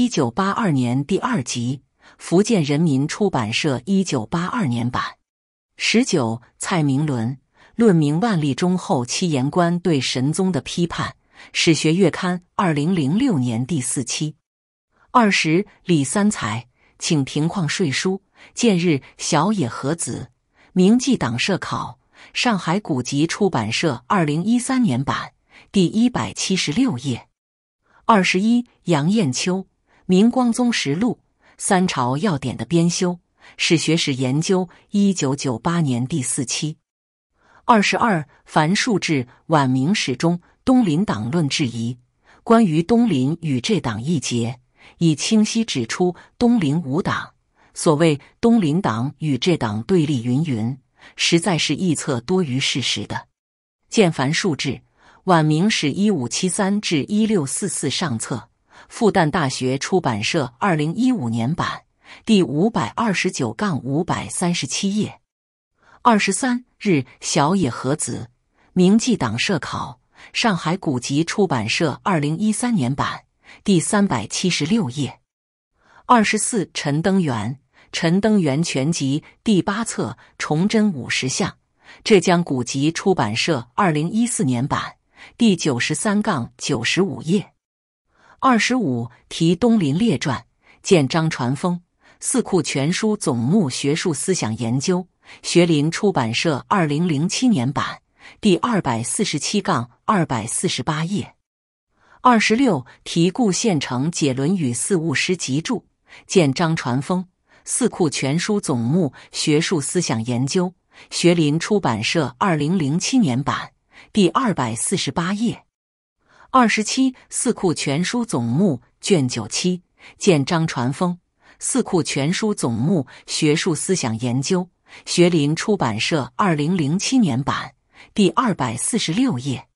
，1982年第二集，福建人民出版社，1982年版。十九，蔡明伦《论明万历中后期言官对神宗的批判》，《史学月刊》，2006年第四期。二十，李三才《请停矿税书，见日小野和子《明记党社考》。上海古籍出版社，二零一三年版，第一百七十六页。二十一，杨艳秋，《明光宗实录》三朝要点的编修，《史学史研究》，一九九八年第四期。二十二，樊树志，《晚明史中东林党论质疑》，关于东林与这党一节，已清晰指出东林无党，所谓东林党与这党对立云云。实在是臆测多于事实的。剑凡数志，晚明史一五七三至一六四四上册，复旦大学出版社二零一五年版，第五百二十九杠五百三十七页。二十三日，小野和子《明记党社考》，上海古籍出版社二零一三年版，第三百七十六页。二十四，陈登元。陈登元全集第八册《崇祯五十项》，浙江古籍出版社，二零一四年版，第九十三杠九十五页。二十五题《东林列传》，见张传峰《四库全书总目学术思想研究》，学林出版社，二零零七年版，第二百四十七杠二百四十八页。二十六题《顾县城解论语四物诗集注》，见张传峰《四库全书总目》学术思想研究，学林出版社，二零零七年版，第二百四十八页。二十七，《四库全书总目》卷九七，见张传峰，《四库全书总目》学术思想研究，学林出版社，二零零七年版，第二百四十六页。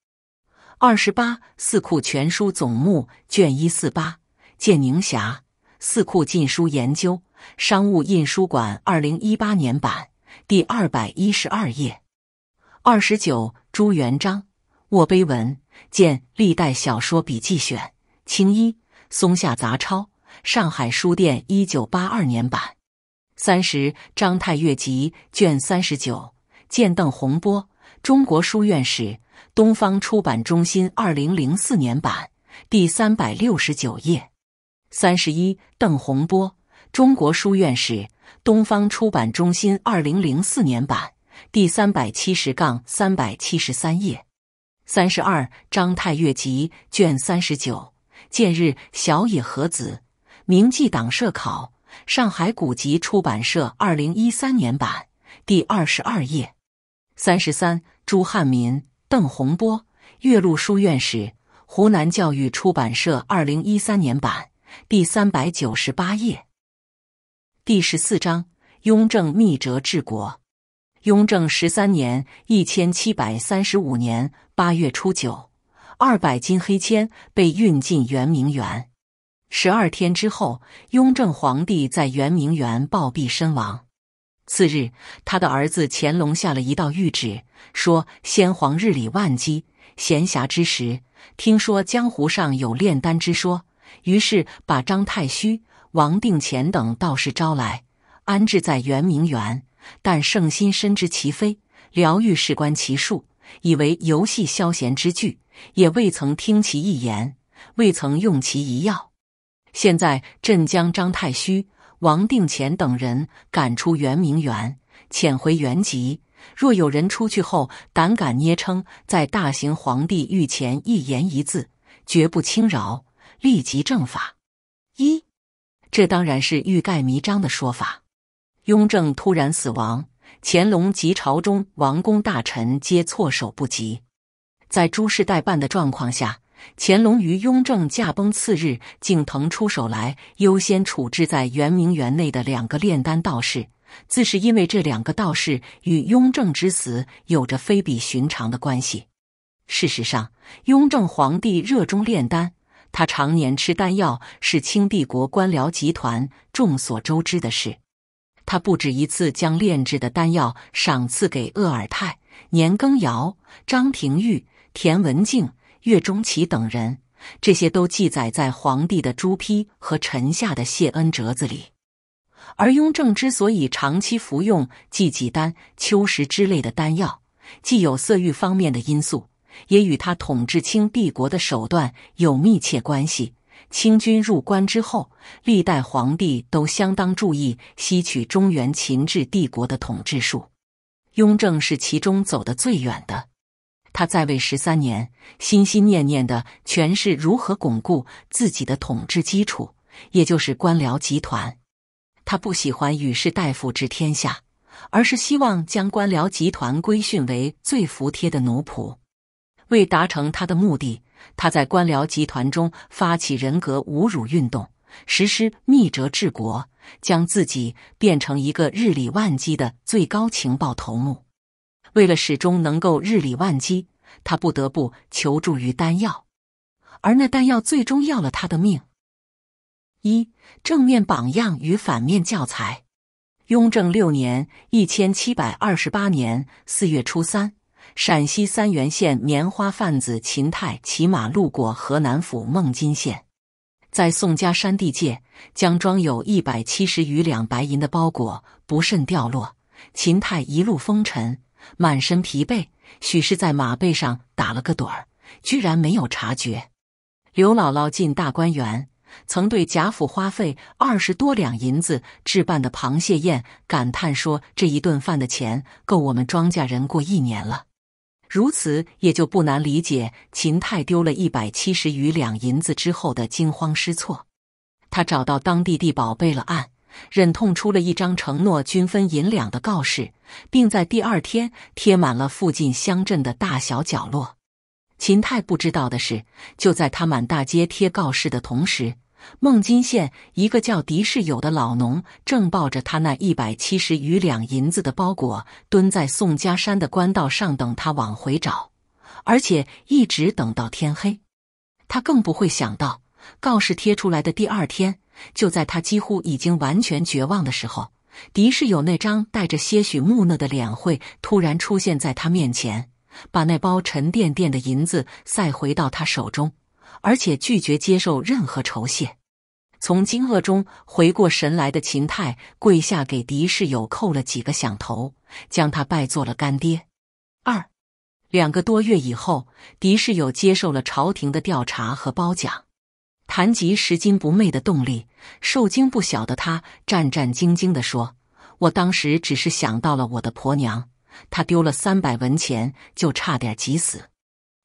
二十八，《四库全书总目》卷一四八，见宁霞，《四库禁书研究》。商务印书馆，二零一八年版，第二百一十二页。二十九，朱元璋卧碑文，见《历代小说笔记选》，青一，松下杂抄，上海书店，一九八二年版。三十，《张太岳集》卷三十九，见邓洪波《中国书院史》，东方出版中心，二零零四年版，第三百六十九页。三十一，邓洪波。中国书院史，东方出版中心，二零零四年版，第三百七十杠三百七十三页。三十二，《张太岳集》卷三十九，见日小野和子《明记党社考》，上海古籍出版社，二零一三年版，第二十二页。三十三，《朱汉民、邓洪波岳麓书院史》，湖南教育出版社，二零一三年版，第三百九十八页。第十四章，雍正密折治国。雍正十三年，一千七百三十五年八月初九，二百斤黑铅被运进圆明园。十二天之后，雍正皇帝在圆明园暴毙身亡。次日，他的儿子乾隆下了一道谕旨，说先皇日理万机，闲暇之时，听说江湖上有炼丹之说，于是把张太虚。王定乾等道士招来，安置在圆明园，但圣心深知其非疗愈，事关其术，以为游戏消闲之具，也未曾听其一言，未曾用其一药。现在朕将张太虚、王定乾等人赶出圆明园，遣回原籍。若有人出去后胆敢捏称在大行皇帝御前一言一字，绝不轻饶，立即正法。一。这当然是欲盖弥彰的说法。雍正突然死亡，乾隆及朝中王公大臣皆措手不及。在诸事待办的状况下，乾隆于雍正驾崩次日竟腾出手来优先处置在圆明园内的两个炼丹道士，自是因为这两个道士与雍正之死有着非比寻常的关系。事实上，雍正皇帝热衷炼丹。他常年吃丹药是清帝国官僚集团众所周知的事。他不止一次将炼制的丹药赏赐给鄂尔泰、年羹尧、张廷玉、田文静、岳钟琪等人，这些都记载在皇帝的朱批和臣下的谢恩折子里。而雍正之所以长期服用济济丹、秋实之类的丹药，既有色欲方面的因素。也与他统治清帝国的手段有密切关系。清军入关之后，历代皇帝都相当注意吸取中原秦制帝国的统治术。雍正是其中走得最远的。他在位十三年，心心念念的全是如何巩固自己的统治基础，也就是官僚集团。他不喜欢与世大夫治天下，而是希望将官僚集团规训为最服帖的奴仆。为达成他的目的，他在官僚集团中发起人格侮辱运动，实施密折治国，将自己变成一个日理万机的最高情报头目。为了始终能够日理万机，他不得不求助于丹药，而那丹药最终要了他的命。一正面榜样与反面教材，雍正六年（一千七百二十八年）四月初三。陕西三原县棉花贩子秦泰骑马路过河南府孟津县，在宋家山地界，将装有一百七十余两白银的包裹不慎掉落。秦泰一路风尘，满身疲惫，许是在马背上打了个盹儿，居然没有察觉。刘姥姥进大观园，曾对贾府花费二十多两银子置办的螃蟹宴感叹说：“这一顿饭的钱，够我们庄稼人过一年了。”如此，也就不难理解秦泰丢了一百七十余两银子之后的惊慌失措。他找到当地地保备了案，忍痛出了一张承诺均分银两的告示，并在第二天贴满了附近乡镇的大小角落。秦泰不知道的是，就在他满大街贴告示的同时。孟津县一个叫狄世友的老农，正抱着他那一百七十余两银子的包裹，蹲在宋家山的官道上等他往回找，而且一直等到天黑。他更不会想到，告示贴出来的第二天，就在他几乎已经完全绝望的时候，狄世友那张带着些许木讷的脸会突然出现在他面前，把那包沉甸甸的银子塞回到他手中。而且拒绝接受任何酬谢。从惊愕中回过神来的秦泰跪下，给狄世友叩了几个响头，将他拜做了干爹。二两个多月以后，狄世友接受了朝廷的调查和褒奖。谈及拾金不昧的动力，受惊不小的他战战兢兢地说：“我当时只是想到了我的婆娘，她丢了三百文钱，就差点急死。”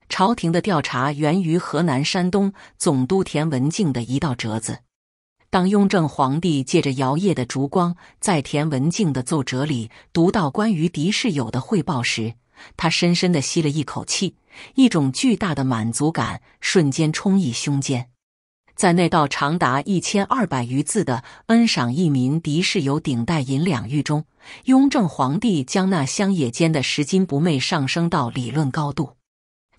朝廷的调查源于河南山东总督田文静的一道折子。当雍正皇帝借着摇曳的烛光，在田文静的奏折里读到关于狄士友的汇报时，他深深地吸了一口气，一种巨大的满足感瞬间充溢胸间。在那道长达一千二百余字的恩赏一民狄士友顶戴银两狱中，雍正皇帝将那乡野间的拾金不昧上升到理论高度。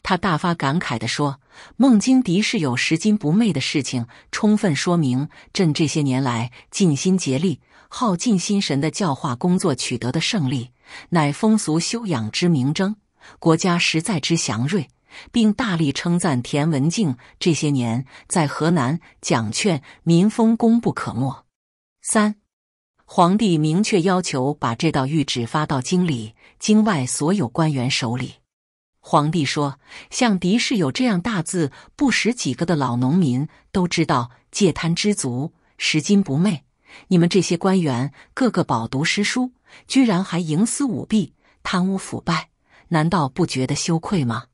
他大发感慨地说：“孟金迪是有拾金不昧的事情，充分说明朕这些年来尽心竭力、耗尽心神的教化工作取得的胜利，乃风俗修养之明征，国家实在之祥瑞。”并大力称赞田文静这些年在河南讲劝民风功不可没。三，皇帝明确要求把这道谕旨发到京里、京外所有官员手里。皇帝说：“像狄氏有这样大字不识几个的老农民都知道戒贪知足，拾金不昧。你们这些官员个个饱读诗书，居然还营私舞弊、贪污腐败，难道不觉得羞愧吗？”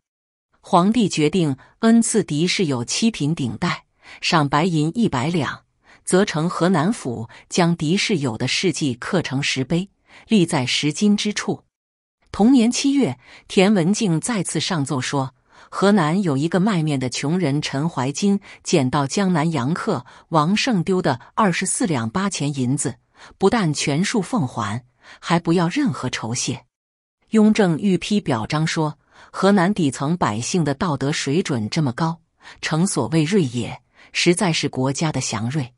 皇帝决定恩赐狄氏有七品顶戴，赏白银一百两，责成河南府将狄氏有的事迹刻成石碑，立在石金之处。同年七月，田文静再次上奏说，河南有一个卖面的穷人陈怀金捡到江南洋客王胜丢的二十四两八钱银子，不但全数奉还，还不要任何酬谢。雍正御批表彰说，河南底层百姓的道德水准这么高，成所谓瑞也，实在是国家的祥瑞。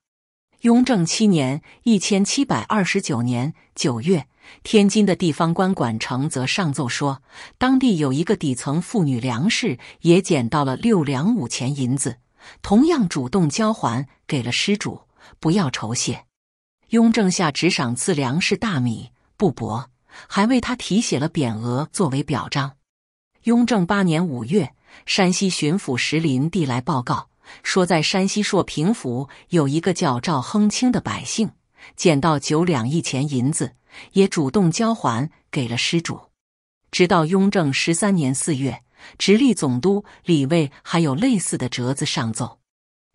雍正七年（一千七百二十九年）九月。天津的地方官管城则上奏说，当地有一个底层妇女梁氏也捡到了六两五钱银子，同样主动交还给了失主，不要酬谢。雍正下旨赏赐粮食、大米、布帛，还为他题写了匾额作为表彰。雍正八年五月，山西巡抚石林递来报告说，在山西朔平府有一个叫赵亨清的百姓捡到九两一钱银子。也主动交还给了失主，直到雍正十三年四月，直隶总督李卫还有类似的折子上奏。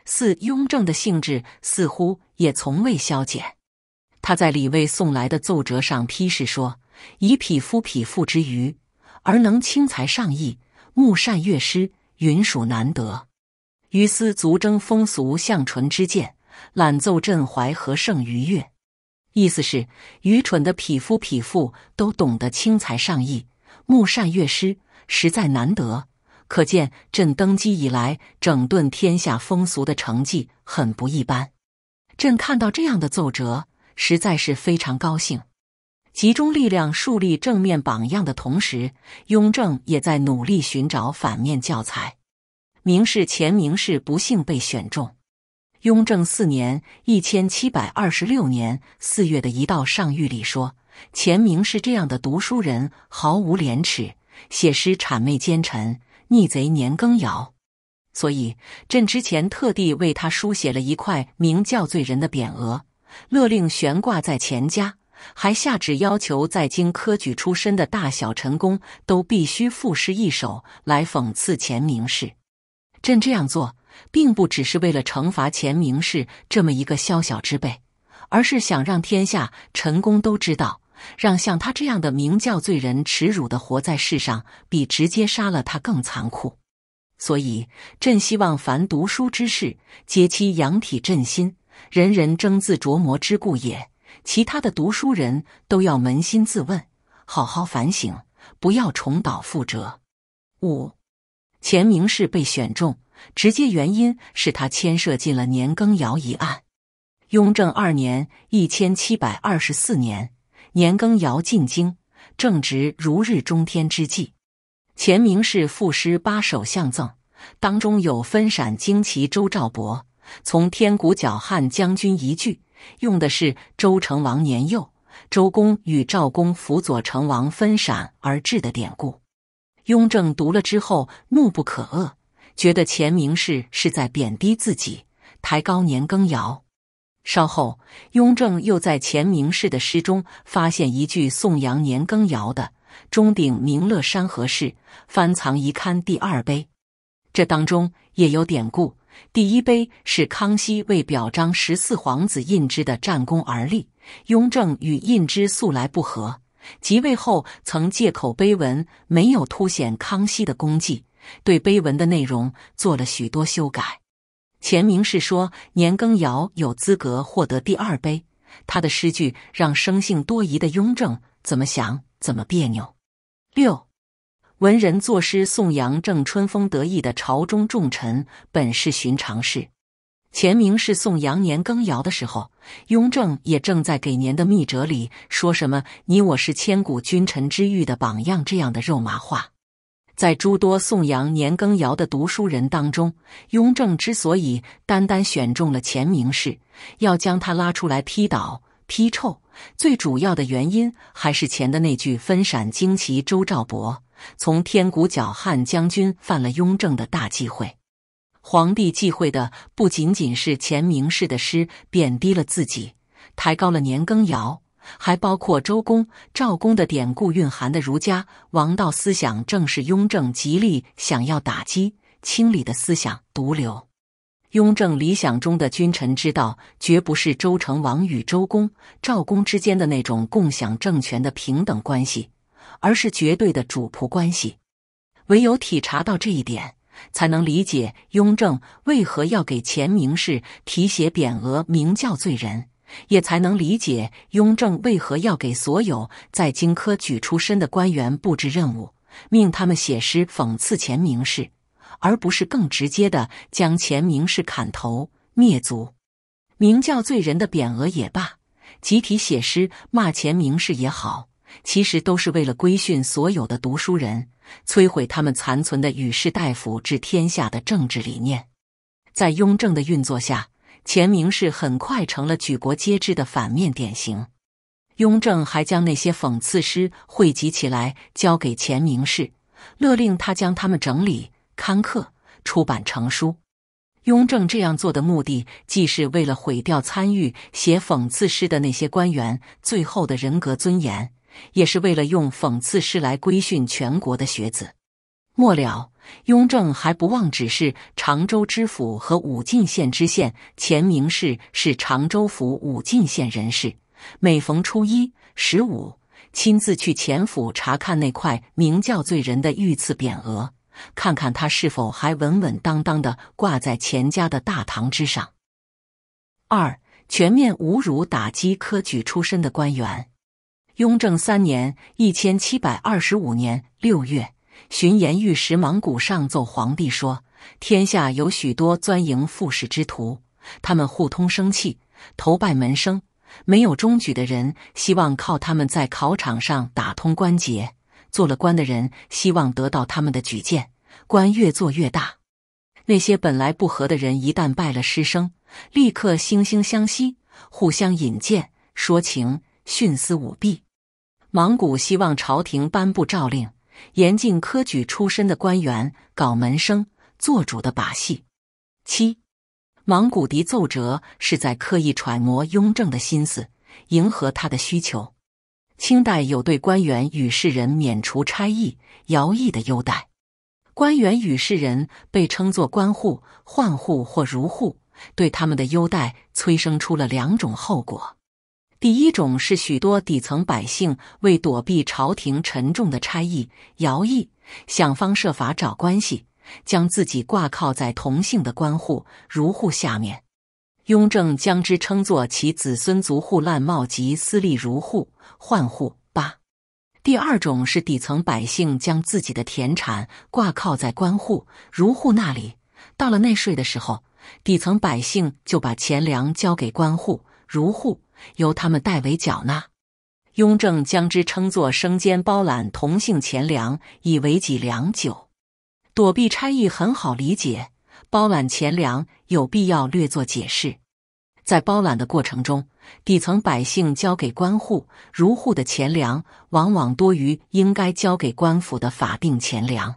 四，雍正的兴致似乎也从未消减。他在李卫送来的奏折上批示说：“以匹夫匹妇之余，而能轻财上亿，目善乐师，云属难得。于斯足征风俗向纯之见，览奏振怀，和圣愉悦。”意思是，愚蠢的匹夫匹妇都懂得轻财上义、慕善乐施，实在难得。可见，朕登基以来整顿天下风俗的成绩很不一般。朕看到这样的奏折，实在是非常高兴。集中力量树立正面榜样的同时，雍正也在努力寻找反面教材。明世前明世不幸被选中。雍正四年（一千七百二十六年）四月的一道上谕里说，钱明是这样的读书人，毫无廉耻，写诗谄媚奸臣逆贼年羹尧，所以朕之前特地为他书写了一块名叫“罪人”的匾额，勒令悬挂在钱家，还下旨要求在京科举出身的大小臣工都必须赋诗一首来讽刺钱明氏。朕这样做。并不只是为了惩罚钱明世这么一个宵小之辈，而是想让天下臣工都知道，让像他这样的明教罪人耻辱的活在世上，比直接杀了他更残酷。所以，朕希望凡读书之士，皆期养体振心，人人争自琢磨之故也。其他的读书人都要扪心自问，好好反省，不要重蹈覆辙。五，钱明世被选中。直接原因是他牵涉进了年羹尧一案。雍正二年（一千七百二十四年），年羹尧进京，正值如日中天之际。前明是赋诗八首相赠，当中有“分陕旌旗周兆伯，从天古角汉将军”一句，用的是周成王年幼，周公与赵公辅佐成王分陕而至的典故。雍正读了之后，怒不可遏。觉得钱明士是在贬低自己，抬高年羹尧。稍后，雍正又在钱明士的诗中发现一句颂扬年羹尧的“中鼎明乐山河事，翻藏遗刊第二碑”。这当中也有典故，第一碑是康熙为表彰十四皇子胤禛的战功而立，雍正与胤禛素来不和，即位后曾借口碑文没有凸显康熙的功绩。对碑文的内容做了许多修改。前明是说年羹尧有资格获得第二碑，他的诗句让生性多疑的雍正怎么想怎么别扭。六，文人作诗颂扬正春风得意的朝中重臣，本是寻常事。前明是颂扬年羹尧的时候，雍正也正在给年的密折里说什么“你我是千古君臣之誉的榜样”这样的肉麻话。在诸多颂扬年羹尧的读书人当中，雍正之所以单单选中了钱明士，要将他拉出来批倒批臭，最主要的原因还是钱的那句“分闪惊奇周赵伯，从天古角汉将军”犯了雍正的大忌讳。皇帝忌讳的不仅仅是钱明士的诗贬低了自己，抬高了年羹尧。还包括周公、赵公的典故蕴含的儒家王道思想，正是雍正极力想要打击、清理的思想毒瘤。雍正理想中的君臣之道，绝不是周成王与周公、赵公之间的那种共享政权的平等关系，而是绝对的主仆关系。唯有体察到这一点，才能理解雍正为何要给前明士题写匾额“明教罪人”。也才能理解雍正为何要给所有在京科举出身的官员布置任务，命他们写诗讽刺前明氏，而不是更直接的将前明氏砍头灭族。明教罪人的匾额也罢，集体写诗骂前明氏也好，其实都是为了规训所有的读书人，摧毁他们残存的与士大夫治天下的政治理念。在雍正的运作下。钱明氏很快成了举国皆知的反面典型。雍正还将那些讽刺诗汇集起来，交给钱明氏，勒令他将他们整理刊刻出版成书。雍正这样做的目的，既是为了毁掉参与写讽刺诗的那些官员最后的人格尊严，也是为了用讽刺诗来规训全国的学子。末了。雍正还不忘指示常州知府和武进县知县钱明世是常州府武进县人士，每逢初一、十五，亲自去钱府查看那块明教罪人的御赐匾额，看看他是否还稳稳当当地挂在钱家的大堂之上。二、全面侮辱打击科举出身的官员。雍正三年（一千七百二十五年）六月。巡盐御史芒古上奏皇帝说：“天下有许多钻营附使之徒，他们互通声气，投拜门生。没有中举的人希望靠他们在考场上打通关节；做了官的人希望得到他们的举荐。官越做越大，那些本来不和的人一旦拜了师生，立刻惺惺相惜，互相引荐、说情、徇私舞弊。芒古希望朝廷颁布诏令。”严禁科举出身的官员搞门生做主的把戏。七，芒古迪奏折是在刻意揣摩雍正的心思，迎合他的需求。清代有对官员与世人免除差役、徭役的优待，官员与世人被称作官户、宦户或儒户，对他们的优待催生出了两种后果。第一种是许多底层百姓为躲避朝廷沉重的差役、徭役，想方设法找关系，将自己挂靠在同姓的官户、如户下面。雍正将之称作其子孙族户烂帽及私立如户宦户八。第二种是底层百姓将自己的田产挂靠在官户、如户那里，到了纳税的时候，底层百姓就把钱粮交给官户、如户。由他们代为缴纳，雍正将之称作生煎包揽同性钱粮，以为己良久，躲避差役很好理解。包揽钱粮有必要略作解释。在包揽的过程中，底层百姓交给官户、如户的钱粮，往往多于应该交给官府的法定钱粮。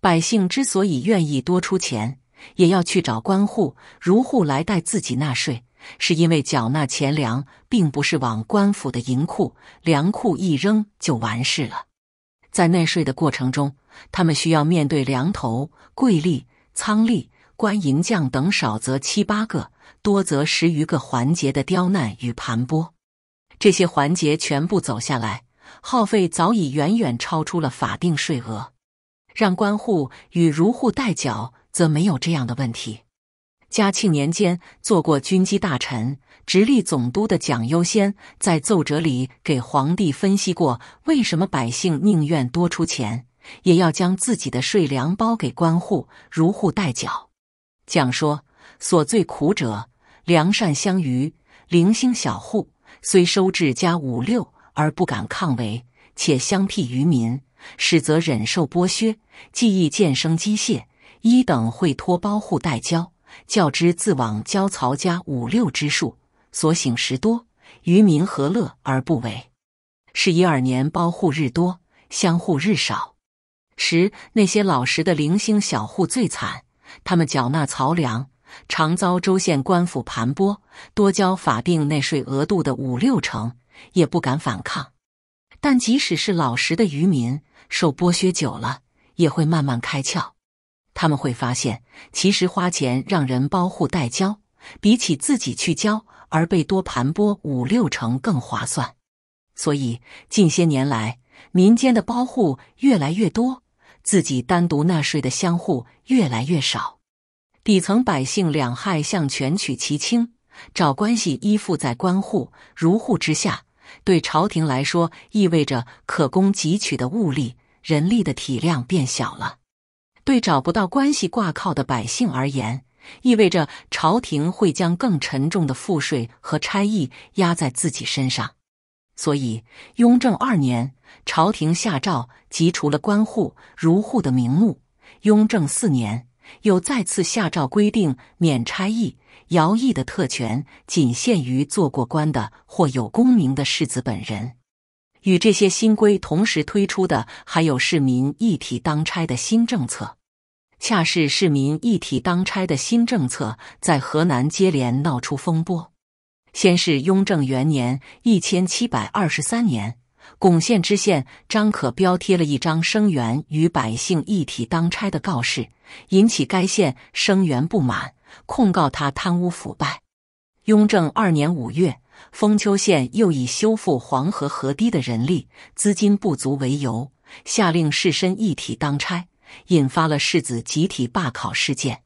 百姓之所以愿意多出钱，也要去找官户、如户来代自己纳税。是因为缴纳钱粮，并不是往官府的银库、粮库一扔就完事了。在纳税的过程中，他们需要面对粮头、柜吏、仓吏、官银匠等少则七八个，多则十余个环节的刁难与盘剥。这些环节全部走下来，耗费早已远远超出了法定税额。让官户与儒户代缴，则没有这样的问题。嘉庆年间做过军机大臣、直隶总督的蒋攸先，在奏折里给皇帝分析过，为什么百姓宁愿多出钱，也要将自己的税粮包给官户，如户代缴。蒋说：“所最苦者，良善相余，零星小户，虽收至加五六，而不敢抗为，且相辟于民，使则忍受剥削，既艺渐生机械，一等会托包户代交。”教之自往交曹家五六之数，所省时多，渔民何乐而不为？是一二年包户日多，相互日少。时那些老实的零星小户最惨，他们缴纳曹粮，常遭州县官府盘剥，多交法定内税额度的五六成，也不敢反抗。但即使是老实的渔民，受剥削久了，也会慢慢开窍。他们会发现，其实花钱让人包户代交，比起自己去交而被多盘剥五六成更划算。所以近些年来，民间的包户越来越多，自己单独纳税的乡户越来越少。底层百姓两害相权取其轻，找关系依附在官户、如户之下，对朝廷来说意味着可供汲取的物力、人力的体量变小了。对找不到关系挂靠的百姓而言，意味着朝廷会将更沉重的赋税和差役压在自己身上。所以，雍正二年，朝廷下诏即除了官户、儒户的名目，雍正四年又再次下诏规定，免差役、徭役的特权仅限于做过官的或有功名的世子本人。与这些新规同时推出的，还有市民一体当差的新政策。恰是市民一体当差的新政策，在河南接连闹出风波。先是雍正元年（一千七百二十三年），巩县知县张可彪贴了一张生源与百姓一体当差的告示，引起该县生源不满，控告他贪污腐败。雍正二年五月。丰丘县又以修复黄河河堤的人力资金不足为由，下令士绅一体当差，引发了士子集体罢考事件。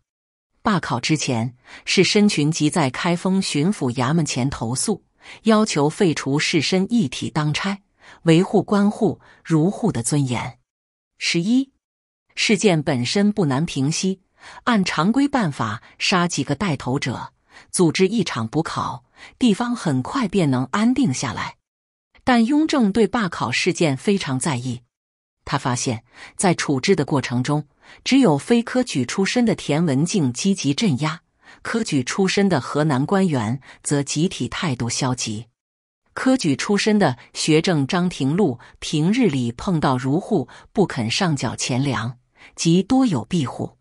罢考之前，士绅群集在开封巡抚衙门前投诉，要求废除士绅一体当差，维护官户、如户的尊严。十一事件本身不难平息，按常规办法杀几个带头者，组织一场补考。地方很快便能安定下来，但雍正对罢考事件非常在意。他发现，在处置的过程中，只有非科举出身的田文镜积极镇压，科举出身的河南官员则集体态度消极。科举出身的学政张廷禄平日里碰到如户不肯上缴钱粮，即多有庇护；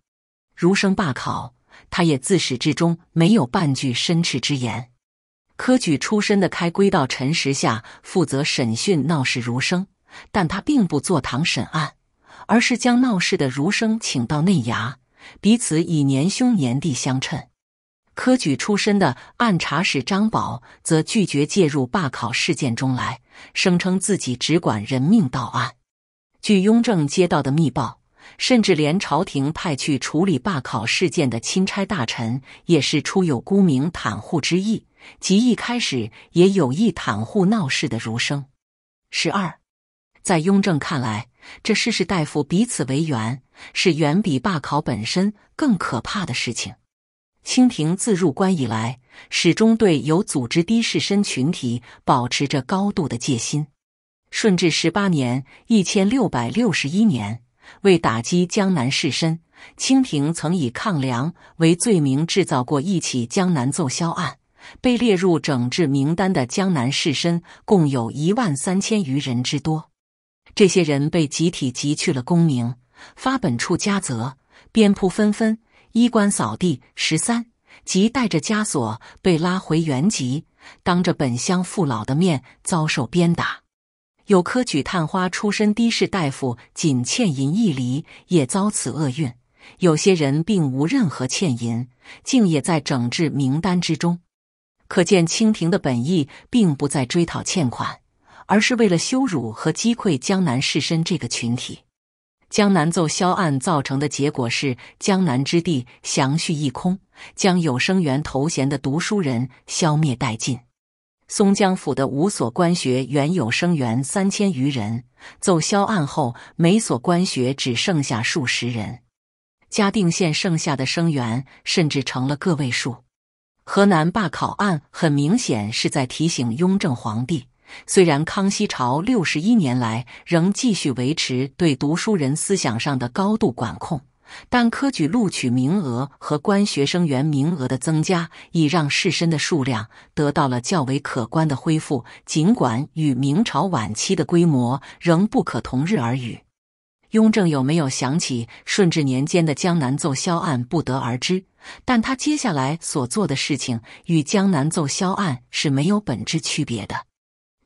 儒生罢考，他也自始至终没有半句申斥之言。科举出身的开归道陈时下负责审讯闹事儒生，但他并不坐堂审案，而是将闹事的儒生请到内衙，彼此以年兄年弟相称。科举出身的按察使张宝则拒绝介入罢考事件中来，声称自己只管人命到案。据雍正接到的密报，甚至连朝廷派去处理罢考事件的钦差大臣也是出有沽名袒护之意。即一开始也有意袒护闹事的儒生。十二，在雍正看来，这世世大夫彼此为缘，是远比罢考本身更可怕的事情。清廷自入关以来，始终对有组织的士绅群体保持着高度的戒心。顺治十八年（一千六百六十一年），为打击江南士绅，清廷曾以抗粮为罪名制造过一起江南奏销案。被列入整治名单的江南士绅共有一万三千余人之多，这些人被集体籍去了功名，发本处家责，鞭扑纷纷，衣冠扫地。十三即带着枷锁被拉回原籍，当着本乡父老的面遭受鞭打。有科举探花出身的士大夫仅欠银一厘，也遭此厄运。有些人并无任何欠银，竟也在整治名单之中。可见，清廷的本意并不在追讨欠款，而是为了羞辱和击溃江南士绅这个群体。江南奏销案造成的结果是，江南之地祥绪一空，将有生源头衔的读书人消灭殆尽。松江府的五所官学原有生源三千余人，奏销案后，每所官学只剩下数十人。嘉定县剩下的生源甚至成了个位数。河南罢考案很明显是在提醒雍正皇帝，虽然康熙朝六十一年来仍继续维持对读书人思想上的高度管控，但科举录取名额和官学生员名额的增加，已让士绅的数量得到了较为可观的恢复，尽管与明朝晚期的规模仍不可同日而语。雍正有没有想起顺治年间的江南奏销案，不得而知。但他接下来所做的事情与江南奏销案是没有本质区别的。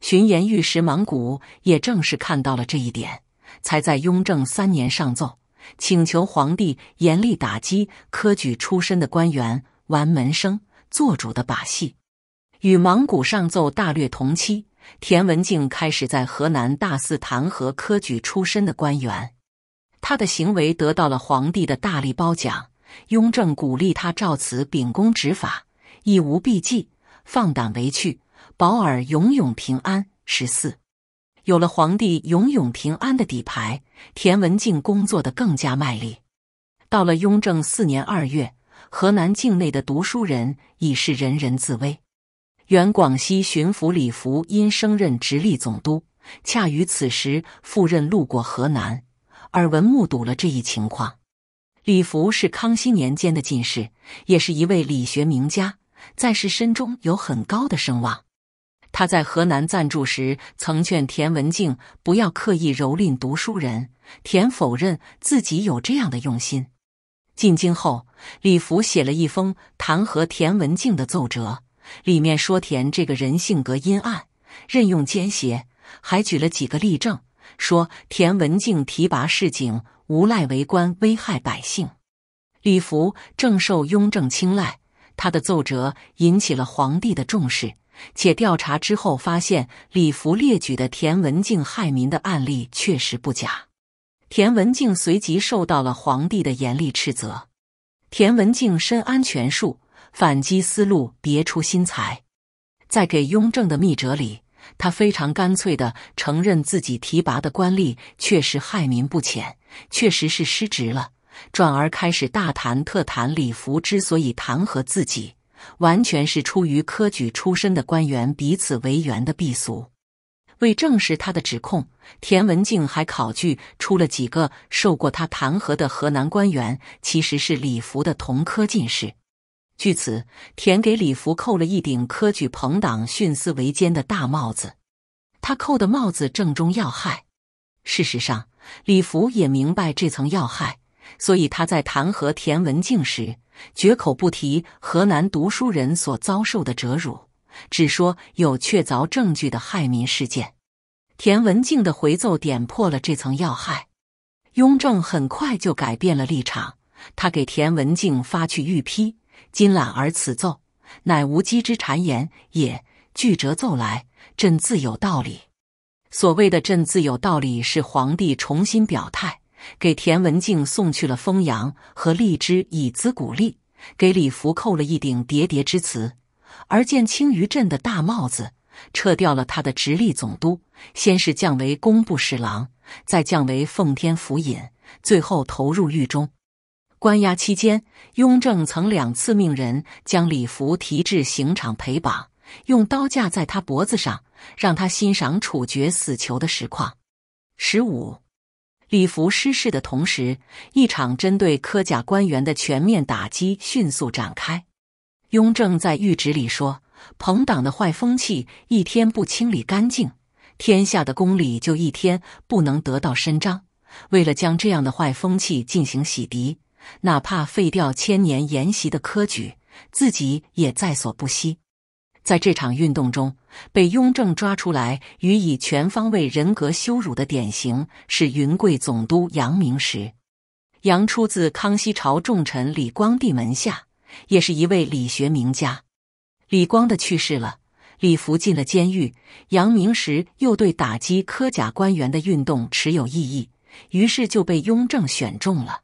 巡盐御史芒古也正是看到了这一点，才在雍正三年上奏，请求皇帝严厉打击科举出身的官员玩门生做主的把戏。与芒古上奏大略同期。田文静开始在河南大肆弹劾科举出身的官员，他的行为得到了皇帝的大力褒奖。雍正鼓励他照此秉公执法，亦无避忌，放胆为去，保尔永永平安。十四，有了皇帝永永平安的底牌，田文静工作的更加卖力。到了雍正四年二月，河南境内的读书人已是人人自危。原广西巡抚李福因升任直隶总督，恰于此时赴任路过河南，耳闻目睹了这一情况。李福是康熙年间的进士，也是一位理学名家，在士身中有很高的声望。他在河南暂住时，曾劝田文静不要刻意蹂躏读书人。田否认自己有这样的用心。进京后，李福写了一封弹劾田文静的奏折。里面说田这个人性格阴暗，任用奸邪，还举了几个例证，说田文静提拔市井无赖为官，危害百姓。李福正受雍正青睐，他的奏折引起了皇帝的重视，且调查之后发现李福列举的田文静害民的案例确实不假。田文静随即受到了皇帝的严厉斥责。田文静深谙权术。反击思路别出心裁，在给雍正的密折里，他非常干脆地承认自己提拔的官吏确实害民不浅，确实是失职了。转而开始大谈特谈李福之所以弹劾自己，完全是出于科举出身的官员彼此为援的避俗。为证实他的指控，田文镜还考据出了几个受过他弹劾的河南官员其实是李福的同科进士。据此，田给李福扣了一顶科举朋党、徇私为奸的大帽子。他扣的帽子正中要害。事实上，李福也明白这层要害，所以他在弹劾田文静时，绝口不提河南读书人所遭受的折辱，只说有确凿证据的害民事件。田文静的回奏点破了这层要害，雍正很快就改变了立场，他给田文静发去御批。今览而此奏，乃无稽之谗言也。据折奏来，朕自有道理。所谓的“朕自有道理”，是皇帝重新表态，给田文静送去了风阳和荔枝以资鼓励，给李福扣了一顶“喋喋”之词，而见青鱼镇的大帽子，撤掉了他的直隶总督，先是降为工部侍郎，再降为奉天府尹，最后投入狱中。关押期间，雍正曾两次命人将李福提至刑场陪绑，用刀架在他脖子上，让他欣赏处决死囚的实况。十五，李福失势的同时，一场针对科甲官员的全面打击迅速展开。雍正在谕旨里说：“朋党的坏风气一天不清理干净，天下的公理就一天不能得到伸张。为了将这样的坏风气进行洗涤。”哪怕废掉千年沿袭的科举，自己也在所不惜。在这场运动中，被雍正抓出来予以全方位人格羞辱的典型是云贵总督杨明时。杨出自康熙朝重臣李光地门下，也是一位理学名家。李光的去世了，李福进了监狱，杨明时又对打击科甲官员的运动持有异议，于是就被雍正选中了。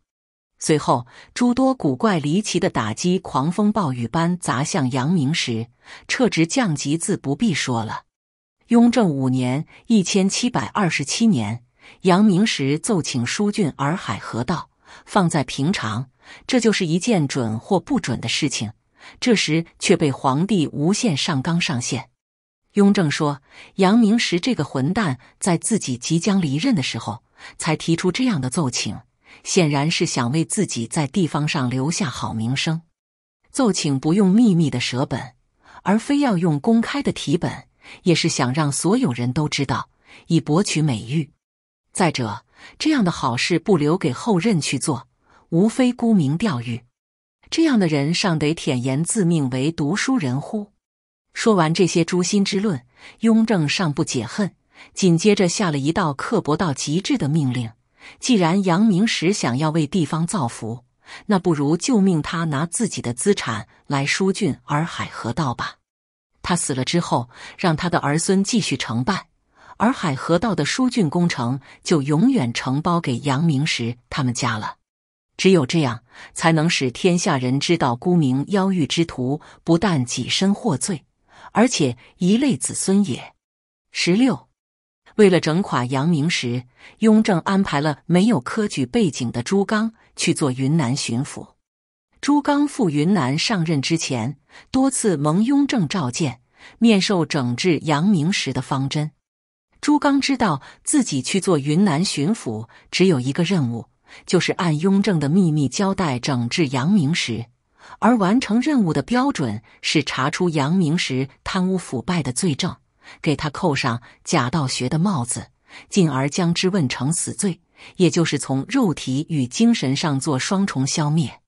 随后，诸多古怪离奇的打击，狂风暴雨般砸向阳明时，撤职降级自不必说了。雍正五年（一千七百二十七年），阳明时奏请疏浚洱海河道，放在平常，这就是一件准或不准的事情。这时却被皇帝无限上纲上线。雍正说：“阳明时这个混蛋，在自己即将离任的时候，才提出这样的奏请。”显然是想为自己在地方上留下好名声，奏请不用秘密的舍本，而非要用公开的题本，也是想让所有人都知道，以博取美誉。再者，这样的好事不留给后任去做，无非沽名钓誉。这样的人尚得舔言自命为读书人乎？说完这些诛心之论，雍正尚不解恨，紧接着下了一道刻薄到极致的命令。既然杨明石想要为地方造福，那不如就命他拿自己的资产来疏浚洱海河道吧。他死了之后，让他的儿孙继续承办洱海河道的疏浚工程，就永远承包给杨明石他们家了。只有这样，才能使天下人知道沽名邀誉之徒不但己身获罪，而且一累子孙也。十六。为了整垮杨明时，雍正安排了没有科举背景的朱刚去做云南巡抚。朱刚赴云南上任之前，多次蒙雍正召见，面授整治杨明时的方针。朱刚知道自己去做云南巡抚只有一个任务，就是按雍正的秘密交代整治杨明时，而完成任务的标准是查出杨明时贪污腐败的罪证。给他扣上假道学的帽子，进而将之问成死罪，也就是从肉体与精神上做双重消灭。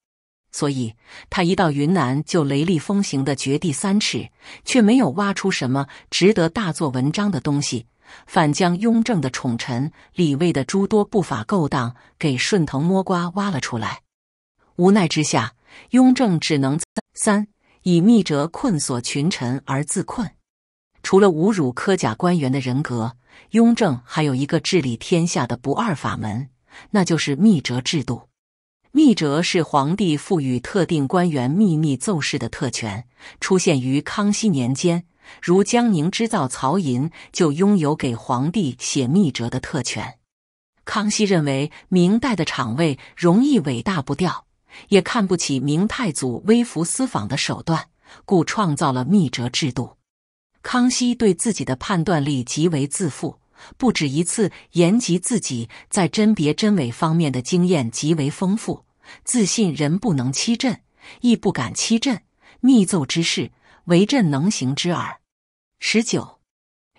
所以，他一到云南就雷厉风行的掘地三尺，却没有挖出什么值得大做文章的东西，反将雍正的宠臣李卫的诸多不法勾当给顺藤摸瓜挖了出来。无奈之下，雍正只能三以密折困锁群臣而自困。除了侮辱科甲官员的人格，雍正还有一个治理天下的不二法门，那就是密折制度。密折是皇帝赋予特定官员秘密奏事的特权，出现于康熙年间。如江宁织造曹寅就拥有给皇帝写密折的特权。康熙认为明代的厂位容易尾大不掉，也看不起明太祖微服私访的手段，故创造了密折制度。康熙对自己的判断力极为自负，不止一次言及自己在甄别真伪方面的经验极为丰富，自信人不能欺朕，亦不敢欺朕。密奏之事，唯朕能行之耳。十九，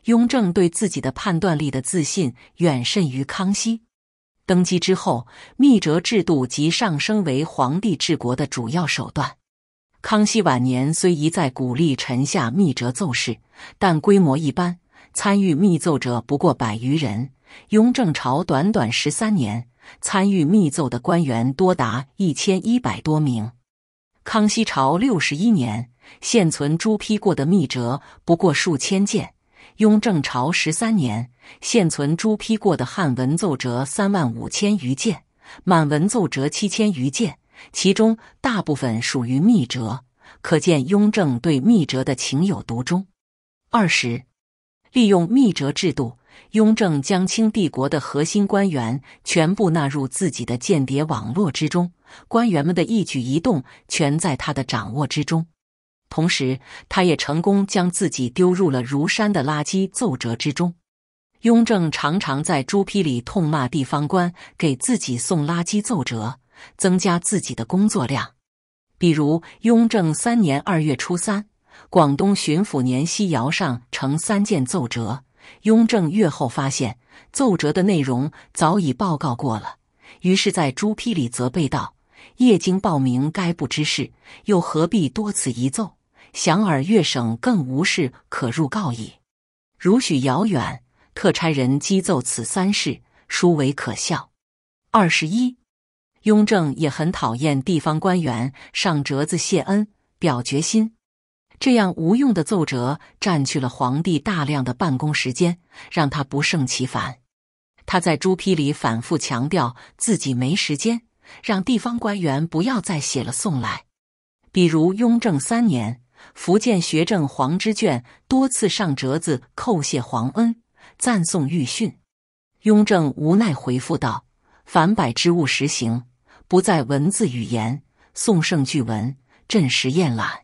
雍正对自己的判断力的自信远甚于康熙。登基之后，密折制度即上升为皇帝治国的主要手段。康熙晚年虽一再鼓励臣下密折奏事，但规模一般，参与密奏者不过百余人。雍正朝短短十三年，参与密奏的官员多达一千一百多名。康熙朝六十一年，现存朱批过的密折不过数千件；雍正朝十三年，现存朱批过的汉文奏折三万五千余件，满文奏折七千余件。其中大部分属于密折，可见雍正对密折的情有独钟。二十，利用密折制度，雍正将清帝国的核心官员全部纳入自己的间谍网络之中，官员们的一举一动全在他的掌握之中。同时，他也成功将自己丢入了如山的垃圾奏折之中。雍正常常在朱批里痛骂地方官给自己送垃圾奏折。增加自己的工作量，比如雍正三年二月初三，广东巡抚年希尧上呈三件奏折。雍正阅后发现奏折的内容早已报告过了，于是，在朱批里责备道：“夜经报名该部之事，又何必多此一奏？想尔粤省更无事可入告矣。如许遥远，特差人机奏此三事，殊为可笑。”二十一。雍正也很讨厌地方官员上折子谢恩表决心，这样无用的奏折占去了皇帝大量的办公时间，让他不胜其烦。他在朱批里反复强调自己没时间，让地方官员不要再写了送来。比如雍正三年，福建学政黄之卷多次上折子叩谢皇恩，赞颂玉训，雍正无奈回复道。凡百之物实行，不在文字语言。宋圣具文，朕实厌览。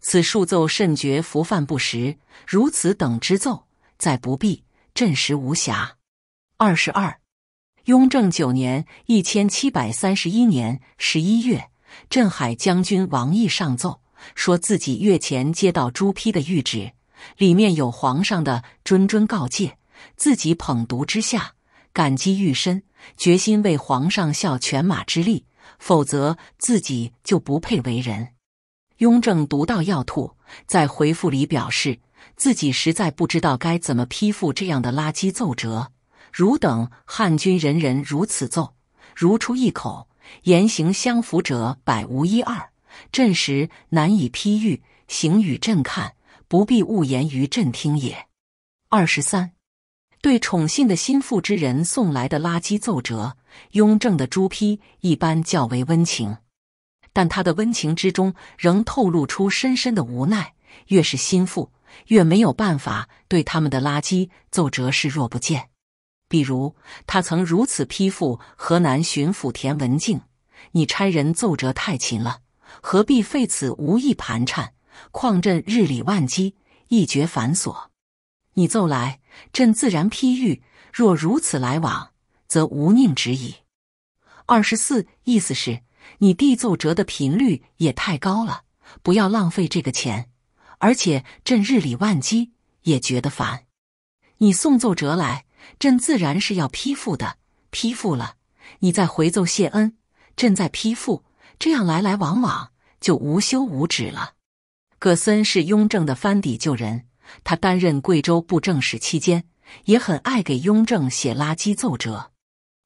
此数奏甚觉浮泛不实，如此等之奏，再不必。朕实无暇。二十二，雍正九年（一千七百三十一年）十一月，镇海将军王毅上奏，说自己月前接到朱批的谕旨，里面有皇上的谆谆告诫，自己捧读之下，感激愈深。决心为皇上效犬马之力，否则自己就不配为人。雍正读到要吐，在回复里表示自己实在不知道该怎么批复这样的垃圾奏折。汝等汉军人人如此奏，如出一口，言行相符者百无一二，朕时难以批阅。行与朕看，不必误言于朕听也。二十三。对宠信的心腹之人送来的垃圾奏折，雍正的朱批一般较为温情，但他的温情之中仍透露出深深的无奈。越是心腹，越没有办法对他们的垃圾奏折视若不见。比如，他曾如此批复河南巡抚田文静：“你差人奏折太勤了，何必费此无意盘缠？况朕日理万机，一绝繁琐，你奏来。”朕自然批谕，若如此来往，则无宁止矣。二十四，意思是你递奏折的频率也太高了，不要浪费这个钱。而且朕日理万机，也觉得烦。你送奏折来，朕自然是要批复的，批复了，你再回奏谢恩，朕再批复，这样来来往往就无休无止了。葛森是雍正的藩邸旧人。他担任贵州布政使期间，也很爱给雍正写垃圾奏折。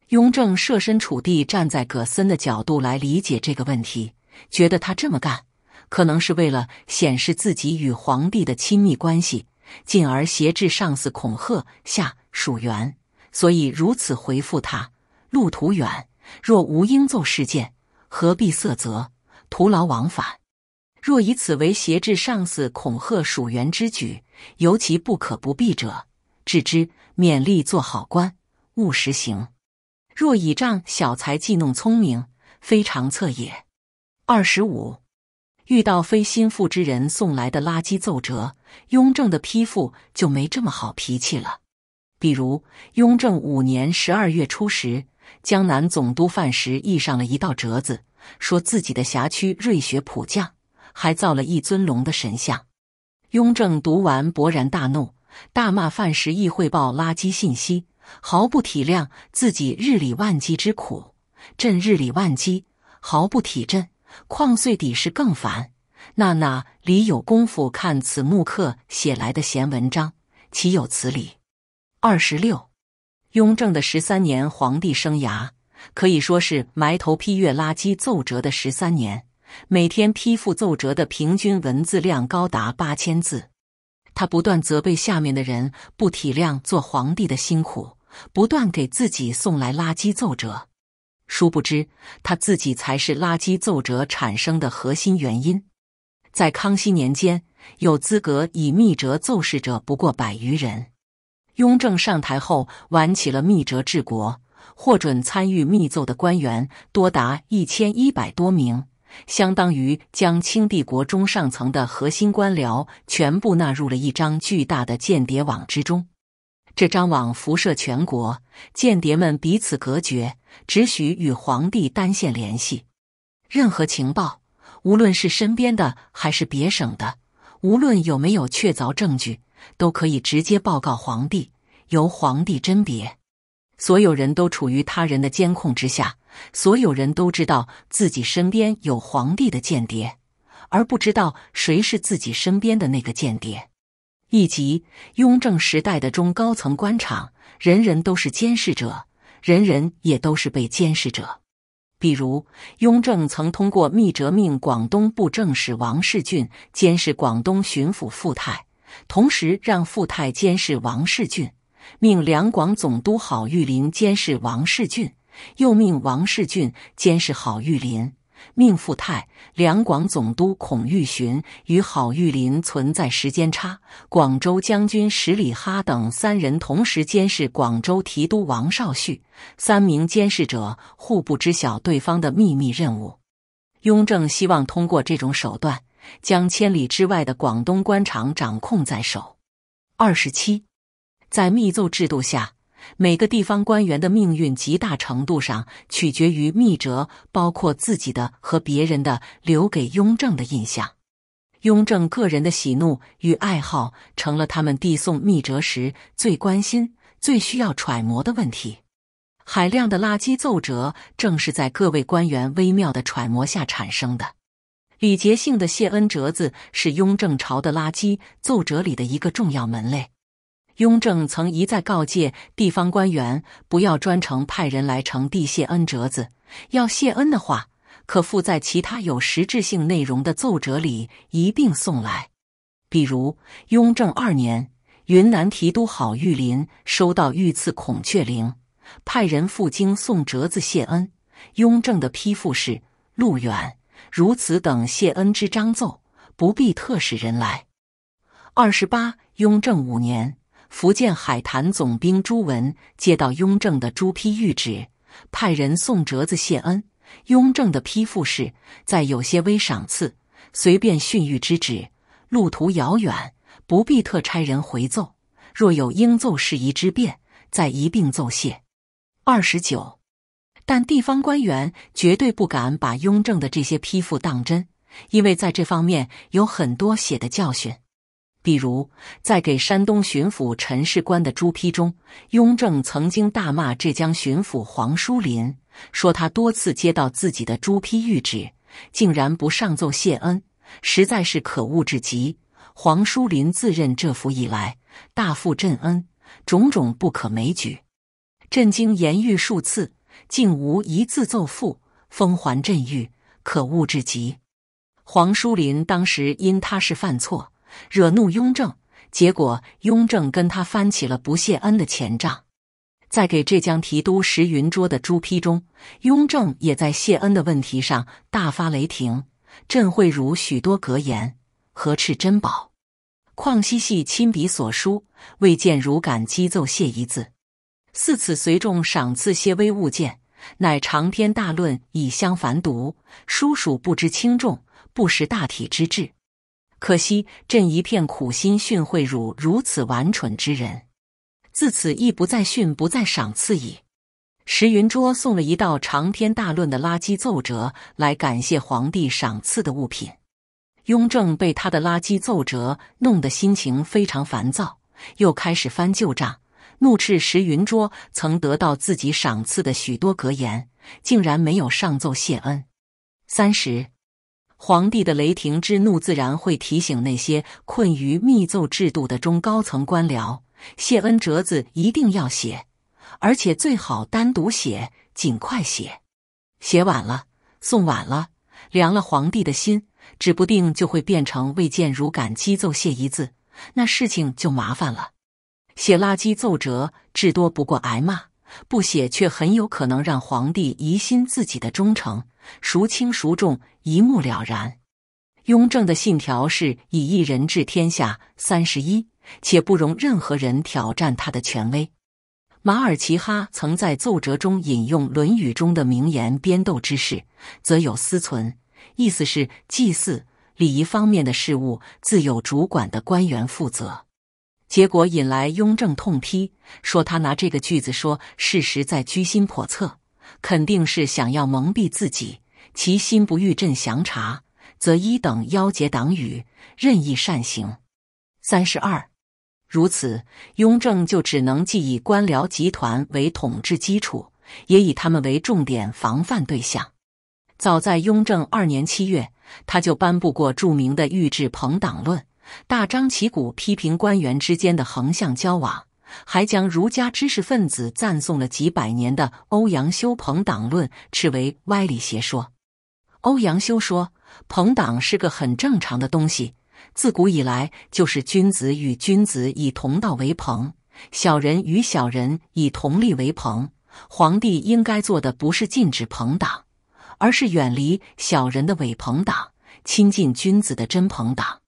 雍正设身处地站在葛森的角度来理解这个问题，觉得他这么干可能是为了显示自己与皇帝的亲密关系，进而挟制上司恐吓下属员，所以如此回复他：路途远，若无应奏事件，何必色责，徒劳往返？若以此为挟制上司恐吓属员之举。尤其不可不避者，置之勉力做好官，务实行。若倚仗小才计弄聪明，非常策也。二十五，遇到非心腹之人送来的垃圾奏折，雍正的批复就没这么好脾气了。比如，雍正五年十二月初十，江南总督范时议上了一道折子，说自己的辖区瑞雪普降，还造了一尊龙的神像。雍正读完，勃然大怒，大骂范时义汇报垃圾信息，毫不体谅自己日理万机之苦。朕日理万机，毫不体朕。矿岁底事更烦。那娜，里有功夫看此木刻写来的闲文章？岂有此理！二十六，雍正的十三年皇帝生涯，可以说是埋头批阅垃圾奏折的十三年。每天批复奏折的平均文字量高达八千字，他不断责备下面的人不体谅做皇帝的辛苦，不断给自己送来垃圾奏折。殊不知他自己才是垃圾奏折产生的核心原因。在康熙年间，有资格以密折奏事者不过百余人。雍正上台后，玩起了密折治国，获准参与密奏的官员多达一千一百多名。相当于将清帝国中上层的核心官僚全部纳入了一张巨大的间谍网之中。这张网辐射全国，间谍们彼此隔绝，只许与皇帝单线联系。任何情报，无论是身边的还是别省的，无论有没有确凿证据，都可以直接报告皇帝，由皇帝甄别。所有人都处于他人的监控之下，所有人都知道自己身边有皇帝的间谍，而不知道谁是自己身边的那个间谍。以及雍正时代的中高层官场，人人都是监视者，人人也都是被监视者。比如，雍正曾通过密折命广东布政使王世俊监视广东巡抚傅泰，同时让傅泰监视王世俊。命两广总督郝玉林监视王世俊，又命王世俊监视郝玉林。命傅泰、两广总督孔玉洵与郝玉林存在时间差。广州将军十里哈等三人同时监视广州提督王绍旭，三名监视者互不知晓对方的秘密任务。雍正希望通过这种手段，将千里之外的广东官场掌控在手。二十七。在密奏制度下，每个地方官员的命运极大程度上取决于密折，包括自己的和别人的留给雍正的印象。雍正个人的喜怒与爱好，成了他们递送密折时最关心、最需要揣摩的问题。海量的垃圾奏折，正是在各位官员微妙的揣摩下产生的。礼节性的谢恩折子，是雍正朝的垃圾奏折里的一个重要门类。雍正曾一再告诫地方官员，不要专程派人来呈递谢恩折子。要谢恩的话，可附在其他有实质性内容的奏折里一并送来。比如，雍正二年，云南提督郝玉林收到御赐孔雀翎，派人赴京送折子谢恩。雍正的批复是：路远如此等谢恩之章奏，不必特使人来。二十八，雍正五年。福建海坛总兵朱文接到雍正的朱批谕旨，派人送折子谢恩。雍正的批复是：再有些微赏赐，随便训谕之旨。路途遥远，不必特差人回奏。若有应奏事宜之变，再一并奏谢。二十九，但地方官员绝对不敢把雍正的这些批复当真，因为在这方面有很多血的教训。比如，在给山东巡抚陈世倌的朱批中，雍正曾经大骂浙江巡抚黄书林，说他多次接到自己的朱批谕旨，竟然不上奏谢恩，实在是可恶至极。黄书林自任这府以来，大富镇恩，种种不可枚举，震惊言谕数次，竟无一字奏复，风还朕谕，可恶至极。黄书林当时因他是犯错。惹怒雍正，结果雍正跟他翻起了不谢恩的前账。在给浙江提督石云桌的朱批中，雍正也在谢恩的问题上大发雷霆。朕会如许多格言，何斥珍宝？况熙系亲笔所书，未见如敢激奏谢一字。似此随众赏赐些微物件，乃长篇大论以相繁读，书属不知轻重，不识大体之至。可惜，朕一片苦心训诲汝如此顽蠢之人，自此亦不再训，不再赏赐矣。石云桌送了一道长篇大论的垃圾奏折来感谢皇帝赏赐的物品，雍正被他的垃圾奏折弄得心情非常烦躁，又开始翻旧账，怒斥石云桌曾得到自己赏赐的许多格言，竟然没有上奏谢恩。三十。皇帝的雷霆之怒，自然会提醒那些困于密奏制度的中高层官僚，谢恩折子一定要写，而且最好单独写，尽快写。写晚了，送晚了，凉了皇帝的心，指不定就会变成未见如敢激奏谢一字，那事情就麻烦了。写垃圾奏折，至多不过挨骂；不写，却很有可能让皇帝疑心自己的忠诚，孰轻孰重？一目了然，雍正的信条是以一人治天下三十一，且不容任何人挑战他的权威。马尔奇哈曾在奏折中引用《论语》中的名言：“编斗之事，则有私存。”意思是祭祀礼仪方面的事务，自有主管的官员负责。结果引来雍正痛批，说他拿这个句子说事实在居心叵测，肯定是想要蒙蔽自己。其心不欲朕详察，则一等妖结党羽，任意擅行。三十二，如此，雍正就只能既以官僚集团为统治基础，也以他们为重点防范对象。早在雍正二年七月，他就颁布过著名的《御制朋党论》，大张旗鼓批评官员之间的横向交往，还将儒家知识分子赞颂了几百年的欧阳修《朋党论》斥为歪理邪说。欧阳修说：“朋党是个很正常的东西，自古以来就是君子与君子以同道为朋，小人与小人以同利为朋。皇帝应该做的不是禁止朋党，而是远离小人的伪朋党，亲近君子的真朋党。”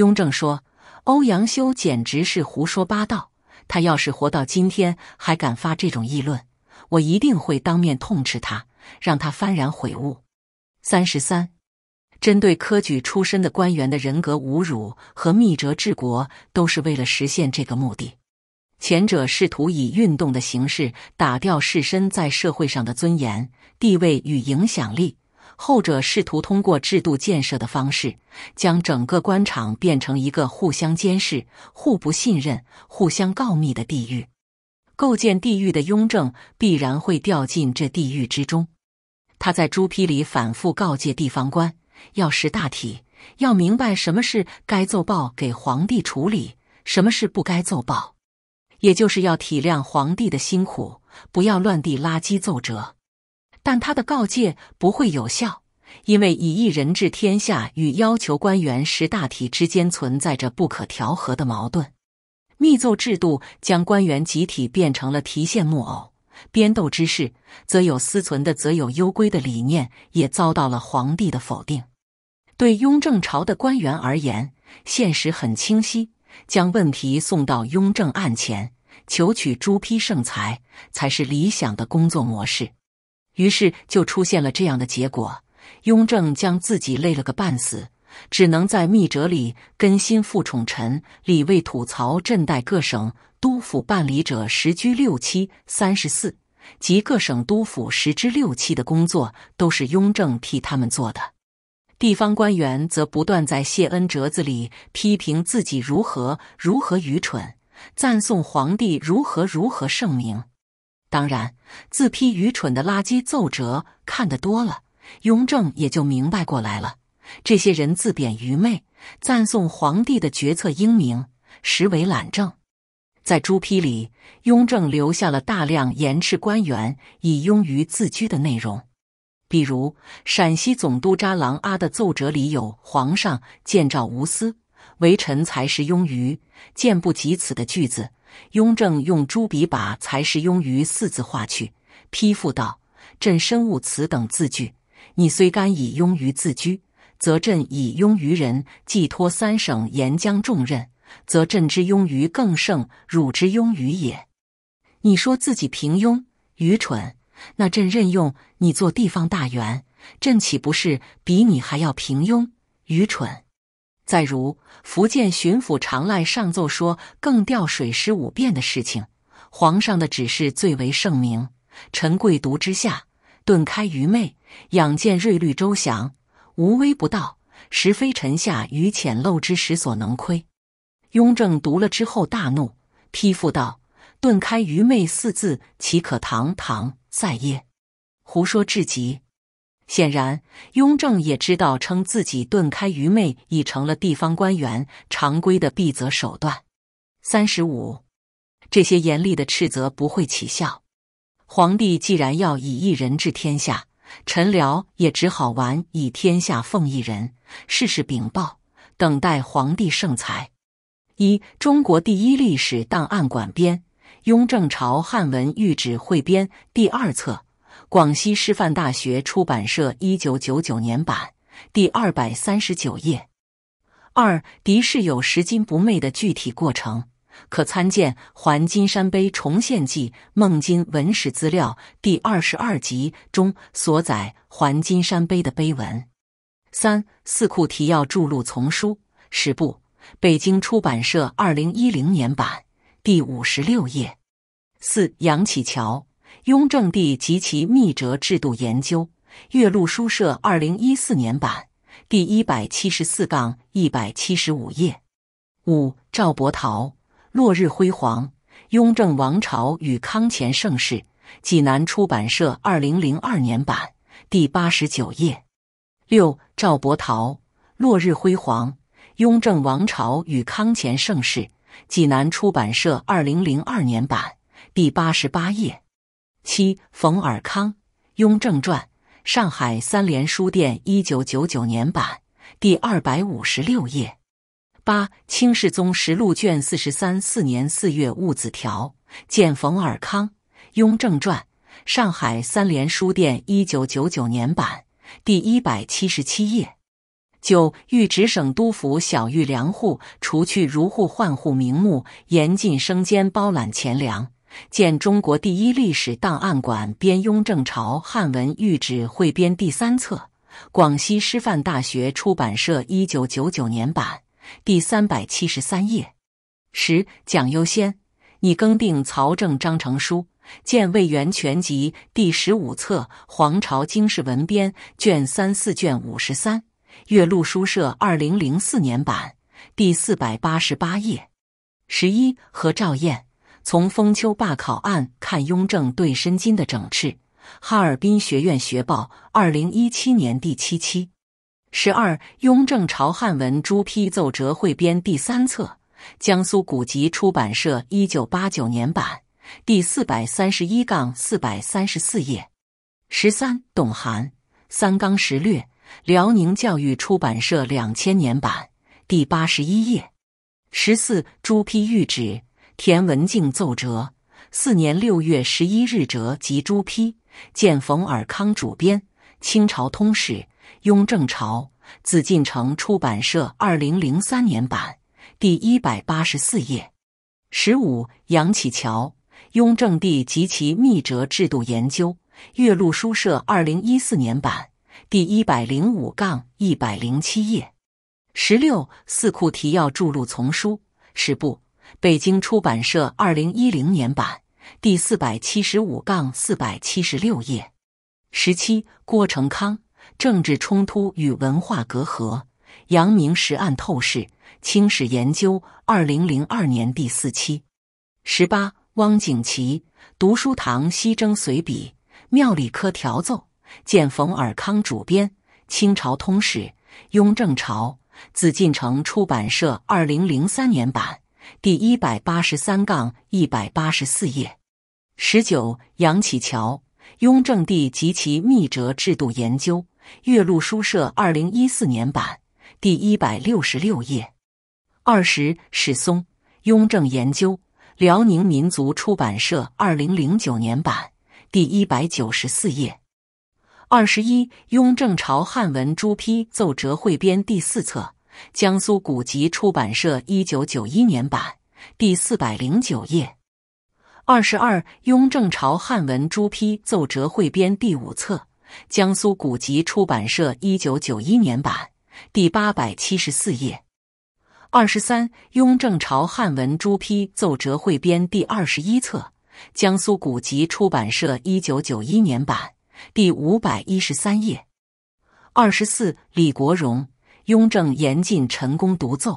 雍正说：“欧阳修简直是胡说八道！他要是活到今天还敢发这种议论，我一定会当面痛斥他，让他幡然悔悟。”三十三，针对科举出身的官员的人格侮辱和密折治国，都是为了实现这个目的。前者试图以运动的形式打掉士绅在社会上的尊严、地位与影响力；后者试图通过制度建设的方式，将整个官场变成一个互相监视、互不信任、互相告密的地狱。构建地狱的雍正，必然会掉进这地狱之中。他在朱批里反复告诫地方官，要识大体，要明白什么事该奏报给皇帝处理，什么事不该奏报，也就是要体谅皇帝的辛苦，不要乱递垃圾奏折。但他的告诫不会有效，因为以一人治天下与要求官员识大体之间存在着不可调和的矛盾。密奏制度将官员集体变成了提线木偶。编斗之事，则有私存的，则有幽归的理念，也遭到了皇帝的否定。对雍正朝的官员而言，现实很清晰：将问题送到雍正案前，求取朱批圣裁，才是理想的工作模式。于是就出现了这样的结果：雍正将自己累了个半死。只能在密折里跟新副宠臣李卫吐槽，震代各省督府办理者十居六七三十四，及各省督府十之六七的工作都是雍正替他们做的。地方官员则不断在谢恩折子里批评自己如何如何愚蠢，赞颂皇帝如何如何圣明。当然，自批愚蠢的垃圾奏折看得多了，雍正也就明白过来了。这些人自贬愚昧，赞颂皇帝的决策英明，实为懒政。在朱批里，雍正留下了大量延斥官员以庸于自居的内容。比如，陕西总督扎郎阿的奏折里有“皇上见诏无私，为臣才是庸愚，见不及此”的句子。雍正用朱笔把“才是庸愚”四字划去，批复道：“朕深恶此等字句，你虽甘以庸愚自居。”则朕以庸于人寄托三省沿江重任，则朕之庸于更胜汝之庸于也。你说自己平庸愚蠢，那朕任用你做地方大员，朕岂不是比你还要平庸愚蠢？再如福建巡抚常赖上奏说更调水师五遍的事情，皇上的指示最为圣明，臣贵读之下，顿开愚昧，仰见瑞律周详。无微不道，实非臣下于浅陋之时所能窥。雍正读了之后大怒，批复道：“顿开愚昧四字，岂可堂堂在耶？胡说至极！”显然，雍正也知道称自己顿开愚昧已成了地方官员常规的避责手段。三十五，这些严厉的斥责不会起效。皇帝既然要以一人治天下。陈辽也只好完以天下奉一人，事事禀报，等待皇帝圣裁。一《中国第一历史档案馆编〈雍正朝汉文御旨汇编〉第二册》，广西师范大学出版社一九九九年版，第二百三十九页。二敌士有拾金不昧的具体过程。可参见《还金山碑重现记》《孟津文史资料》第二十二集中所载《还金山碑》的碑文。三《四库提要著录丛书》十部，北京出版社二零一零年版，第五十六页。四杨启桥《雍正帝及其密折制度研究》，岳麓书社二零一四年版，第一百七十四杠一百七十五页。五赵伯陶。落日辉煌，雍正王朝与康乾盛世，济南出版社二零零二年版，第八十九页。六，赵伯陶，《落日辉煌，雍正王朝与康乾盛世》，济南出版社二零零二年版，第八十八页。七，冯尔康，《雍正传》，上海三联书店一九九九年版，第二百五十六页。八《清世宗实录》卷四十三，四年四月戊子条，见《冯尔康雍正传》，上海三联书店，一九九九年版，第一百七十七页。九御旨：省督府小玉粮户，除去如户换户名目，严禁生煎包揽钱粮。见《中国第一历史档案馆编雍正朝汉文谕旨汇编》第三册，广西师范大学出版社，一九九九年版。第三百七十三页。十，蒋优先，拟更定曹政章程书》，见《魏源全集》第十五册，《皇朝经世文编》卷三四卷五十三，岳麓书社二零零四年版，第四百八十八页。十一，和赵燕，从封丘坝考案看雍正对申金的整治，《哈尔滨学院学报》二零一七年第七期。十二《雍正朝汉文朱批奏折汇编》第三册，江苏古籍出版社一九八九年版，第四百三十一杠四百三十四页。十三《董涵三纲十略》，辽宁教育出版社两千年版，第八十一页。十四《朱批谕旨》《田文镜奏折》，四年六月十一日折及朱批，见冯尔康主编《清朝通史》。雍正朝，紫禁城出版社，二零零三年版，第一百八十四页。十五，杨启桥，《雍正帝及其密折制度研究》，岳麓书社，二零一四年版，第一百零五杠一百零七页。十六，《四库提要著录丛书》十部，北京出版社，二零一零年版，第四百七十五杠四百七十六页。十七，郭成康。政治冲突与文化隔阂，《阳明十案透视》，《清史研究》，二零零二年第四期。十八，汪景祺，《读书堂西征随笔》，妙理科调奏，见冯尔康主编《清朝通史》，雍正朝，紫禁城出版社，二零零三年版，第一百八十三杠一百八十四页。十九，杨启桥，《雍正帝及其密折制度研究》。岳麓书社，二零一四年版，第一百六十六页。二十，史松《雍正研究》，辽宁民族出版社，二零零九年版，第一百九十四页。二十一，《雍正朝汉文朱批奏折汇编》第四册，江苏古籍出版社，一九九一年版，第四百零九页。二十二，《雍正朝汉文朱批奏折汇编》第五册。江苏古籍出版社1991年版，第八百七十四页。二十三，《雍正朝汉文朱批奏折汇编》第二十一册，江苏古籍出版社1991年版，第五百一十三页。二十四，《李国荣：雍正严禁陈公独奏》，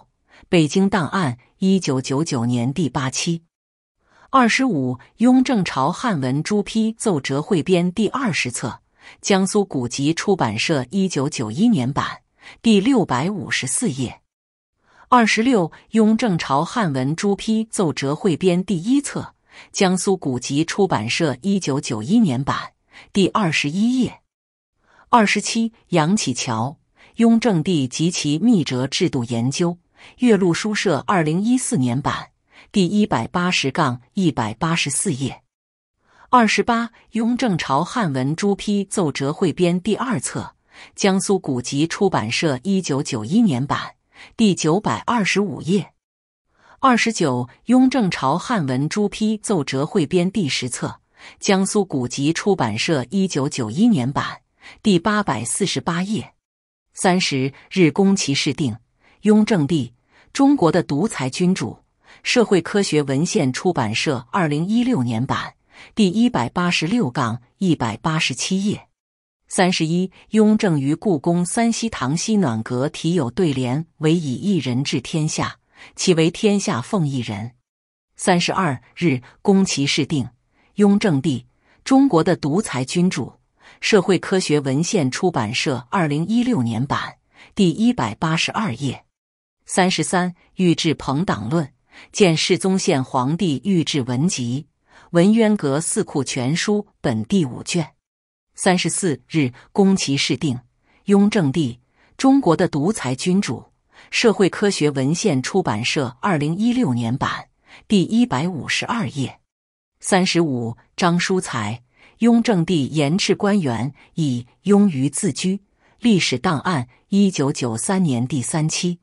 北京档案1999年第八期。二十五，《雍正朝汉文朱批奏折汇编》第二十册。江苏古籍出版社一九九一年版，第六百五十四页。二十六，《雍正朝汉文朱批奏折汇编》第一册，江苏古籍出版社一九九一年版，第二十一页。二十七，《杨启桥：雍正帝及其密折制度研究》，岳麓书社二零一四年版，第一百八十杠一百八十四页。二十八，《雍正朝汉文朱批奏折汇编》第二册，江苏古籍出版社，一九九一年版，第九百二十五页。二十九，《雍正朝汉文朱批奏折汇编》第十册，江苏古籍出版社，一九九一年版，第八百四十八页。三十，《日宫崎市定》，雍正帝，中国的独裁君主，社会科学文献出版社，二零一六年版。第一百八十六杠一百八十七页。三十一，雍正于故宫三西堂西暖阁题有对联：“唯以一人治天下，岂为天下奉一人？”三十二日，宫崎示定，雍正帝。中国的独裁君主，社会科学文献出版社，二零一六年版，第一百八十二页。三十三，御制朋党论，见世宗宪皇帝御制文集。文渊阁四库全书本第五卷，三十四日，宫崎市定，雍正帝，中国的独裁君主，社会科学文献出版社，二零一六年版，第一百五十二页。三十五，张书才，雍正帝严斥官员以庸于自居，历史档案，一九九三年第三期，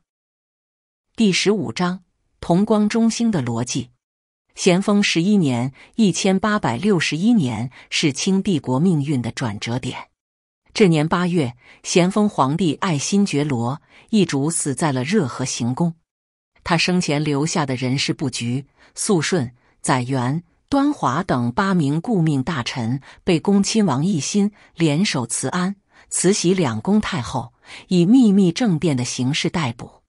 第十五章，同光中兴的逻辑。咸丰十一年（一千八百六十一年）是清帝国命运的转折点。这年八月，咸丰皇帝爱新觉罗·奕竹死在了热河行宫。他生前留下的人事布局，肃顺、载垣、端华等八名顾命大臣，被恭亲王奕欣联手慈安、慈禧两宫太后以秘密政变的形式逮捕。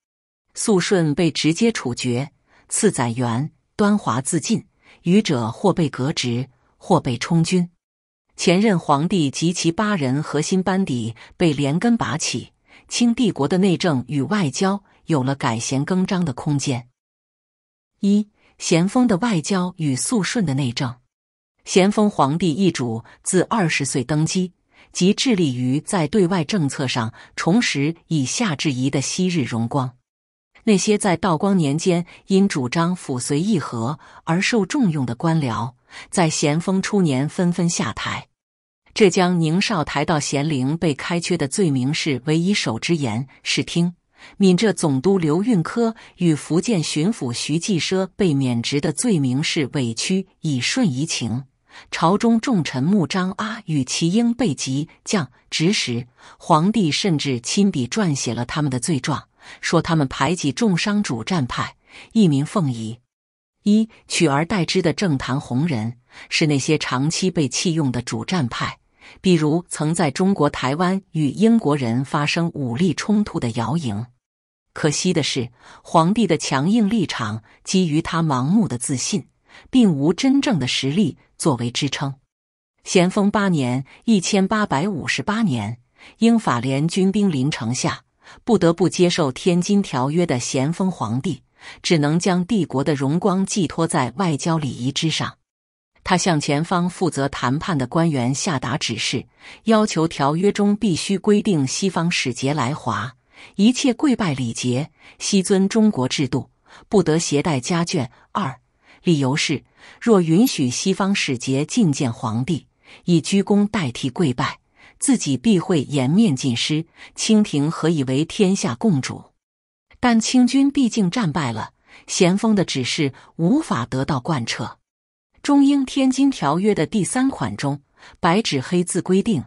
肃顺被直接处决，赐载垣。端华自尽，愚者或被革职，或被充军。前任皇帝及其八人核心班底被连根拔起，清帝国的内政与外交有了改弦更张的空间。一、咸丰的外交与肃顺的内政。咸丰皇帝一主自二十岁登基，即致力于在对外政策上重拾以夏至夷的昔日荣光。那些在道光年间因主张抚绥议和而受重用的官僚，在咸丰初年纷纷下台。浙江宁绍台道咸陵被开缺的罪名是“唯以手之言视听”，闽浙总督刘运科与福建巡抚徐继奢被免职的罪名是“委屈以顺移情”。朝中重臣穆彰阿与其英被急降职时，皇帝甚至亲笔撰写了他们的罪状。说他们排挤重商主战派，一名凤仪，一取而代之的政坛红人是那些长期被弃用的主战派，比如曾在中国台湾与英国人发生武力冲突的姚莹。可惜的是，皇帝的强硬立场基于他盲目的自信，并无真正的实力作为支撑。咸丰八年 （1858 年），英法联军兵临城下。不得不接受《天津条约》的咸丰皇帝，只能将帝国的荣光寄托在外交礼仪之上。他向前方负责谈判的官员下达指示，要求条约中必须规定西方使节来华一切跪拜礼节，悉遵中国制度，不得携带家眷。二，理由是，若允许西方使节觐见皇帝，以鞠躬代替跪拜。自己必会颜面尽失，清廷何以为天下共主？但清军毕竟战败了，咸丰的指示无法得到贯彻。中英《天津条约》的第三款中，白纸黑字规定，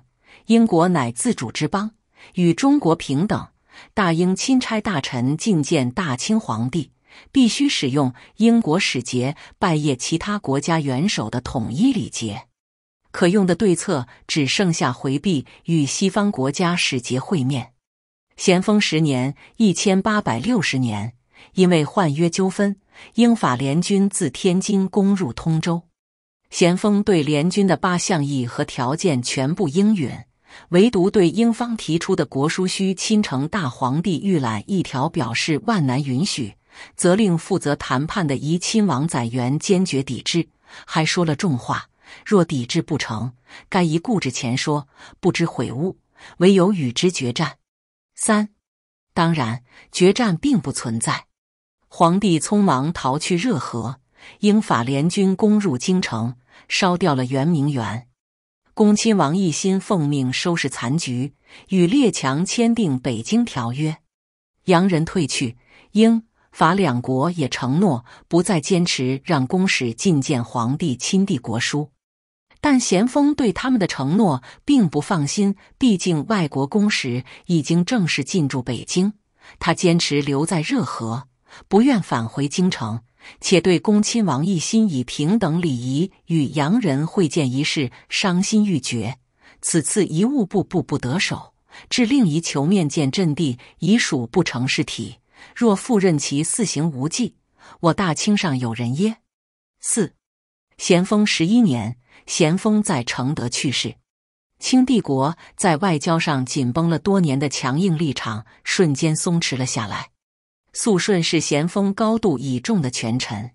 英国乃自主之邦，与中国平等。大英钦差大臣觐见大清皇帝，必须使用英国使节拜谒其他国家元首的统一礼节。可用的对策只剩下回避与西方国家使节会面。咸丰十年（一千八百六十年），因为换约纠纷，英法联军自天津攻入通州。咸丰对联军的八项议和条件全部应允，唯独对英方提出的国书须亲呈大皇帝御览一条表示万难允许，责令负责谈判的怡亲王载元坚决抵制，还说了重话。若抵制不成，该以固执前说，不知悔悟，唯有与之决战。三，当然，决战并不存在。皇帝匆忙逃去热河，英法联军攻入京城，烧掉了圆明园。恭亲王一心奉命收拾残局，与列强签订《北京条约》。洋人退去，英法两国也承诺不再坚持让公使觐见皇帝、亲递国书。但咸丰对他们的承诺并不放心，毕竟外国公使已经正式进驻北京，他坚持留在热河，不愿返回京城，且对恭亲王一心以平等礼仪与洋人会见一事伤心欲绝。此次一物步步不得手，致另一求面见阵地已属不成事体，若复任其肆行无忌，我大清上有人耶？四，咸丰十一年。咸丰在承德去世，清帝国在外交上紧绷了多年的强硬立场瞬间松弛了下来。肃顺是咸丰高度倚重的权臣，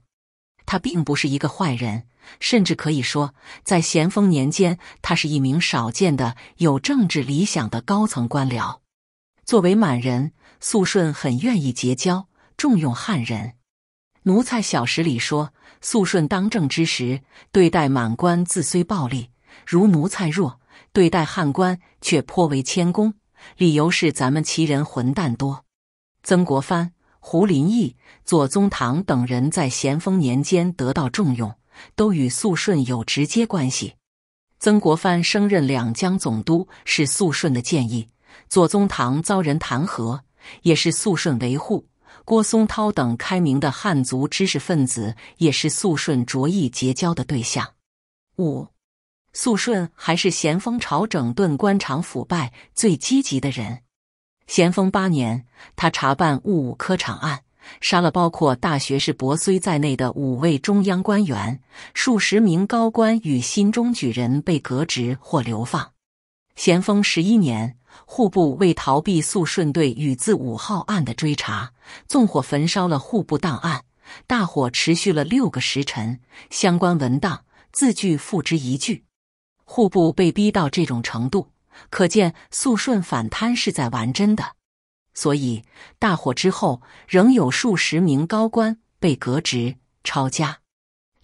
他并不是一个坏人，甚至可以说，在咸丰年间，他是一名少见的有政治理想的高层官僚。作为满人，肃顺很愿意结交重用汉人。奴才小时里说。肃顺当政之时，对待满官自虽暴力，如奴才弱；对待汉官却颇为谦恭，理由是咱们旗人混蛋多。曾国藩、胡林翼、左宗棠等人在咸丰年间得到重用，都与肃顺有直接关系。曾国藩升任两江总督是肃顺的建议，左宗棠遭人弹劾也是肃顺维护。郭松涛等开明的汉族知识分子也是肃顺着意结交的对象。五，肃顺还是咸丰朝整顿官场腐败最积极的人。咸丰八年，他查办戊武科场案，杀了包括大学士柏睢在内的五位中央官员，数十名高官与新中举人被革职或流放。咸丰十一年。户部为逃避肃顺对“宇字五号案”的追查，纵火焚烧了户部档案，大火持续了六个时辰，相关文档字句付之一炬。户部被逼到这种程度，可见肃顺反贪是在玩真的。所以大火之后，仍有数十名高官被革职抄家。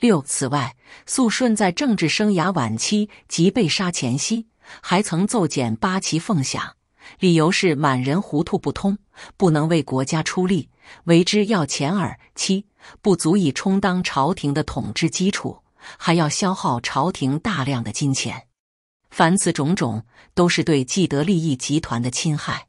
六，此外，肃顺在政治生涯晚期及被杀前夕。还曾奏减八旗俸饷，理由是满人糊涂不通，不能为国家出力，为之要钱耳。七，不足以充当朝廷的统治基础，还要消耗朝廷大量的金钱。凡此种种，都是对既得利益集团的侵害。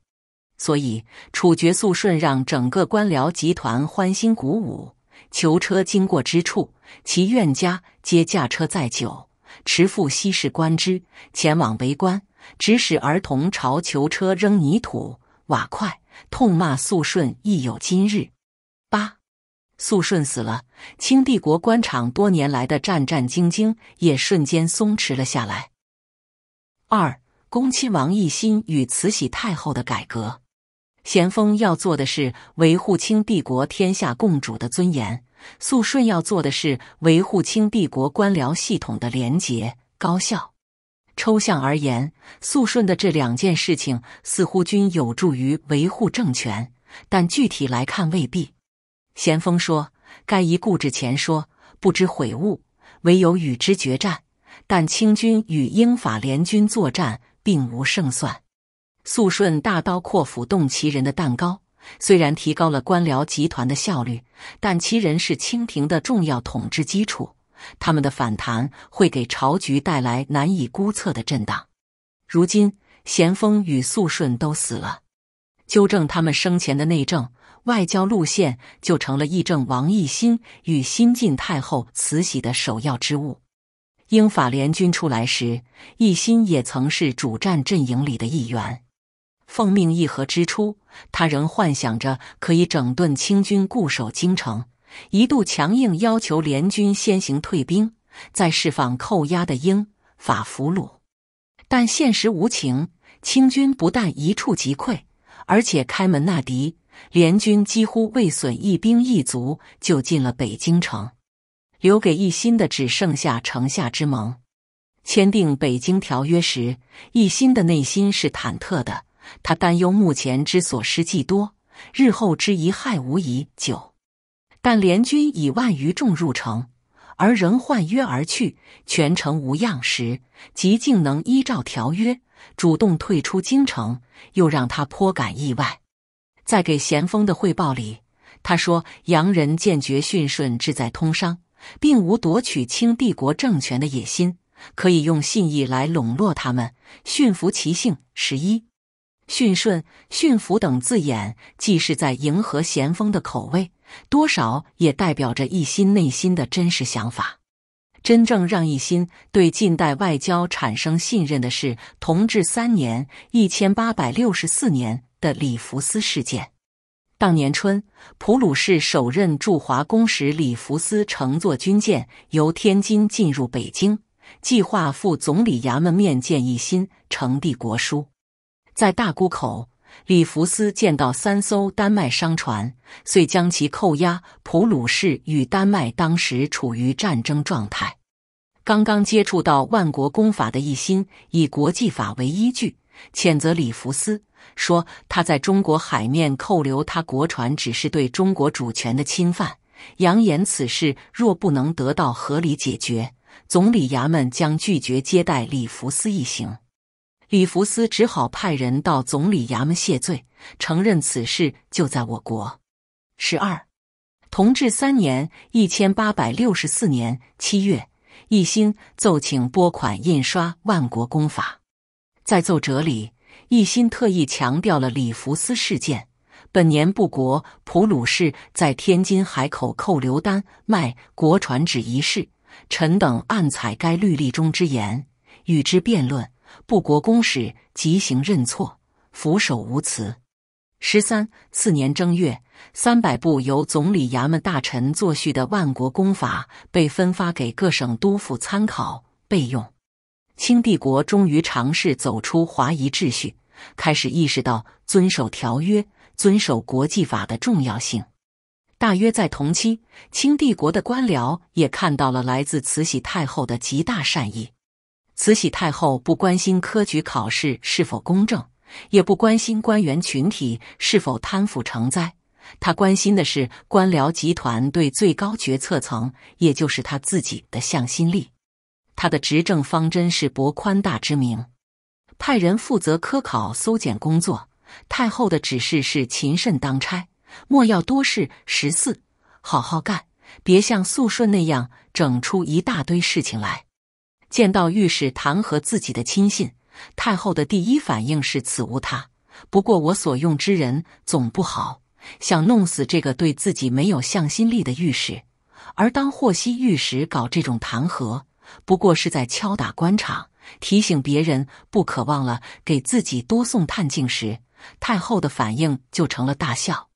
所以处决肃顺，让整个官僚集团欢欣鼓舞。囚车经过之处，其怨家皆驾车载酒。持父西式官之，前往围观，指使儿童朝囚车扔泥土、瓦块，痛骂肃顺，亦有今日。八，肃顺死了，清帝国官场多年来的战战兢兢也瞬间松弛了下来。二，恭亲王奕欣与慈禧太后的改革，咸丰要做的是维护清帝国天下共主的尊严。肃顺要做的是维护清帝国官僚系统的廉洁高效。抽象而言，肃顺的这两件事情似乎均有助于维护政权，但具体来看未必。咸丰说：“该一固执前说，不知悔悟，唯有与之决战。”但清军与英法联军作战并无胜算。肃顺大刀阔斧动其人的蛋糕。虽然提高了官僚集团的效率，但其人是清廷的重要统治基础，他们的反弹会给朝局带来难以估测的震荡。如今，咸丰与肃顺都死了，纠正他们生前的内政外交路线，就成了议政王奕欣与新晋太后慈禧的首要之务。英法联军出来时，奕欣也曾是主战阵营里的一员。奉命议和之初，他仍幻想着可以整顿清军，固守京城，一度强硬要求联军先行退兵，再释放扣押的英法俘虏。但现实无情，清军不但一触即溃，而且开门纳敌，联军几乎未损一兵一卒就进了北京城，留给一心的只剩下城下之盟。签订《北京条约》时，一心的内心是忐忑的。他担忧目前之所失既多，日后之遗害无疑久。但联军以万余众入城，而仍换约而去，全城无恙时，即竟能依照条约主动退出京城，又让他颇感意外。在给咸丰的汇报里，他说洋人坚决驯顺，志在通商，并无夺取清帝国政权的野心，可以用信义来笼络他们，驯服其性十一。驯顺”“驯服”等字眼，既是在迎合咸丰的口味，多少也代表着一心内心的真实想法。真正让一心对近代外交产生信任的是同治三年（一千八百六十四年）的李福斯事件。当年春，普鲁士首任驻华公使李福斯乘坐军舰由天津进入北京，计划赴总理衙门面见一心，呈递国书。在大沽口，李福斯见到三艘丹麦商船，遂将其扣押。普鲁士与丹麦当时处于战争状态，刚刚接触到万国公法的一心以国际法为依据，谴责李福斯说他在中国海面扣留他国船，只是对中国主权的侵犯，扬言此事若不能得到合理解决，总理衙门将拒绝接待李福斯一行。李福斯只好派人到总理衙门谢罪，承认此事就在我国。十二，同治三年（一千八百六十四年）七月，奕心奏请拨款印刷《万国公法》。在奏折里，奕心特意强调了李福斯事件。本年不国普鲁士在天津海口扣留丹麦国船只一事，臣等暗采该律例中之言，与之辩论。布国公使即行认错，俯首无辞。十三次年正月，三百部由总理衙门大臣作序的万国公法被分发给各省督府参考备用。清帝国终于尝试走出华夷秩序，开始意识到遵守条约、遵守国际法的重要性。大约在同期，清帝国的官僚也看到了来自慈禧太后的极大善意。慈禧太后不关心科举考试是否公正，也不关心官员群体是否贪腐成灾。她关心的是官僚集团对最高决策层，也就是她自己的向心力。他的执政方针是博宽大之名，派人负责科考搜检工作。太后的指示是勤慎当差，莫要多事。十四，好好干，别像肃顺那样整出一大堆事情来。见到御史弹劾自己的亲信，太后的第一反应是此无他，不过我所用之人总不好，想弄死这个对自己没有向心力的御史。而当获悉御史搞这种弹劾，不过是在敲打官场，提醒别人不可忘了给自己多送炭镜时，太后的反应就成了大笑。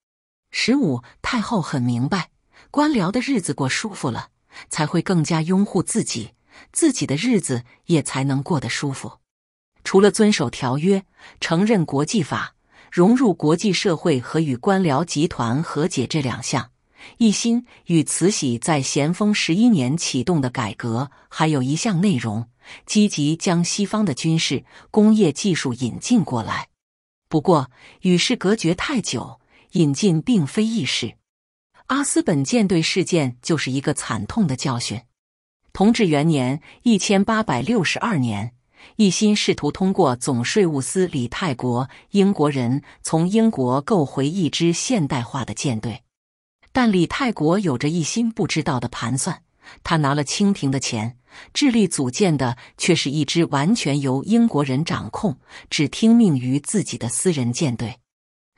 十五太后很明白，官僚的日子过舒服了，才会更加拥护自己。自己的日子也才能过得舒服。除了遵守条约、承认国际法、融入国际社会和与官僚集团和解这两项，一心与慈禧在咸丰十一年启动的改革，还有一项内容：积极将西方的军事、工业技术引进过来。不过，与世隔绝太久，引进并非易事。阿斯本舰队事件就是一个惨痛的教训。同治元年（一千八百六十二年），一心试图通过总税务司李泰国，英国人从英国购回一支现代化的舰队。但李泰国有着一心不知道的盘算，他拿了清廷的钱，致力组建的却是一支完全由英国人掌控、只听命于自己的私人舰队。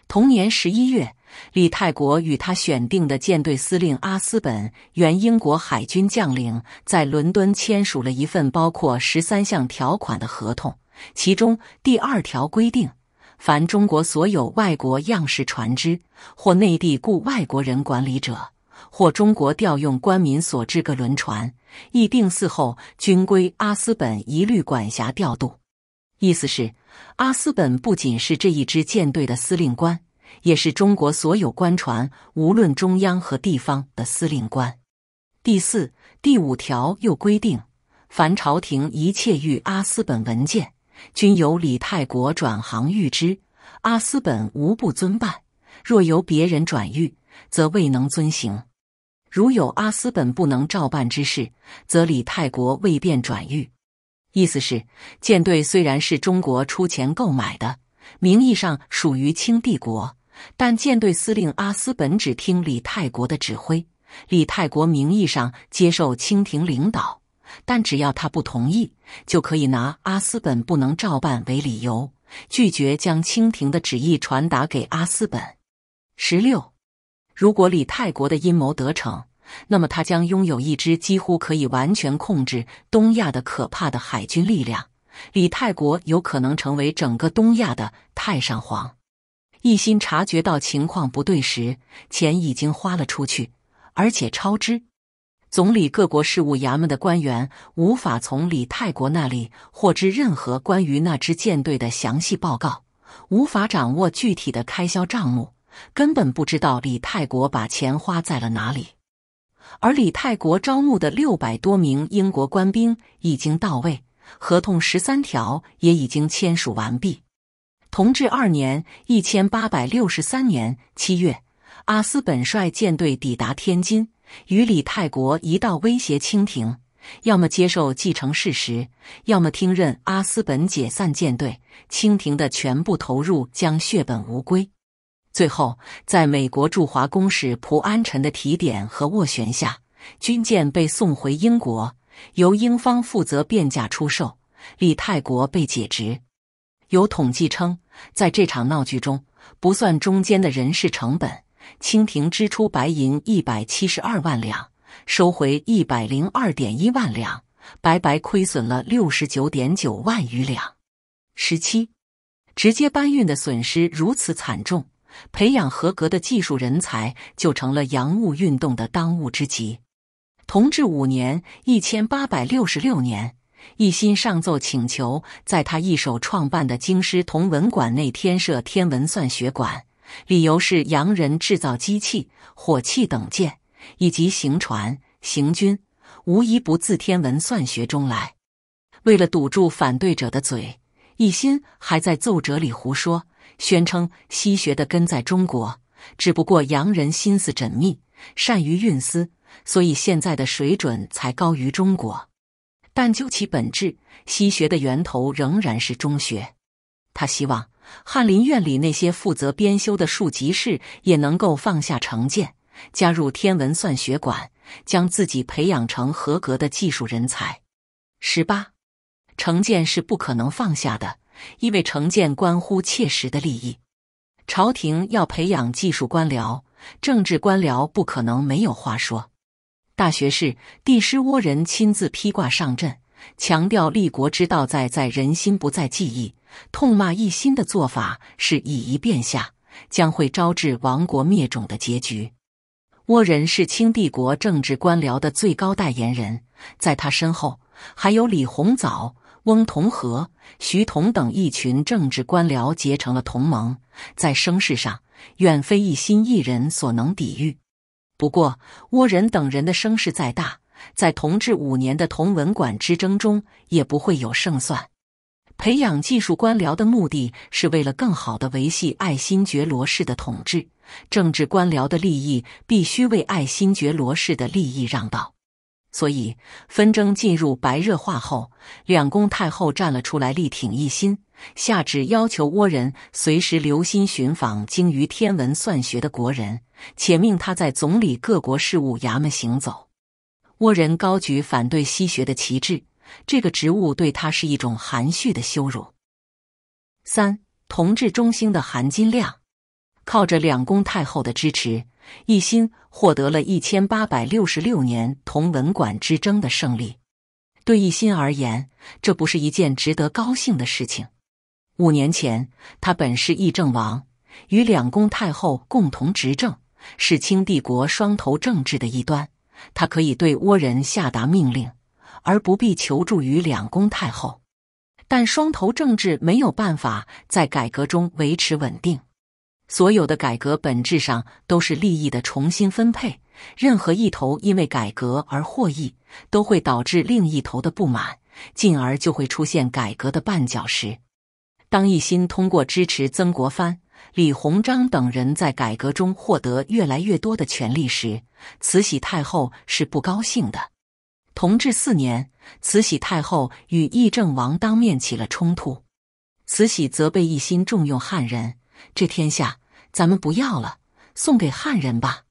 同年十一月。李泰国与他选定的舰队司令阿斯本（原英国海军将领）在伦敦签署了一份包括十三项条款的合同，其中第二条规定：凡中国所有外国样式船只，或内地雇外国人管理者，或中国调用官民所制各轮船，议定嗣后均归阿斯本一律管辖调度。意思是，阿斯本不仅是这一支舰队的司令官。也是中国所有官船，无论中央和地方的司令官。第四、第五条又规定，凡朝廷一切御阿斯本文件，均由李泰国转行御之，阿斯本，无不遵办。若由别人转御，则未能遵行。如有阿斯本不能照办之事，则李泰国未便转御。意思是，舰队虽然是中国出钱购买的，名义上属于清帝国。但舰队司令阿斯本只听李泰国的指挥。李泰国名义上接受清廷领导，但只要他不同意，就可以拿阿斯本不能照办为理由，拒绝将清廷的旨意传达给阿斯本。十六，如果李泰国的阴谋得逞，那么他将拥有一支几乎可以完全控制东亚的可怕的海军力量。李泰国有可能成为整个东亚的太上皇。一心察觉到情况不对时，钱已经花了出去，而且超支。总理各国事务衙门的官员无法从李泰国那里获知任何关于那支舰队的详细报告，无法掌握具体的开销账目，根本不知道李泰国把钱花在了哪里。而李泰国招募的六百多名英国官兵已经到位，合同十三条也已经签署完毕。同治二年（一千八百六十三年）七月，阿斯本率舰队抵达天津，与李泰国一道威胁清廷：要么接受继承事实，要么听任阿斯本解散舰队。清廷的全部投入将血本无归。最后，在美国驻华公使蒲安臣的提点和斡旋下，军舰被送回英国，由英方负责变价出售。李泰国被解职。有统计称，在这场闹剧中，不算中间的人事成本，清廷支出白银一百七十二万两，收回一百零二点一万两，白白亏损了六十九点九万余两。十七，直接搬运的损失如此惨重，培养合格的技术人才就成了洋务运动的当务之急。同治五年（一千八百六十六年）。一心上奏请求，在他一手创办的京师同文馆内添设天文算学馆，理由是洋人制造机器、火器等件，以及行船、行军，无一不自天文算学中来。为了堵住反对者的嘴，一心还在奏折里胡说，宣称西学的根在中国，只不过洋人心思缜密，善于运思，所以现在的水准才高于中国。但究其本质，西学的源头仍然是中学。他希望翰林院里那些负责编修的庶吉士也能够放下成见，加入天文算学馆，将自己培养成合格的技术人才。十八，成见是不可能放下的，因为成见关乎切实的利益。朝廷要培养技术官僚，政治官僚不可能没有话说。大学士、帝师倭人亲自披挂上阵，强调立国之道在在人心，不在技艺。痛骂一心的做法是以夷变下，将会招致亡国灭种的结局。倭人是清帝国政治官僚的最高代言人，在他身后还有李鸿藻、翁同和、徐桐等一群政治官僚结成了同盟，在声势上远非一心一人所能抵御。不过，倭人等人的声势再大，在同治五年的同文馆之争中也不会有胜算。培养技术官僚的目的是为了更好的维系爱新觉罗氏的统治，政治官僚的利益必须为爱新觉罗氏的利益让道。所以，纷争进入白热化后，两宫太后站了出来，力挺一心，下旨要求倭人随时留心寻访精于天文算学的国人，且命他在总理各国事务衙门行走。倭人高举反对西学的旗帜，这个职务对他是一种含蓄的羞辱。三同治中兴的含金量，靠着两宫太后的支持。一心获得了一千八百六十六年同文馆之争的胜利，对一心而言，这不是一件值得高兴的事情。五年前，他本是议政王，与两宫太后共同执政，是清帝国双头政治的一端。他可以对倭人下达命令，而不必求助于两宫太后。但双头政治没有办法在改革中维持稳定。所有的改革本质上都是利益的重新分配。任何一头因为改革而获益，都会导致另一头的不满，进而就会出现改革的绊脚石。当一心通过支持曾国藩、李鸿章等人在改革中获得越来越多的权利时，慈禧太后是不高兴的。同治四年，慈禧太后与议政王当面起了冲突，慈禧责备一心重用汉人。这天下咱们不要了，送给汉人吧。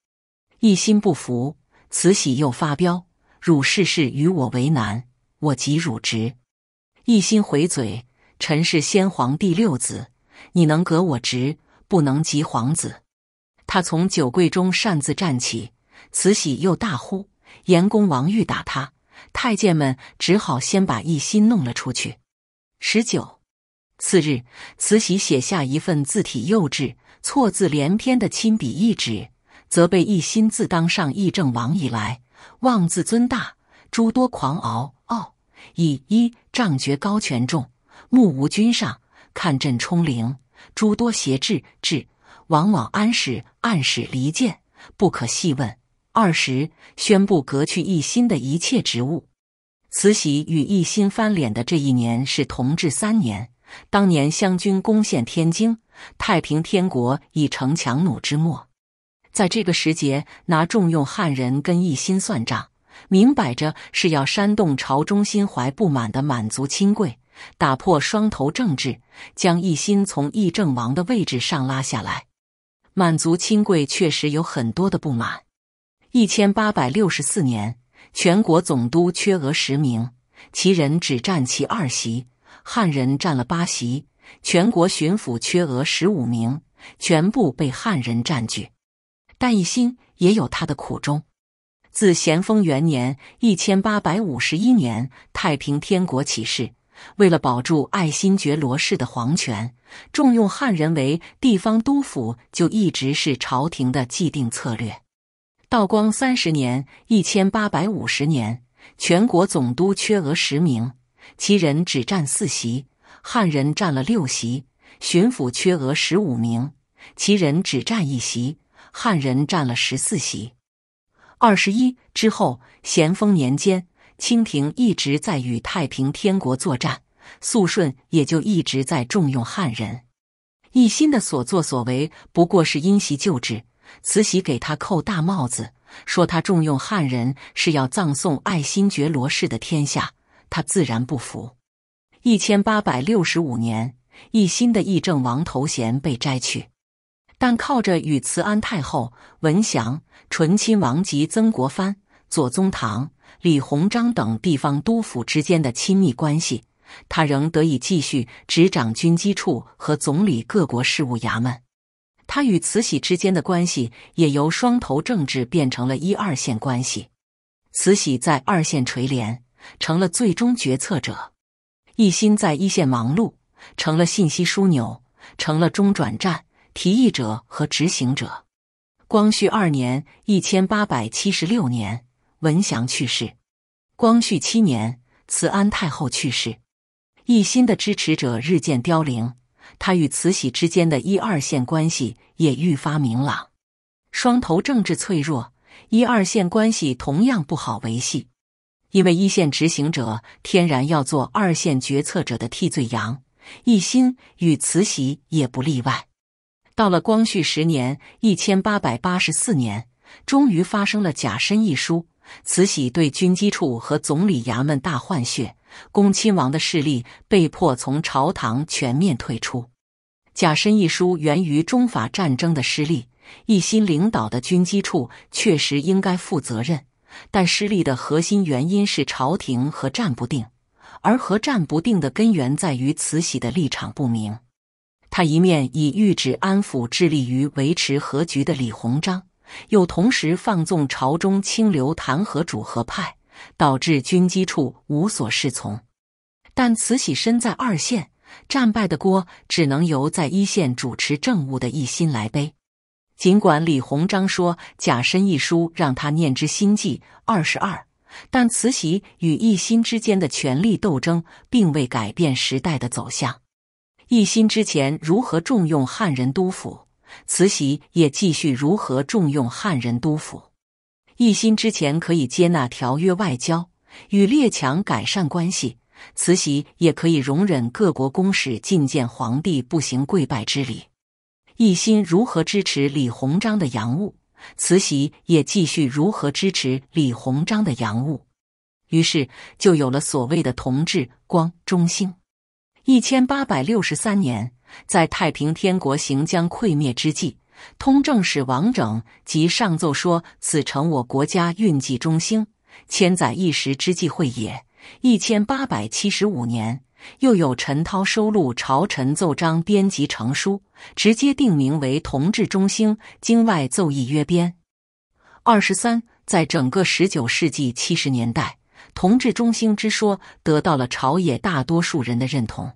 一心不服，慈禧又发飙：“汝事事与我为难，我即汝职。”一心回嘴：“臣是先皇帝六子，你能革我职，不能及皇子。”他从酒柜中擅自站起，慈禧又大呼：“延恭王欲打他！”太监们只好先把一心弄了出去。十九。次日，慈禧写下一份字体幼稚、错字连篇的亲笔懿旨，责备奕欣自当上议政王以来，妄自尊大，诸多狂傲傲，以一仗绝高权重，目无君上，看朕冲灵，诸多邪志，志往往安史暗使离间，不可细问。二十宣布革去奕欣的一切职务。慈禧与奕欣翻脸的这一年是同治三年。当年湘军攻陷天津，太平天国已成强弩之末。在这个时节，拿重用汉人跟奕欣算账，明摆着是要煽动朝中心怀不满的满族亲贵，打破双头政治，将奕欣从议政王的位置上拉下来。满族亲贵确实有很多的不满。一千八百六十四年，全国总督缺额十名，其人只占其二席。汉人占了八席，全国巡抚缺额十五名，全部被汉人占据。但一心也有他的苦衷。自咸丰元年（一千八百五十一年），太平天国起事，为了保住爱新觉罗氏的皇权，重用汉人为地方督府，就一直是朝廷的既定策略。道光三十年（一千八百五十年），全国总督缺额十名。其人只占四席，汉人占了六席；巡抚缺额十五名，其人只占一席，汉人占了十四席。二十一之后，咸丰年间，清廷一直在与太平天国作战，肃顺也就一直在重用汉人。一心的所作所为不过是因袭旧制，慈禧给他扣大帽子，说他重用汉人是要葬送爱新觉罗氏的天下。他自然不服。一千八百六十五年，一新的议政王头衔被摘去，但靠着与慈安太后、文祥、醇亲王及曾国藩、左宗棠、李鸿章等地方督府之间的亲密关系，他仍得以继续执掌军机处和总理各国事务衙门。他与慈禧之间的关系也由双头政治变成了一二线关系，慈禧在二线垂帘。成了最终决策者，一心在一线忙碌，成了信息枢纽，成了中转站、提议者和执行者。光绪二年（一千八百七十六年），文祥去世；光绪七年，慈安太后去世。一心的支持者日渐凋零，他与慈禧之间的一二线关系也愈发明朗。双头政治脆弱，一二线关系同样不好维系。因为一线执行者天然要做二线决策者的替罪羊，奕欣与慈禧也不例外。到了光绪十年（一千八百八十四年），终于发生了甲申一书，慈禧对军机处和总理衙门大换血，恭亲王的势力被迫从朝堂全面退出。甲申一书源于中法战争的失利，一心领导的军机处确实应该负责任。但失利的核心原因是朝廷和战不定，而和战不定的根源在于慈禧的立场不明。他一面以谕旨安抚致力于维持和局的李鸿章，又同时放纵朝中清流弹劾主和派，导致军机处无所适从。但慈禧身在二线，战败的锅只能由在一线主持政务的一心来背。尽管李鸿章说《甲申》一书让他念之心悸二十二，但慈禧与奕欣之间的权力斗争并未改变时代的走向。奕欣之前如何重用汉人督抚，慈禧也继续如何重用汉人督抚。奕欣之前可以接纳条约外交，与列强改善关系，慈禧也可以容忍各国公使觐见皇帝不行跪拜之礼。一心如何支持李鸿章的洋务，慈禧也继续如何支持李鸿章的洋务，于是就有了所谓的同治、光、中兴。一千八百六十三年，在太平天国行将溃灭之际，通政使王拯即上奏说：“此诚我国家运济中兴，千载一时之际会也。”一千八百七十五年。又有陈涛收录朝臣奏章，编辑成书，直接定名为《同治中兴经外奏议约编》。二十三，在整个十九世纪七十年代，《同治中兴》之说得到了朝野大多数人的认同。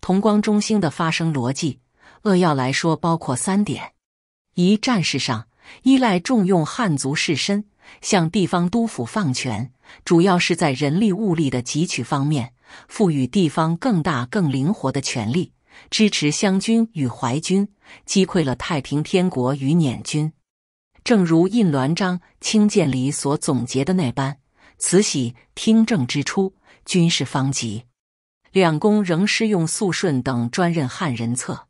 同光中兴的发生逻辑，扼要来说，包括三点：一、战事上依赖重用汉族士绅，向地方督府放权，主要是在人力物力的汲取方面。赋予地方更大、更灵活的权力，支持湘军与淮军，击溃了太平天国与捻军。正如《印鸾章清鉴》里所总结的那般，慈禧听政之初，军事方急，两宫仍施用肃顺等专任汉人策，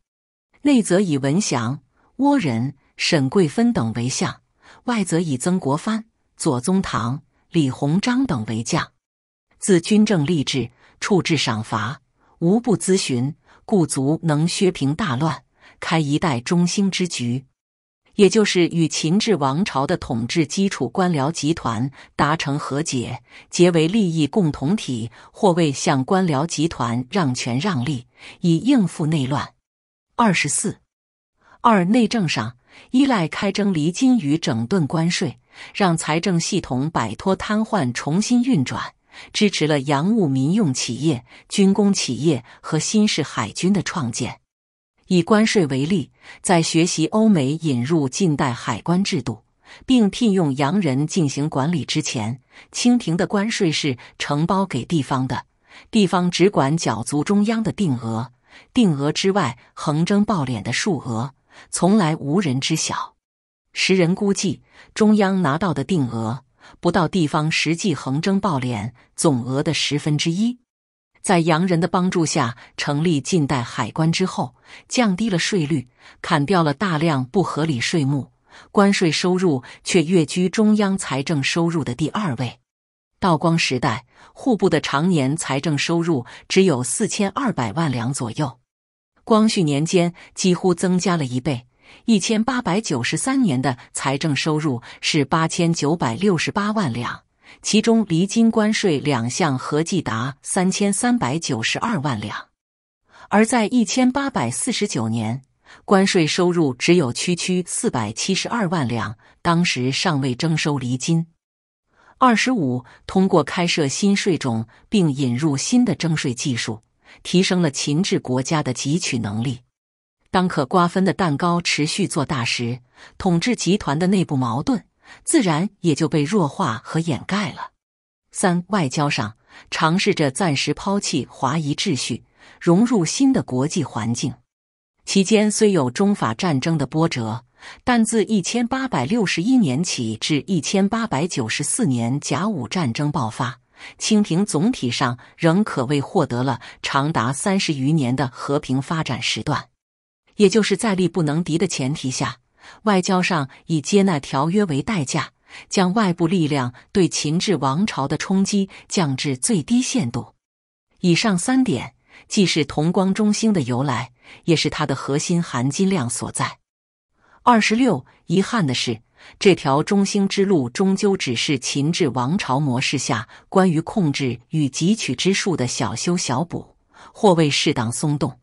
内则以文祥、倭人、沈桂芬等为相，外则以曾国藩、左宗棠、李鸿章等为将。自军政立治。处置赏罚，无不咨询，故足能削平大乱，开一代中兴之局。也就是与秦制王朝的统治基础官僚集团达成和解，结为利益共同体，或为向官僚集团让权让利，以应付内乱。二十四，二内政上依赖开征厘金与整顿关税，让财政系统摆脱瘫痪，重新运转。支持了洋务民用企业、军工企业和新式海军的创建。以关税为例，在学习欧美引入近代海关制度，并聘用洋人进行管理之前，清廷的关税是承包给地方的，地方只管缴足中央的定额，定额之外横征暴敛的数额从来无人知晓。时人估计，中央拿到的定额。不到地方实际横征暴敛总额的十分之一。在洋人的帮助下成立近代海关之后，降低了税率，砍掉了大量不合理税目，关税收入却跃居中央财政收入的第二位。道光时代，户部的常年财政收入只有四千0百万两左右，光绪年间几乎增加了一倍。一千八百九十三年的财政收入是八千九百六十八万两，其中离京关税两项合计达三千三百九十二万两。而在一千八百四十九年，关税收入只有区区四百七十二万两，当时尚未征收离金。二十五，通过开设新税种并引入新的征税技术，提升了秦制国家的汲取能力。当可瓜分的蛋糕持续做大时，统治集团的内部矛盾自然也就被弱化和掩盖了。三外交上，尝试着暂时抛弃华夷秩序，融入新的国际环境。期间虽有中法战争的波折，但自1861年起至1894年甲午战争爆发，清廷总体上仍可谓获得了长达三十余年的和平发展时段。也就是在力不能敌的前提下，外交上以接纳条约为代价，将外部力量对秦制王朝的冲击降至最低限度。以上三点既是同光中兴的由来，也是它的核心含金量所在。二十六，遗憾的是，这条中兴之路终究只是秦制王朝模式下关于控制与汲取之术的小修小补，或为适当松动。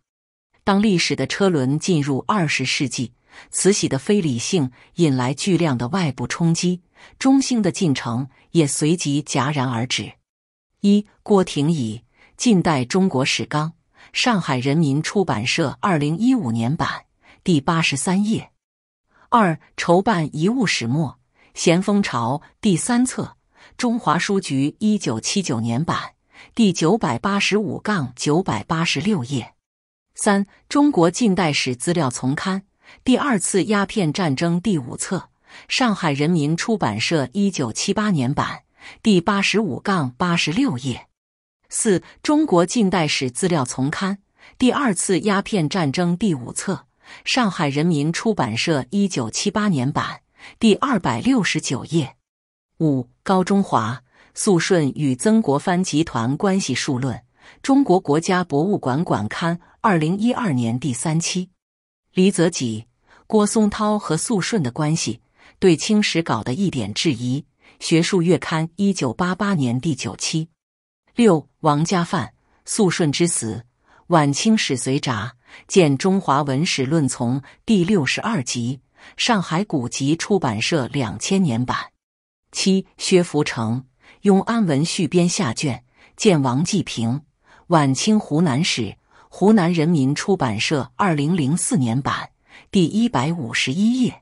当历史的车轮进入二十世纪，慈禧的非理性引来巨量的外部冲击，中兴的进程也随即戛然而止。一郭廷以《近代中国史纲》，上海人民出版社，二零一五年版，第八十三页。二筹办遗务始末，咸丰朝第三册，中华书局一九七九年版，第九百八十五杠九百八十六页。三《中国近代史资料丛刊》第二次鸦片战争第五册，上海人民出版社一九七八年版，第八十五杠八十六页。四《中国近代史资料丛刊》第二次鸦片战争第五册，上海人民出版社一九七八年版，第二百六十九页。五高中华《肃顺与曾国藩集团关系述论》，中国国家博物馆馆刊。二零一二年第三期，李泽己、郭松涛和肃顺的关系对清史稿的一点质疑。学术月刊一九八八年第九期。六王家范肃顺之死，晚清史随札，见《中华文史论丛》第六十二集，上海古籍出版社两千年版。七薛福成《永安文续编》下卷，见王继平《晚清湖南史》。湖南人民出版社，二零零四年版，第一百五十一页。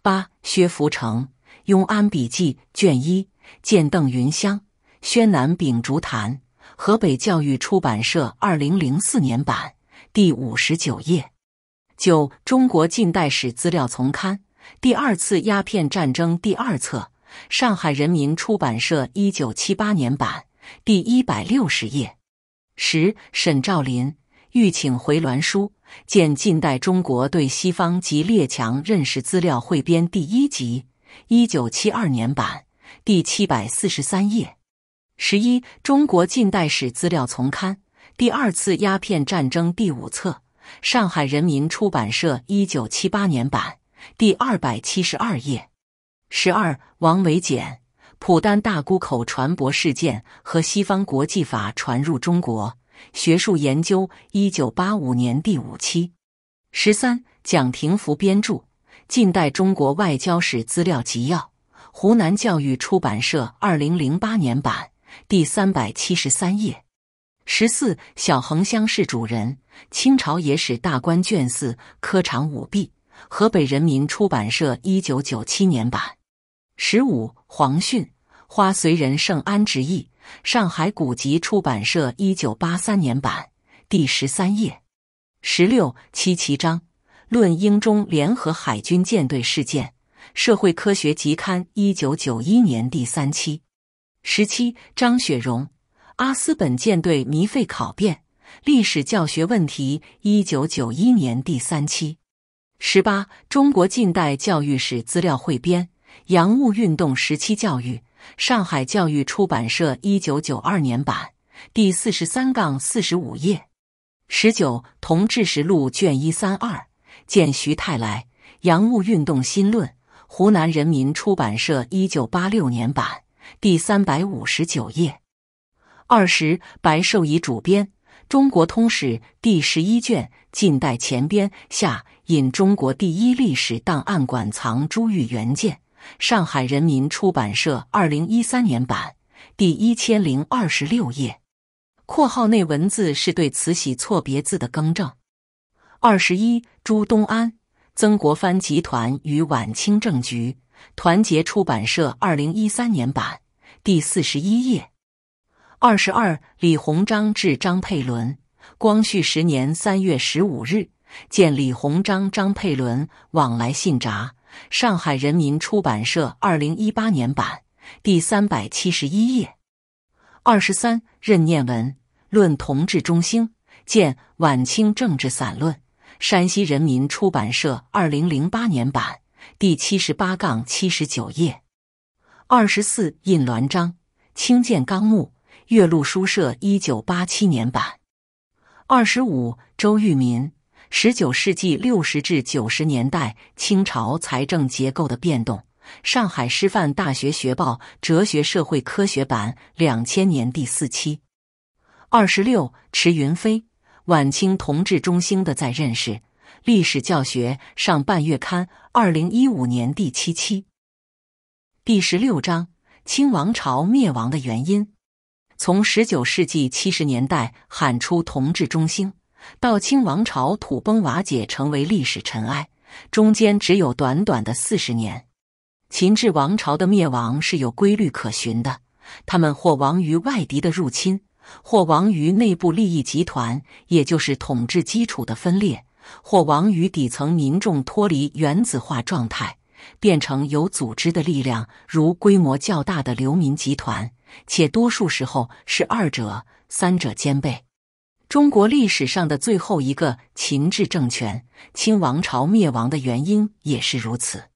八、薛福成《庸安笔记》卷一。见邓云香，《宣南秉烛谈》，河北教育出版社，二零零四年版，第五十九页。九、《中国近代史资料丛刊》第二次鸦片战争第二册，上海人民出版社，一九七八年版，第一百六十页。十、沈兆林。欲请回栾书》，见《近代中国对西方及列强认识资料汇编》第一集，一九七二年版，第七百四十三页。十一，《中国近代史资料丛刊》第二次鸦片战争第五册，上海人民出版社一九七八年版，第二百七十二页。十二，《王维简》，《普丹大沽口船舶事件和西方国际法传入中国》。学术研究，一九八五年第五期，十三，蒋廷福编著《近代中国外交史资料集要》，湖南教育出版社，二零零八年版，第三百七十三页。十四，小恒乡是主人，《清朝野史大观》卷四，科场舞弊，河北人民出版社，一九九七年版。十五，黄逊，花随人圣安之意。上海古籍出版社，一九八三年版，第十三页。十六七七章，论英中联合海军舰队事件，《社会科学集刊》，一九九一年第三期。十七，张雪荣，《阿斯本舰队迷费考辩历史教学问题》，一九九一年第三期。十八，《中国近代教育史资料汇编》，洋务运动时期教育。上海教育出版社，一九九二年版，第四十三杠四十五页。十九，《同治实录》卷一三二，见徐泰来《洋务运动新论》，湖南人民出版社，一九八六年版，第三百五十九页。二十，《白寿仪主编〈中国通史〉第十一卷近代前编下》，引中国第一历史档案馆藏朱玉原件。上海人民出版社，二零一三年版，第一千零二十六页。括号内文字是对慈禧错别字的更正。二十一，朱东安，《曾国藩集团与晚清政局》，团结出版社，二零一三年版，第四十一页。二十二，李鸿章致张佩伦，光绪十年三月十五日，见李鸿章、张佩伦往来信札。上海人民出版社，二零一八年版，第三百七十一页。二十三，任念文《论同治中兴》，见《晚清政治散论》，山西人民出版社，二零零八年版，第七十八杠七十九页。二十四，印栾章《清鉴纲目》，岳麓书社，一九八七年版。二十五，周玉民。十九世纪六十至九十年代清朝财政结构的变动，《上海师范大学学报·哲学社会科学版》两千年第四期。二十六，迟云飞，晚清同治中兴的再认识，《历史教学》上半月刊二零一五年第七期。第十六章，清王朝灭亡的原因，从十九世纪七十年代喊出同治中兴。到清王朝土崩瓦解，成为历史尘埃，中间只有短短的四十年。秦制王朝的灭亡是有规律可循的：他们或亡于外敌的入侵，或亡于内部利益集团，也就是统治基础的分裂；或亡于底层民众脱离原子化状态，变成有组织的力量，如规模较大的流民集团，且多数时候是二者、三者兼备。中国历史上的最后一个秦制政权清王朝灭亡的原因也是如此：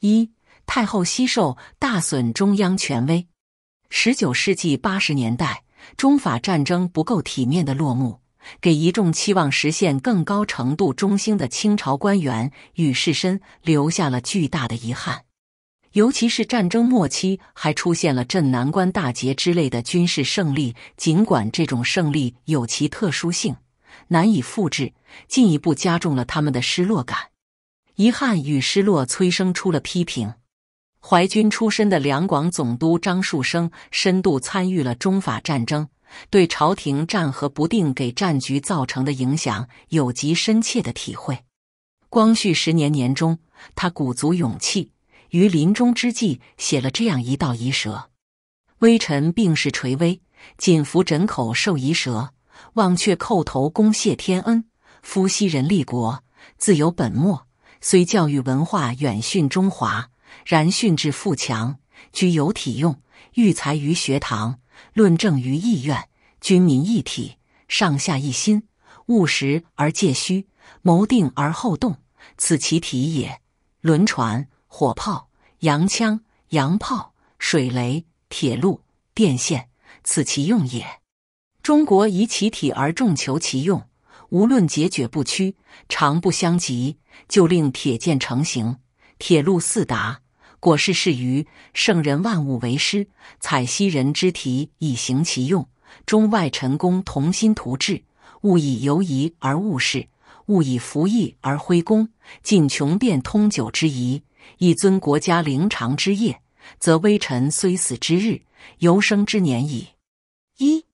一太后惜寿，大损中央权威。十九世纪八十年代中法战争不够体面的落幕，给一众期望实现更高程度中兴的清朝官员与士绅留下了巨大的遗憾。尤其是战争末期，还出现了镇南关大捷之类的军事胜利。尽管这种胜利有其特殊性，难以复制，进一步加重了他们的失落感。遗憾与失落催生出了批评。淮军出身的两广总督张树声深度参与了中法战争，对朝廷战和不定给战局造成的影响有极深切的体会。光绪十年年中，他鼓足勇气。于临终之际，写了这样一道遗折：“微臣病势垂危，谨服枕口授遗折，忘却叩头，恭谢天恩。夫昔人立国，自有本末，虽教育文化远逊中华，然训至富强，居有体用，育才于学堂，论政于意愿，军民一体，上下一心，务实而戒虚，谋定而后动，此其体也。轮船。”火炮、洋枪、洋炮、水雷、铁路、电线，此其用也。中国以其体而重求其用，无论节决不屈，常不相及，就令铁剑成形，铁路四达，果是事于圣人万物为师，采昔人之体以行其用。中外臣工同心图治，勿以犹疑而误事，勿以服役而挥功，尽穷变通久之宜。以尊国家灵长之业，则微臣虽死之日，犹生之年矣。一，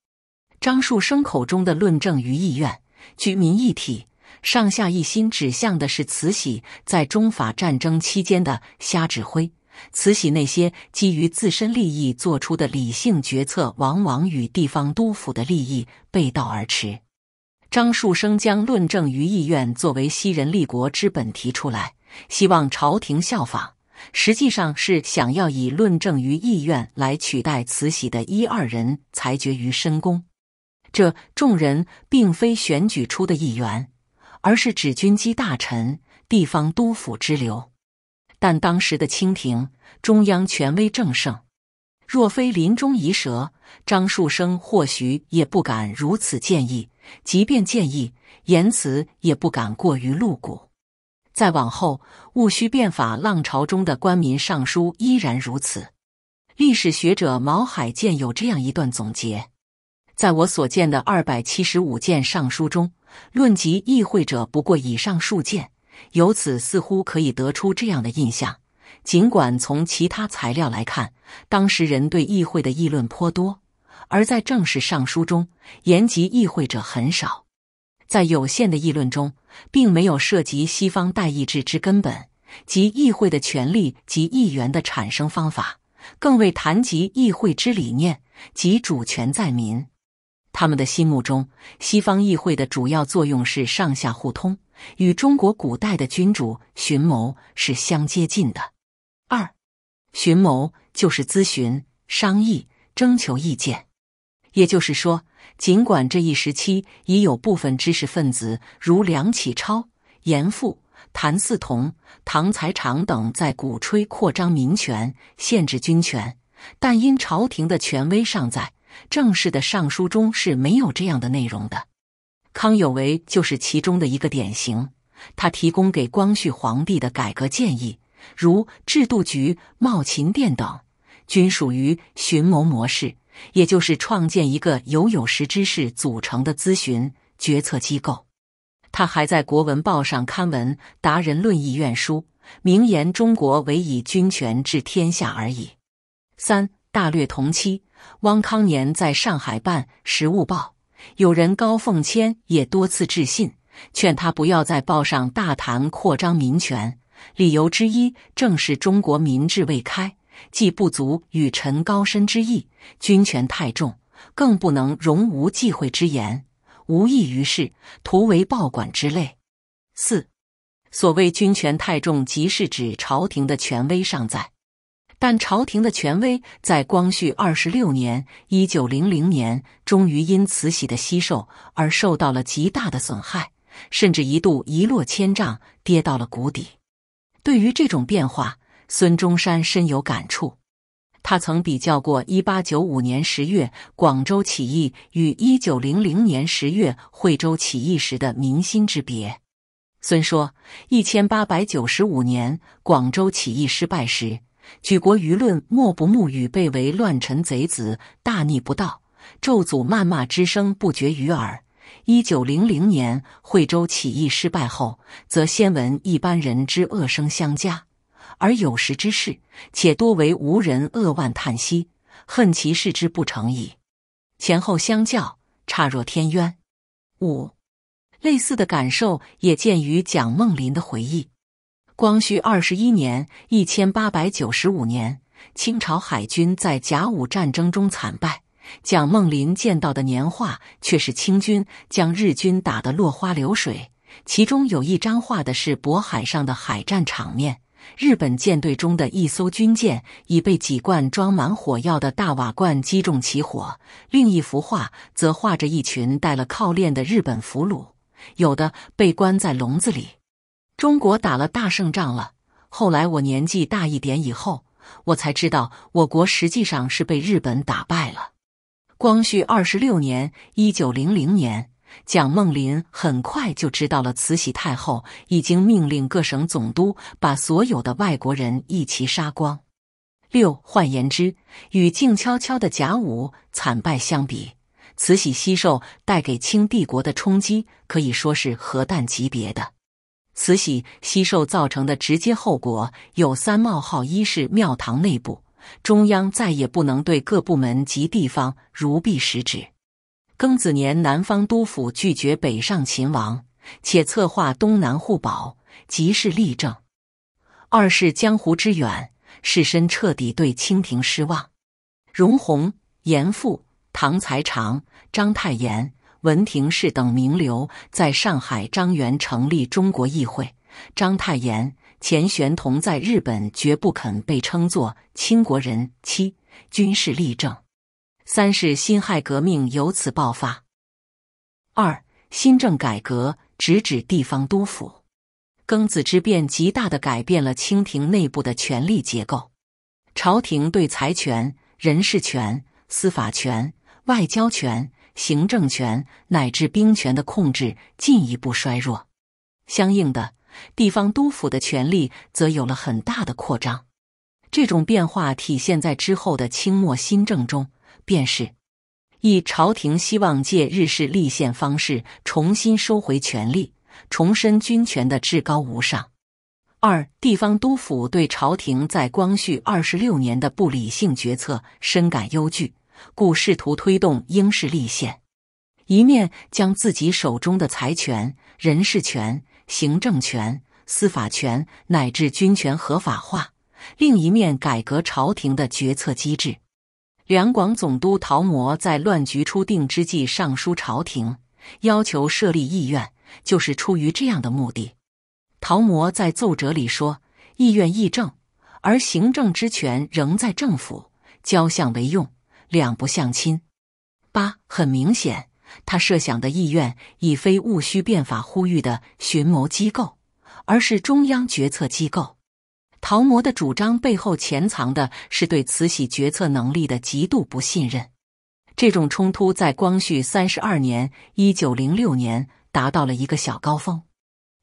张树生口中的论证与意愿，居民一体，上下一心，指向的是慈禧在中法战争期间的瞎指挥。慈禧那些基于自身利益做出的理性决策，往往与地方督府的利益背道而驰。张树生将论证与意愿作为西人立国之本提出来。希望朝廷效仿，实际上是想要以论证于意愿来取代慈禧的一二人裁决于深宫。这众人并非选举出的一员，而是指军机大臣、地方督府之流。但当时的清廷中央权威正盛，若非临终遗舌，张树声或许也不敢如此建议；即便建议，言辞也不敢过于露骨。再往后，戊戌变法浪潮中的官民尚书依然如此。历史学者毛海建有这样一段总结：在我所见的二百七十五件上书中，论及议会者不过以上数件。由此似乎可以得出这样的印象：尽管从其他材料来看，当时人对议会的议论颇多，而在正式上书中，言及议会者很少。在有限的议论中，并没有涉及西方代议制之根本即议会的权利及议员的产生方法，更未谈及议会之理念及主权在民。他们的心目中，西方议会的主要作用是上下互通，与中国古代的君主寻谋是相接近的。二，寻谋就是咨询、商议、征求意见，也就是说。尽管这一时期已有部分知识分子，如梁启超、严复、谭嗣同、唐才常等，在鼓吹扩张民权、限制军权，但因朝廷的权威尚在，正式的上书中是没有这样的内容的。康有为就是其中的一个典型，他提供给光绪皇帝的改革建议，如制度局、茂勤殿等，均属于寻谋模式。也就是创建一个由有识之士组成的咨询决策机构。他还在《国文报》上刊文《达人论议院书》，名言：“中国唯以军权治天下而已。”三大略同期，汪康年在上海办《时务报》，友人高凤谦也多次致信劝他不要在报上大谈扩张民权，理由之一正是中国民智未开。既不足与臣高深之意，君权太重，更不能容无忌讳之言，无异于是，徒为报管之累。四，所谓君权太重，即是指朝廷的权威尚在，但朝廷的权威在光绪二十六年 （1900 年）终于因慈禧的息售而受到了极大的损害，甚至一度一落千丈，跌到了谷底。对于这种变化，孙中山深有感触，他曾比较过一八九五年十月广州起义与一九零零年十月惠州起义时的民心之别。孙说：一千八百九十五年广州起义失败时，举国舆论莫不目与被为乱臣贼子，大逆不道，咒诅谩骂之声不绝于耳；一九零零年惠州起义失败后，则先闻一般人之恶声相加。而有时之事，且多为无人扼腕叹息，恨其事之不成矣。前后相较，差若天渊。五，类似的感受也见于蒋梦麟的回忆。光绪二十一年 （1895 年），清朝海军在甲午战争中惨败，蒋梦麟见到的年画却是清军将日军打得落花流水。其中有一张画的是渤海上的海战场面。日本舰队中的一艘军舰已被几罐装满火药的大瓦罐击中起火，另一幅画则画着一群戴了铐链的日本俘虏，有的被关在笼子里。中国打了大胜仗了。后来我年纪大一点以后，我才知道我国实际上是被日本打败了。光绪二十六年，一九零零年。蒋梦麟很快就知道了，慈禧太后已经命令各省总督把所有的外国人一齐杀光。六，换言之，与静悄悄的甲午惨败相比，慈禧西寿带给清帝国的冲击可以说是核弹级别的。慈禧西寿造成的直接后果有三：冒号一是庙堂内部，中央再也不能对各部门及地方如臂使指。庚子年，南方督府拒绝北上，秦王且策划东南互保，即是例证。二是江湖之远，士绅彻底对清廷失望。容闳、严复、唐才常、章太炎、文廷式等名流在上海张园成立中国议会。张太炎、钱玄同在日本绝不肯被称作清国人。七，军事例证。三是辛亥革命由此爆发。二新政改革直指地方督府，庚子之变极大的改变了清廷内部的权力结构，朝廷对财权、人事权、司法权、外交权、行政权乃至兵权的控制进一步衰弱，相应的，地方督府的权力则有了很大的扩张。这种变化体现在之后的清末新政中。便是，一朝廷希望借日式立宪方式重新收回权力，重申军权的至高无上；二地方督府对朝廷在光绪二十六年的不理性决策深感忧惧，故试图推动英式立宪，一面将自己手中的财权、人事权、行政权、司法权乃至军权合法化，另一面改革朝廷的决策机制。两广总督陶模在乱局初定之际上书朝廷，要求设立议院，就是出于这样的目的。陶模在奏折里说：“议院议政，而行政之权仍在政府，交相为用，两不相侵。”八很明显，他设想的议院已非戊戌变法呼吁的寻谋机构，而是中央决策机构。陶模的主张背后潜藏的是对慈禧决策能力的极度不信任。这种冲突在光绪三十二年（一九零六年）达到了一个小高峰。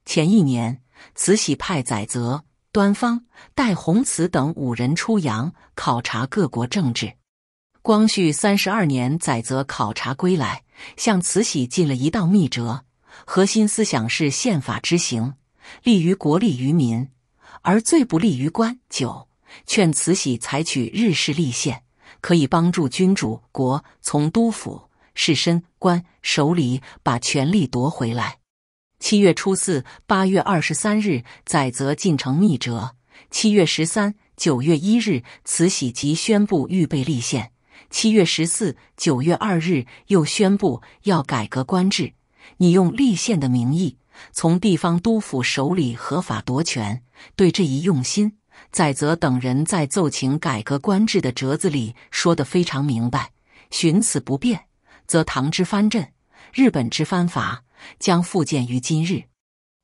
前一年，慈禧派载泽、端方、戴洪慈等五人出洋考察各国政治。光绪三十二年，载泽考察归来，向慈禧进了一道密折，核心思想是宪法之行利于国利于民。而最不利于官。九劝慈禧采取日式立宪，可以帮助君主国从督府、士绅、官手里把权力夺回来。七月初四、八月二十三日，载泽进城密折。七月十三、九月一日，慈禧即宣布预备立宪。七月十四、九月二日，又宣布要改革官制。你用立宪的名义。从地方督府手里合法夺权，对这一用心，载泽等人在奏请改革官制的折子里说得非常明白。寻此不变，则唐之藩镇、日本之藩阀将复见于今日。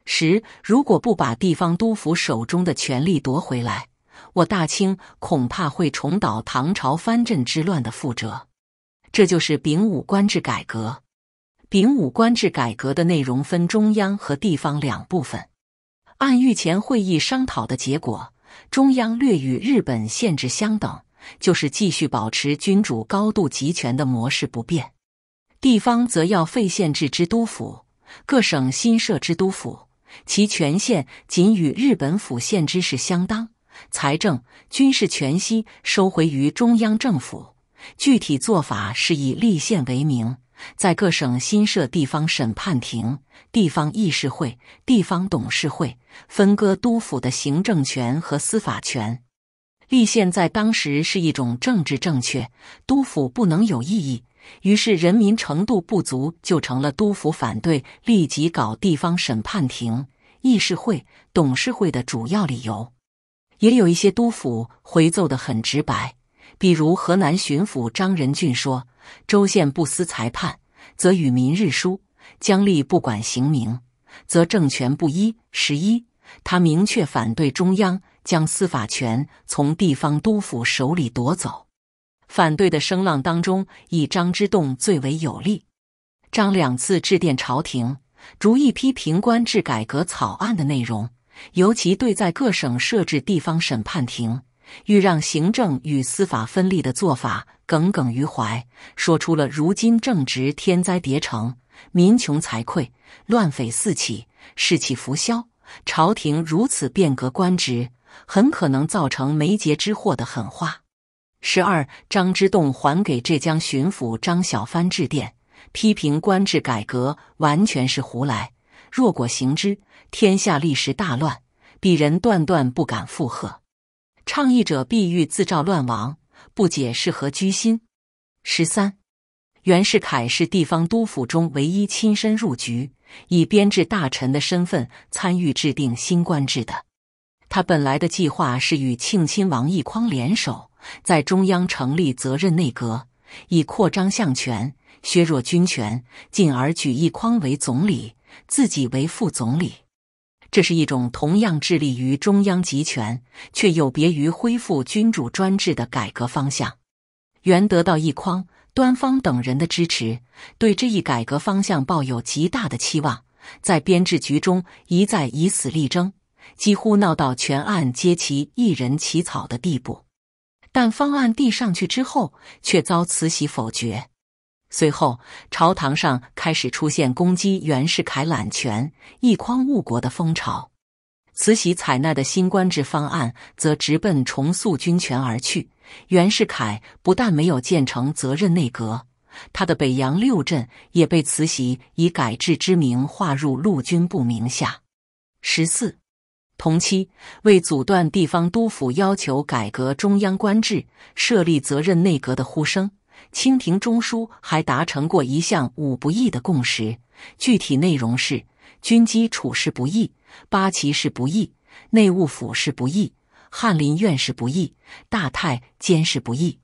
十，如果不把地方督府手中的权力夺回来，我大清恐怕会重蹈唐朝藩镇之乱的覆辙。这就是丙午官制改革。丙午官制改革的内容分中央和地方两部分，按御前会议商讨的结果，中央略与日本县制相等，就是继续保持君主高度集权的模式不变；地方则要废县制之都府，各省新设之都府，其权限仅与日本府县之事相当，财政、军事权息收回于中央政府。具体做法是以立宪为名。在各省新设地方审判庭、地方议事会、地方董事会，分割督府的行政权和司法权。立宪在当时是一种政治正确，督府不能有异议。于是人民程度不足就成了督府反对立即搞地方审判庭、议事会、董事会的主要理由。也有一些督府回奏得很直白，比如河南巡抚张仁俊说。州县不司裁判，则与民日疏；将吏不管刑名，则政权不一。十一，他明确反对中央将司法权从地方督府手里夺走。反对的声浪当中，以张之洞最为有力。张两次致电朝廷，逐一批评官制改革草案的内容，尤其对在各省设置地方审判庭。欲让行政与司法分立的做法耿耿于怀，说出了如今正值天灾叠成、民穷财匮、乱匪四起、士气浮消，朝廷如此变革官职，很可能造成梅睫之祸的狠话。十二，张之洞还给浙江巡抚张小帆致电，批评官制改革完全是胡来，若果行之，天下立时大乱，鄙人断断不敢附和。倡议者必欲自造乱亡，不解是何居心。十三，袁世凯是地方督府中唯一亲身入局，以编制大臣的身份参与制定新官制的。他本来的计划是与庆亲王奕匡联手，在中央成立责任内阁，以扩张相权，削弱军权，进而举奕匡为总理，自己为副总理。这是一种同样致力于中央集权，却有别于恢复君主专制的改革方向。原得到一匡、端方等人的支持，对这一改革方向抱有极大的期望，在编制局中一再以死力争，几乎闹到全案皆其一人起草的地步。但方案递上去之后，却遭慈禧否决。随后，朝堂上开始出现攻击袁世凯揽权、一匡误国的风潮。慈禧采纳的新官制方案，则直奔重塑军权而去。袁世凯不但没有建成责任内阁，他的北洋六镇也被慈禧以改制之名划入陆军部名下。十四，同期为阻断地方督府要求改革中央官制、设立责任内阁的呼声。清廷中枢还达成过一项五不议的共识，具体内容是：军机处事不议，八旗事不议，内务府事不议，翰林院事不议，大太监事不易，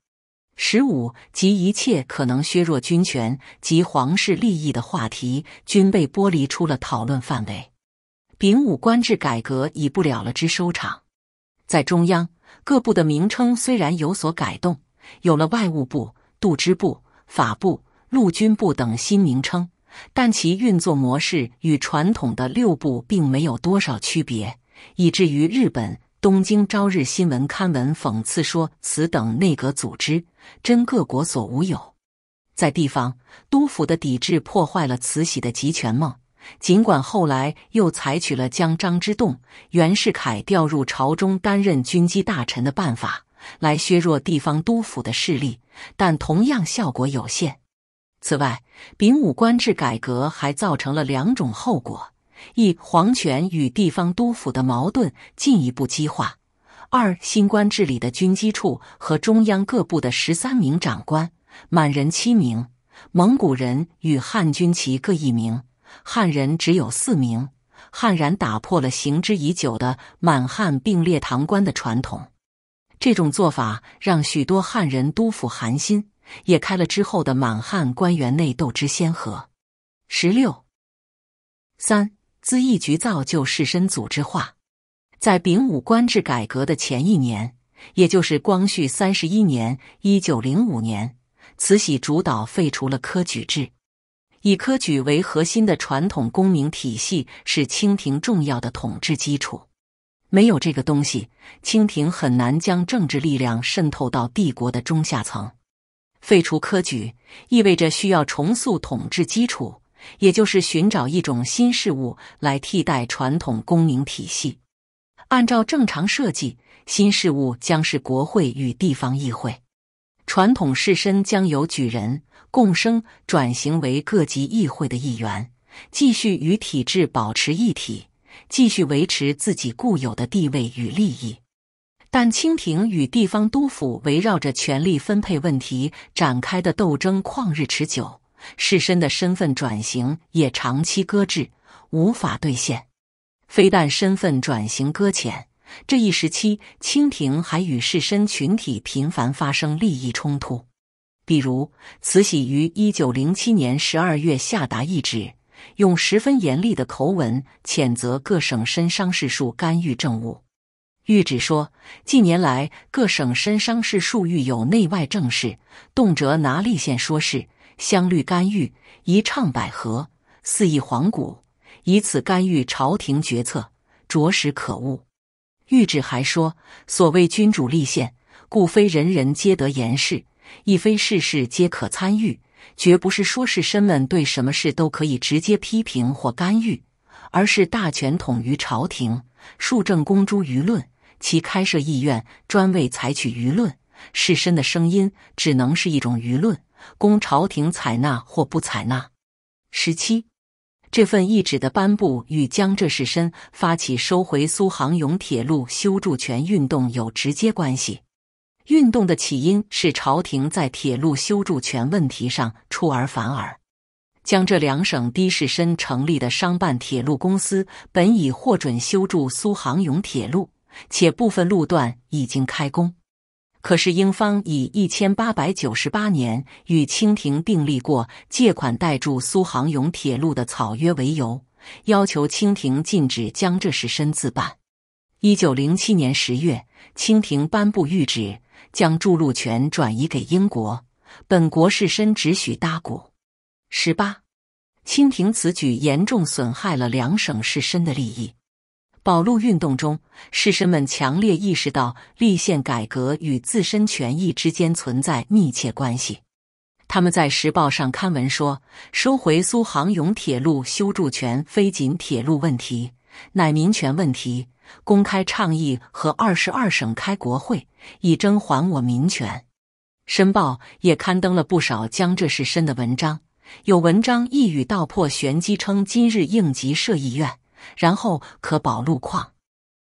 十五及一切可能削弱军权及皇室利益的话题，均被剥离出了讨论范围。丙午官制改革以不了了之收场。在中央，各部的名称虽然有所改动，有了外务部。度支部、法部、陆军部等新名称，但其运作模式与传统的六部并没有多少区别，以至于日本东京《朝日新闻》刊文讽刺说：“此等内阁组织，真各国所无有。”在地方，督府的抵制破坏了慈禧的集权梦，尽管后来又采取了将张之洞、袁世凯调入朝中担任军机大臣的办法，来削弱地方督府的势力。但同样效果有限。此外，丙午官制改革还造成了两种后果：一、皇权与地方督府的矛盾进一步激化；二、新官治理的军机处和中央各部的十三名长官，满人七名，蒙古人与汉军旗各一名，汉人只有四名，悍然打破了行之已久的满汉并列堂官的传统。这种做法让许多汉人都府寒心，也开了之后的满汉官员内斗之先河。十六三资义局造就士绅组织化，在丙午官制改革的前一年，也就是光绪三十一年（一九零五年），慈禧主导废除了科举制，以科举为核心的传统功名体系是清廷重要的统治基础。没有这个东西，清廷很难将政治力量渗透到帝国的中下层。废除科举意味着需要重塑统治基础，也就是寻找一种新事物来替代传统公民体系。按照正常设计，新事物将是国会与地方议会，传统士绅将由举人共生转型为各级议会的议员，继续与体制保持一体。继续维持自己固有的地位与利益，但清廷与地方督府围绕着权力分配问题展开的斗争旷日持久，士绅的身份转型也长期搁置，无法兑现。非但身份转型搁浅，这一时期清廷还与士绅群体频繁发生利益冲突，比如慈禧于一九零七年十二月下达一旨。用十分严厉的口吻谴责各省绅商事庶干预政务。谕旨说，近年来各省绅商事庶遇有内外政事，动辄拿立宪说事，相律干预，一唱百合，肆意黄古，以此干预朝廷决策，着实可恶。谕旨还说，所谓君主立宪，固非人人皆得言事，亦非事事皆可参与。绝不是说士绅们对什么事都可以直接批评或干预，而是大权统于朝廷，庶政公诸舆论。其开设意院，专为采取舆论。士绅的声音只能是一种舆论，供朝廷采纳或不采纳。十七，这份懿旨的颁布与江浙士绅发起收回苏杭甬铁路修筑权运动有直接关系。运动的起因是朝廷在铁路修筑权问题上出尔反尔，江浙两省的士绅成立的商办铁路公司本已获准修筑苏杭甬铁路，且部分路段已经开工。可是英方以一千八百九十八年与清廷订立过借款代住苏杭甬铁路的草约为由，要求清廷禁止江浙士绅自办。一九零七年十月，清廷颁布谕旨。将筑路权转移给英国，本国士绅只许搭鼓。十八，清廷此举严重损害了两省士绅的利益。保路运动中，士绅们强烈意识到立宪改革与自身权益之间存在密切关系。他们在《时报》上刊文说：“收回苏杭甬铁路修筑权，非仅铁路问题，乃民权问题。”公开倡议和二十二省开国会，以争还我民权。申报也刊登了不少江浙士绅的文章，有文章一语道破玄机，称今日应急设议院，然后可保路况。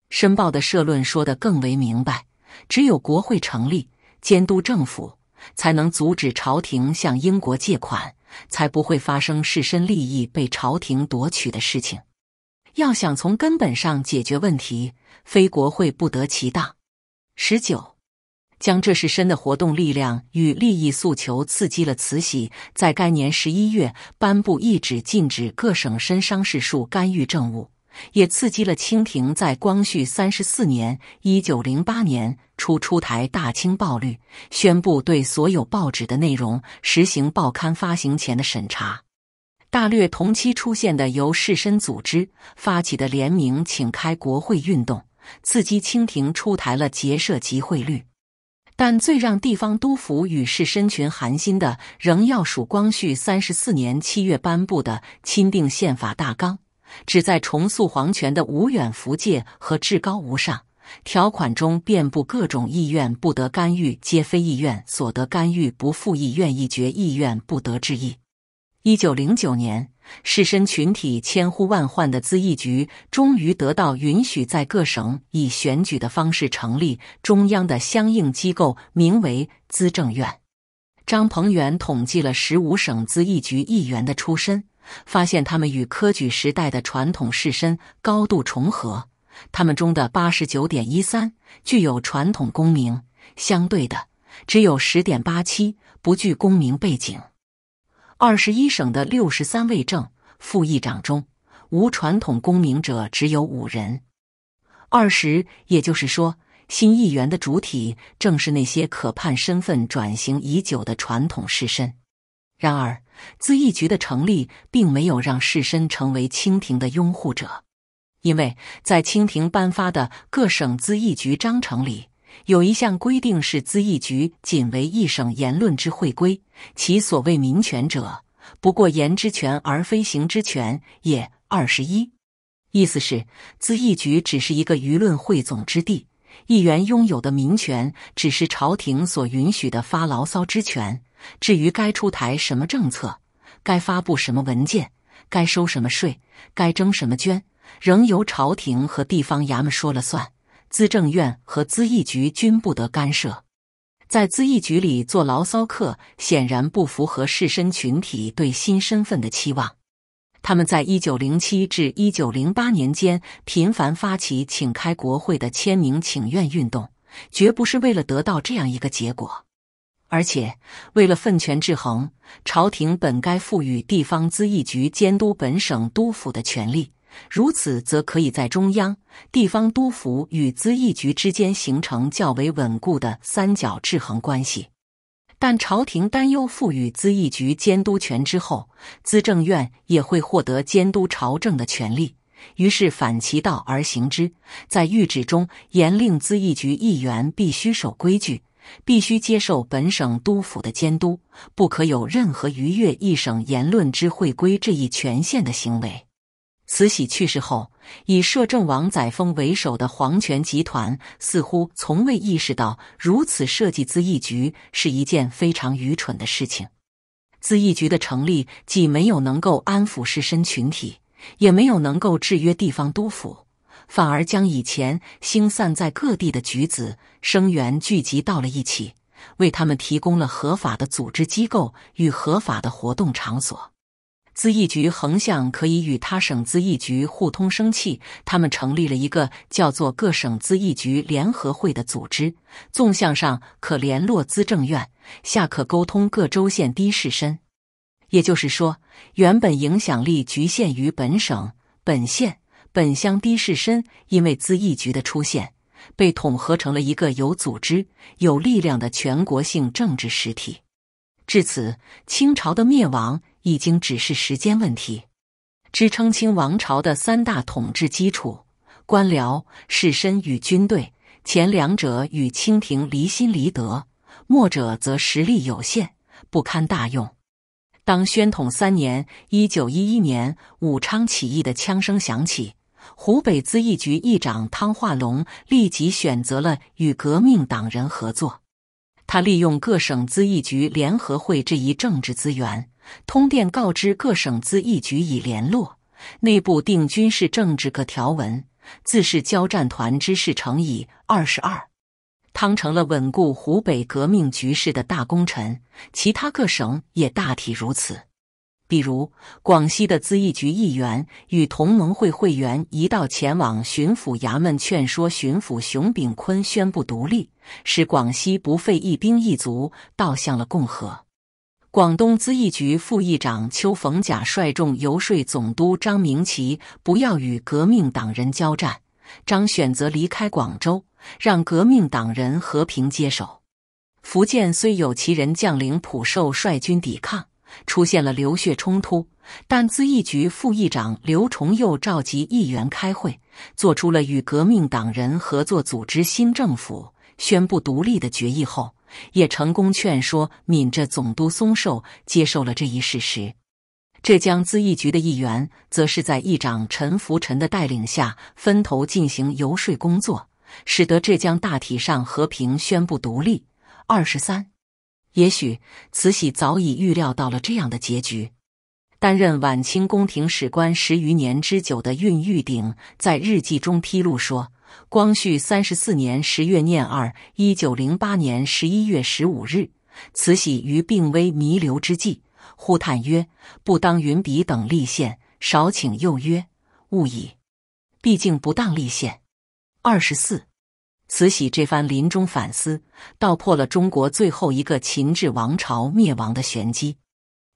申报的社论说得更为明白：只有国会成立，监督政府，才能阻止朝廷向英国借款，才不会发生士绅利益被朝廷夺取的事情。要想从根本上解决问题，非国会不得其当。十九，将这是深的活动力量与利益诉求刺激了慈禧，在该年十一月颁布一纸禁止各省绅商事庶干预政务，也刺激了清廷在光绪三十四年（一九零八年）初出台《大清报律》，宣布对所有报纸的内容实行报刊发行前的审查。大略同期出现的由士绅组织发起的联名请开国会运动，刺激清廷出台了《结社集会律》。但最让地方督府与士绅群寒心的，仍要数光绪三十四年七月颁布的《钦定宪法大纲》，旨在重塑皇权的无远弗届和至高无上。条款中遍布各种“意愿不得干预，皆非意愿所得干预，不复意愿一决，意愿不得之意。一九零九年，士绅群体千呼万唤的资议局终于得到允许，在各省以选举的方式成立中央的相应机构，名为资政院。张鹏远统计了十五省资议局议员的出身，发现他们与科举时代的传统士绅高度重合。他们中的八十九点一三具有传统功名，相对的，只有十点八七不具功名背景。二十一省的六十三位正副议长中，无传统功名者只有五人。二十，也就是说，新议员的主体正是那些可盼身份转型已久的传统士绅。然而，咨议局的成立并没有让士绅成为清廷的拥护者，因为在清廷颁发的各省咨议局章程里。有一项规定是，咨议局仅为一省言论之会规，其所谓民权者，不过言之权而非行之权也。二十一，意思是咨议局只是一个舆论汇总之地，议员拥有的民权只是朝廷所允许的发牢骚之权。至于该出台什么政策，该发布什么文件，该收什么税，该征什么捐，仍由朝廷和地方衙门说了算。资政院和资议局均不得干涉，在资议局里做牢骚客，显然不符合士绅群体对新身份的期望。他们在一九零七至一九零八年间频繁发起请开国会的签名请愿运动，绝不是为了得到这样一个结果，而且为了分权制衡，朝廷本该赋予地方资议局监督本省督府的权利。如此，则可以在中央、地方督府与咨议局之间形成较为稳固的三角制衡关系。但朝廷担忧赋予咨议局监督权之后，资政院也会获得监督朝政的权利，于是反其道而行之，在谕旨中严令咨议局议员必须守规矩，必须接受本省督府的监督，不可有任何逾越一省言论之会规这一权限的行为。慈禧去世后，以摄政王载沣为首的皇权集团似乎从未意识到，如此设计资义局是一件非常愚蠢的事情。资义局的成立既没有能够安抚士绅群体，也没有能够制约地方督府，反而将以前兴散在各地的举子生源聚集到了一起，为他们提供了合法的组织机构与合法的活动场所。资义局横向可以与他省资义局互通生气，他们成立了一个叫做各省资义局联合会的组织；纵向上可联络资政院，下可沟通各州县的士绅。也就是说，原本影响力局限于本省、本县、本乡的士绅，因为资义局的出现，被统合成了一个有组织、有力量的全国性政治实体。至此，清朝的灭亡。已经只是时间问题。支撑清王朝的三大统治基础——官僚、士绅与军队，前两者与清廷离心离德，末者则实力有限，不堪大用。当宣统三年（一九一一年）武昌起义的枪声响起，湖北咨议局议长汤化龙立即选择了与革命党人合作。他利用各省咨议局联合会这一政治资源。通电告知各省咨议局已联络，内部定军事政治各条文，自是交战团之事成以二十二，汤成了稳固湖北革命局势的大功臣，其他各省也大体如此。比如广西的咨议局议员与同盟会会员一道前往巡抚衙门劝说巡抚熊秉坤宣布独立，使广西不费一兵一卒倒向了共和。广东咨议局副议长邱逢甲率众游说总督张鸣岐不要与革命党人交战，张选择离开广州，让革命党人和平接手。福建虽有其人将领普寿率军抵抗，出现了流血冲突，但咨议局副议长刘崇佑召集议员开会，做出了与革命党人合作组织新政府、宣布独立的决议后。也成功劝说闽浙总督松寿接受了这一事实。浙江咨议局的议员则是在议长陈福臣的带领下分头进行游说工作，使得浙江大体上和平宣布独立。二十三，也许慈禧早已预料到了这样的结局。担任晚清宫廷史官十余年之久的恽毓鼎在日记中披露说。光绪三十四年十月廿二，一九零八年十一月十五日，慈禧于病危弥留之际，忽叹曰：“不当云笔等立宪。”少请又曰：“勿矣，毕竟不当立宪。”二十四，慈禧这番临终反思，道破了中国最后一个秦制王朝灭亡的玄机。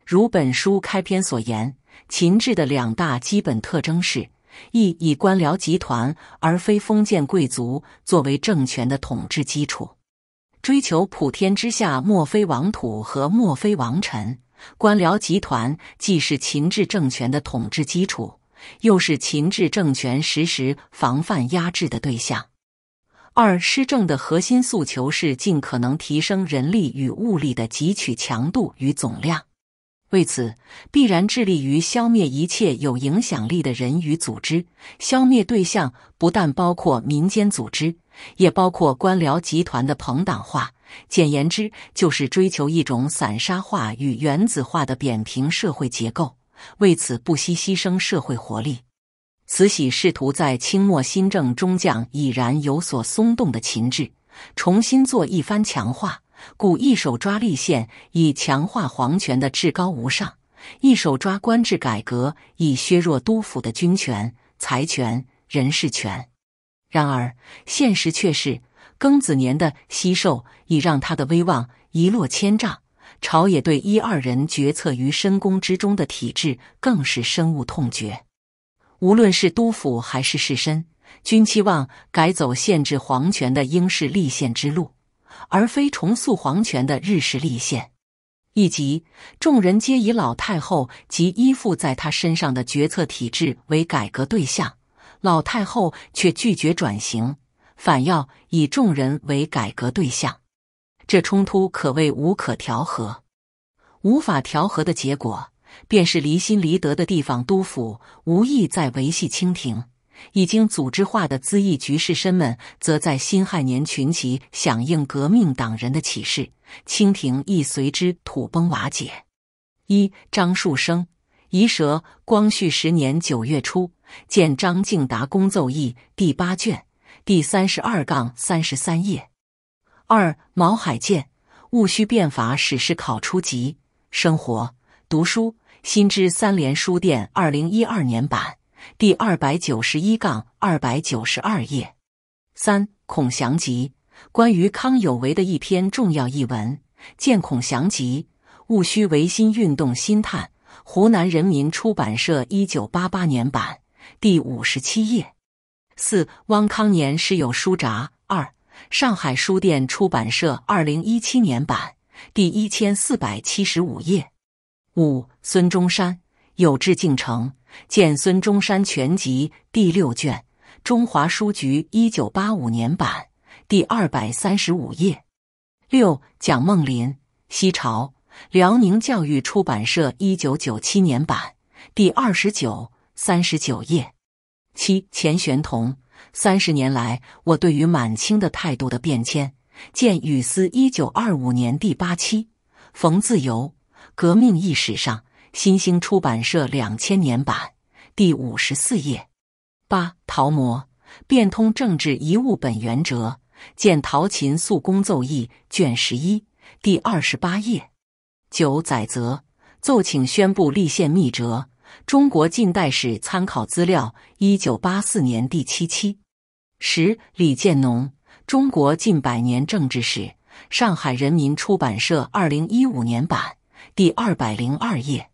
如本书开篇所言，秦制的两大基本特征是。亦以官僚集团而非封建贵族作为政权的统治基础，追求普天之下莫非王土和莫非王臣。官僚集团既是秦制政权的统治基础，又是秦制政权实时防范压制的对象。二施政的核心诉求是尽可能提升人力与物力的汲取强度与总量。为此，必然致力于消灭一切有影响力的人与组织。消灭对象不但包括民间组织，也包括官僚集团的朋党化。简言之，就是追求一种散沙化与原子化的扁平社会结构。为此，不惜牺牲社会活力。慈禧试图在清末新政中将已然有所松动的秦制重新做一番强化。故一手抓立宪以强化皇权的至高无上，一手抓官制改革以削弱督府的军权、财权、人事权。然而，现实却是庚子年的西售已让他的威望一落千丈，朝野对一二人决策于深宫之中的体制更是深恶痛绝。无论是督府还是士绅，均期望改走限制皇权的英式立宪之路。而非重塑皇权的日式立宪，以及众人皆以老太后及依附在她身上的决策体制为改革对象，老太后却拒绝转型，反要以众人为改革对象，这冲突可谓无可调和。无法调和的结果，便是离心离德的地方督府无意再维系清廷。已经组织化的资义局士绅们，则在辛亥年群起响应革命党人的启示，清廷亦随之土崩瓦解。一、张树声，遗蛇。光绪十年九月初，见《张敬达公奏议》第八卷第三十二杠三十三页。二、毛海建，《戊戌变法史事考》初级，生活读书新知三联书店，二零一二年版。第二百九十一杠二百九十二页。三《孔祥集关于康有为的一篇重要译文》，见《孔祥集《戊戌维新运动新探》，湖南人民出版社一九八八年版，第五十七页。四《汪康年师友书札二》，上海书店出版社二零一七年版，第一千四百七十五页。五孙中山《有志竟成》。《见孙中山全集》第六卷，中华书局一九八五年版，第二百三十五页。六，蒋梦麟，《西朝》，辽宁教育出版社一九九七年版，第二十九、三十九页。七，钱玄同，《三十年来我对于满清的态度的变迁》，见《语丝》一九二五年第八期。冯自由，《革命历史上》。新兴出版社两千年版第五十四页。八陶模变通政治遗物本原则，见《陶琴肃公奏议》卷十一第二十八页。九载泽奏请宣布立宪密折，《中国近代史参考资料》一九八四年第七期。十李建农《中国近百年政治史》，上海人民出版社二零一五年版第二百零二页。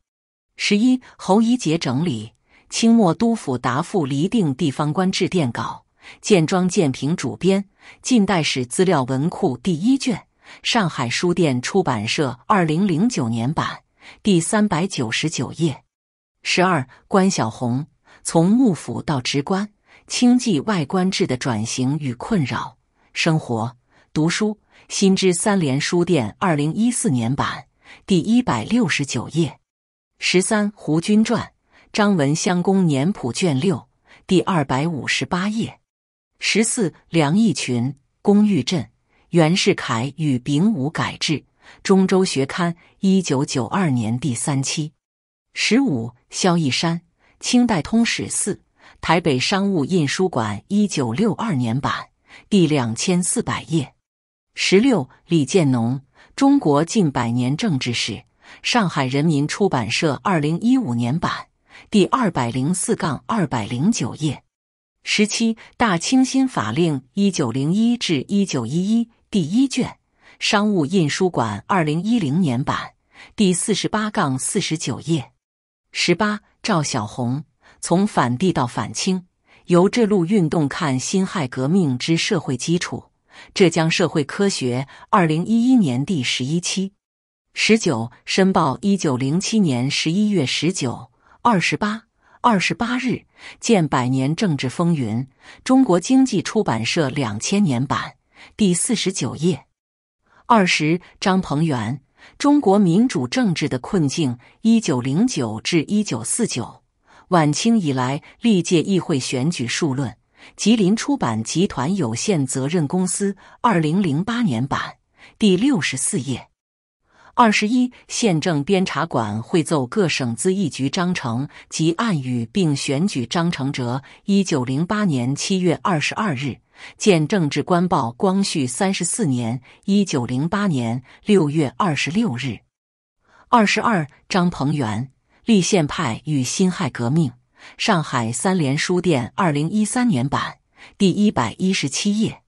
十一，侯一杰整理清末督府答复黎定地方官致电稿，建庄建平主编《近代史资料文库》第一卷，上海书店出版社，二零零九年版，第三百九十九页。十二，关小红《从幕府到直官：清季外官制的转型与困扰》，生活读书新知三联书店，二零一四年版，第一百六十九页。十三胡军传，张文襄公年谱卷六，第二百五十八页。十四梁义群，公玉镇，袁世凯与丙午改制，中州学刊，一九九二年第三期。十五萧一山，清代通史四，台北商务印书馆，一九六二年版，第两千四百页。十六李建农，中国近百年政治史。上海人民出版社，二零一五年版，第二百零四杠二百零九页。十七，《大清新法令》，一九零一至一九一一，第一卷，商务印书馆，二零一零年版，第四十八杠四十九页。十八，《赵小红：从反帝到反清，由这路运动看辛亥革命之社会基础》，浙江社会科学，二零一一年第十一期。十九申报，一九零七年十一月十九、二十八、二十八日，见《百年政治风云》，中国经济出版社两千年版，第四十九页。二十，张鹏元，《中国民主政治的困境：一九零九至一九四九》，晚清以来历届议会选举数论，吉林出版集团有限责任公司，二零零八年版，第六十四页。二十一，县政编查馆会奏各省咨议局章程及暗语，并选举章程者。一九零八年七月二十二日，见《政治官报》，光绪三十四年，一九零八年六月二十六日。二十二，张鹏元，立宪派与辛亥革命，上海三联书店，二零一三年版，第一百一十七页。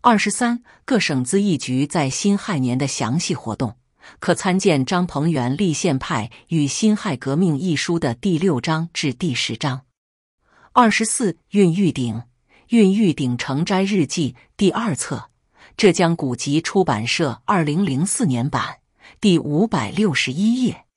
二十三，各省咨议局在辛亥年的详细活动。可参见张鹏元《立宪派与辛亥革命》一书的第六章至第十章。二十四韵玉鼎，《韵玉鼎成斋日记》第二册，浙江古籍出版社，二零零四年版，第五百六十一页。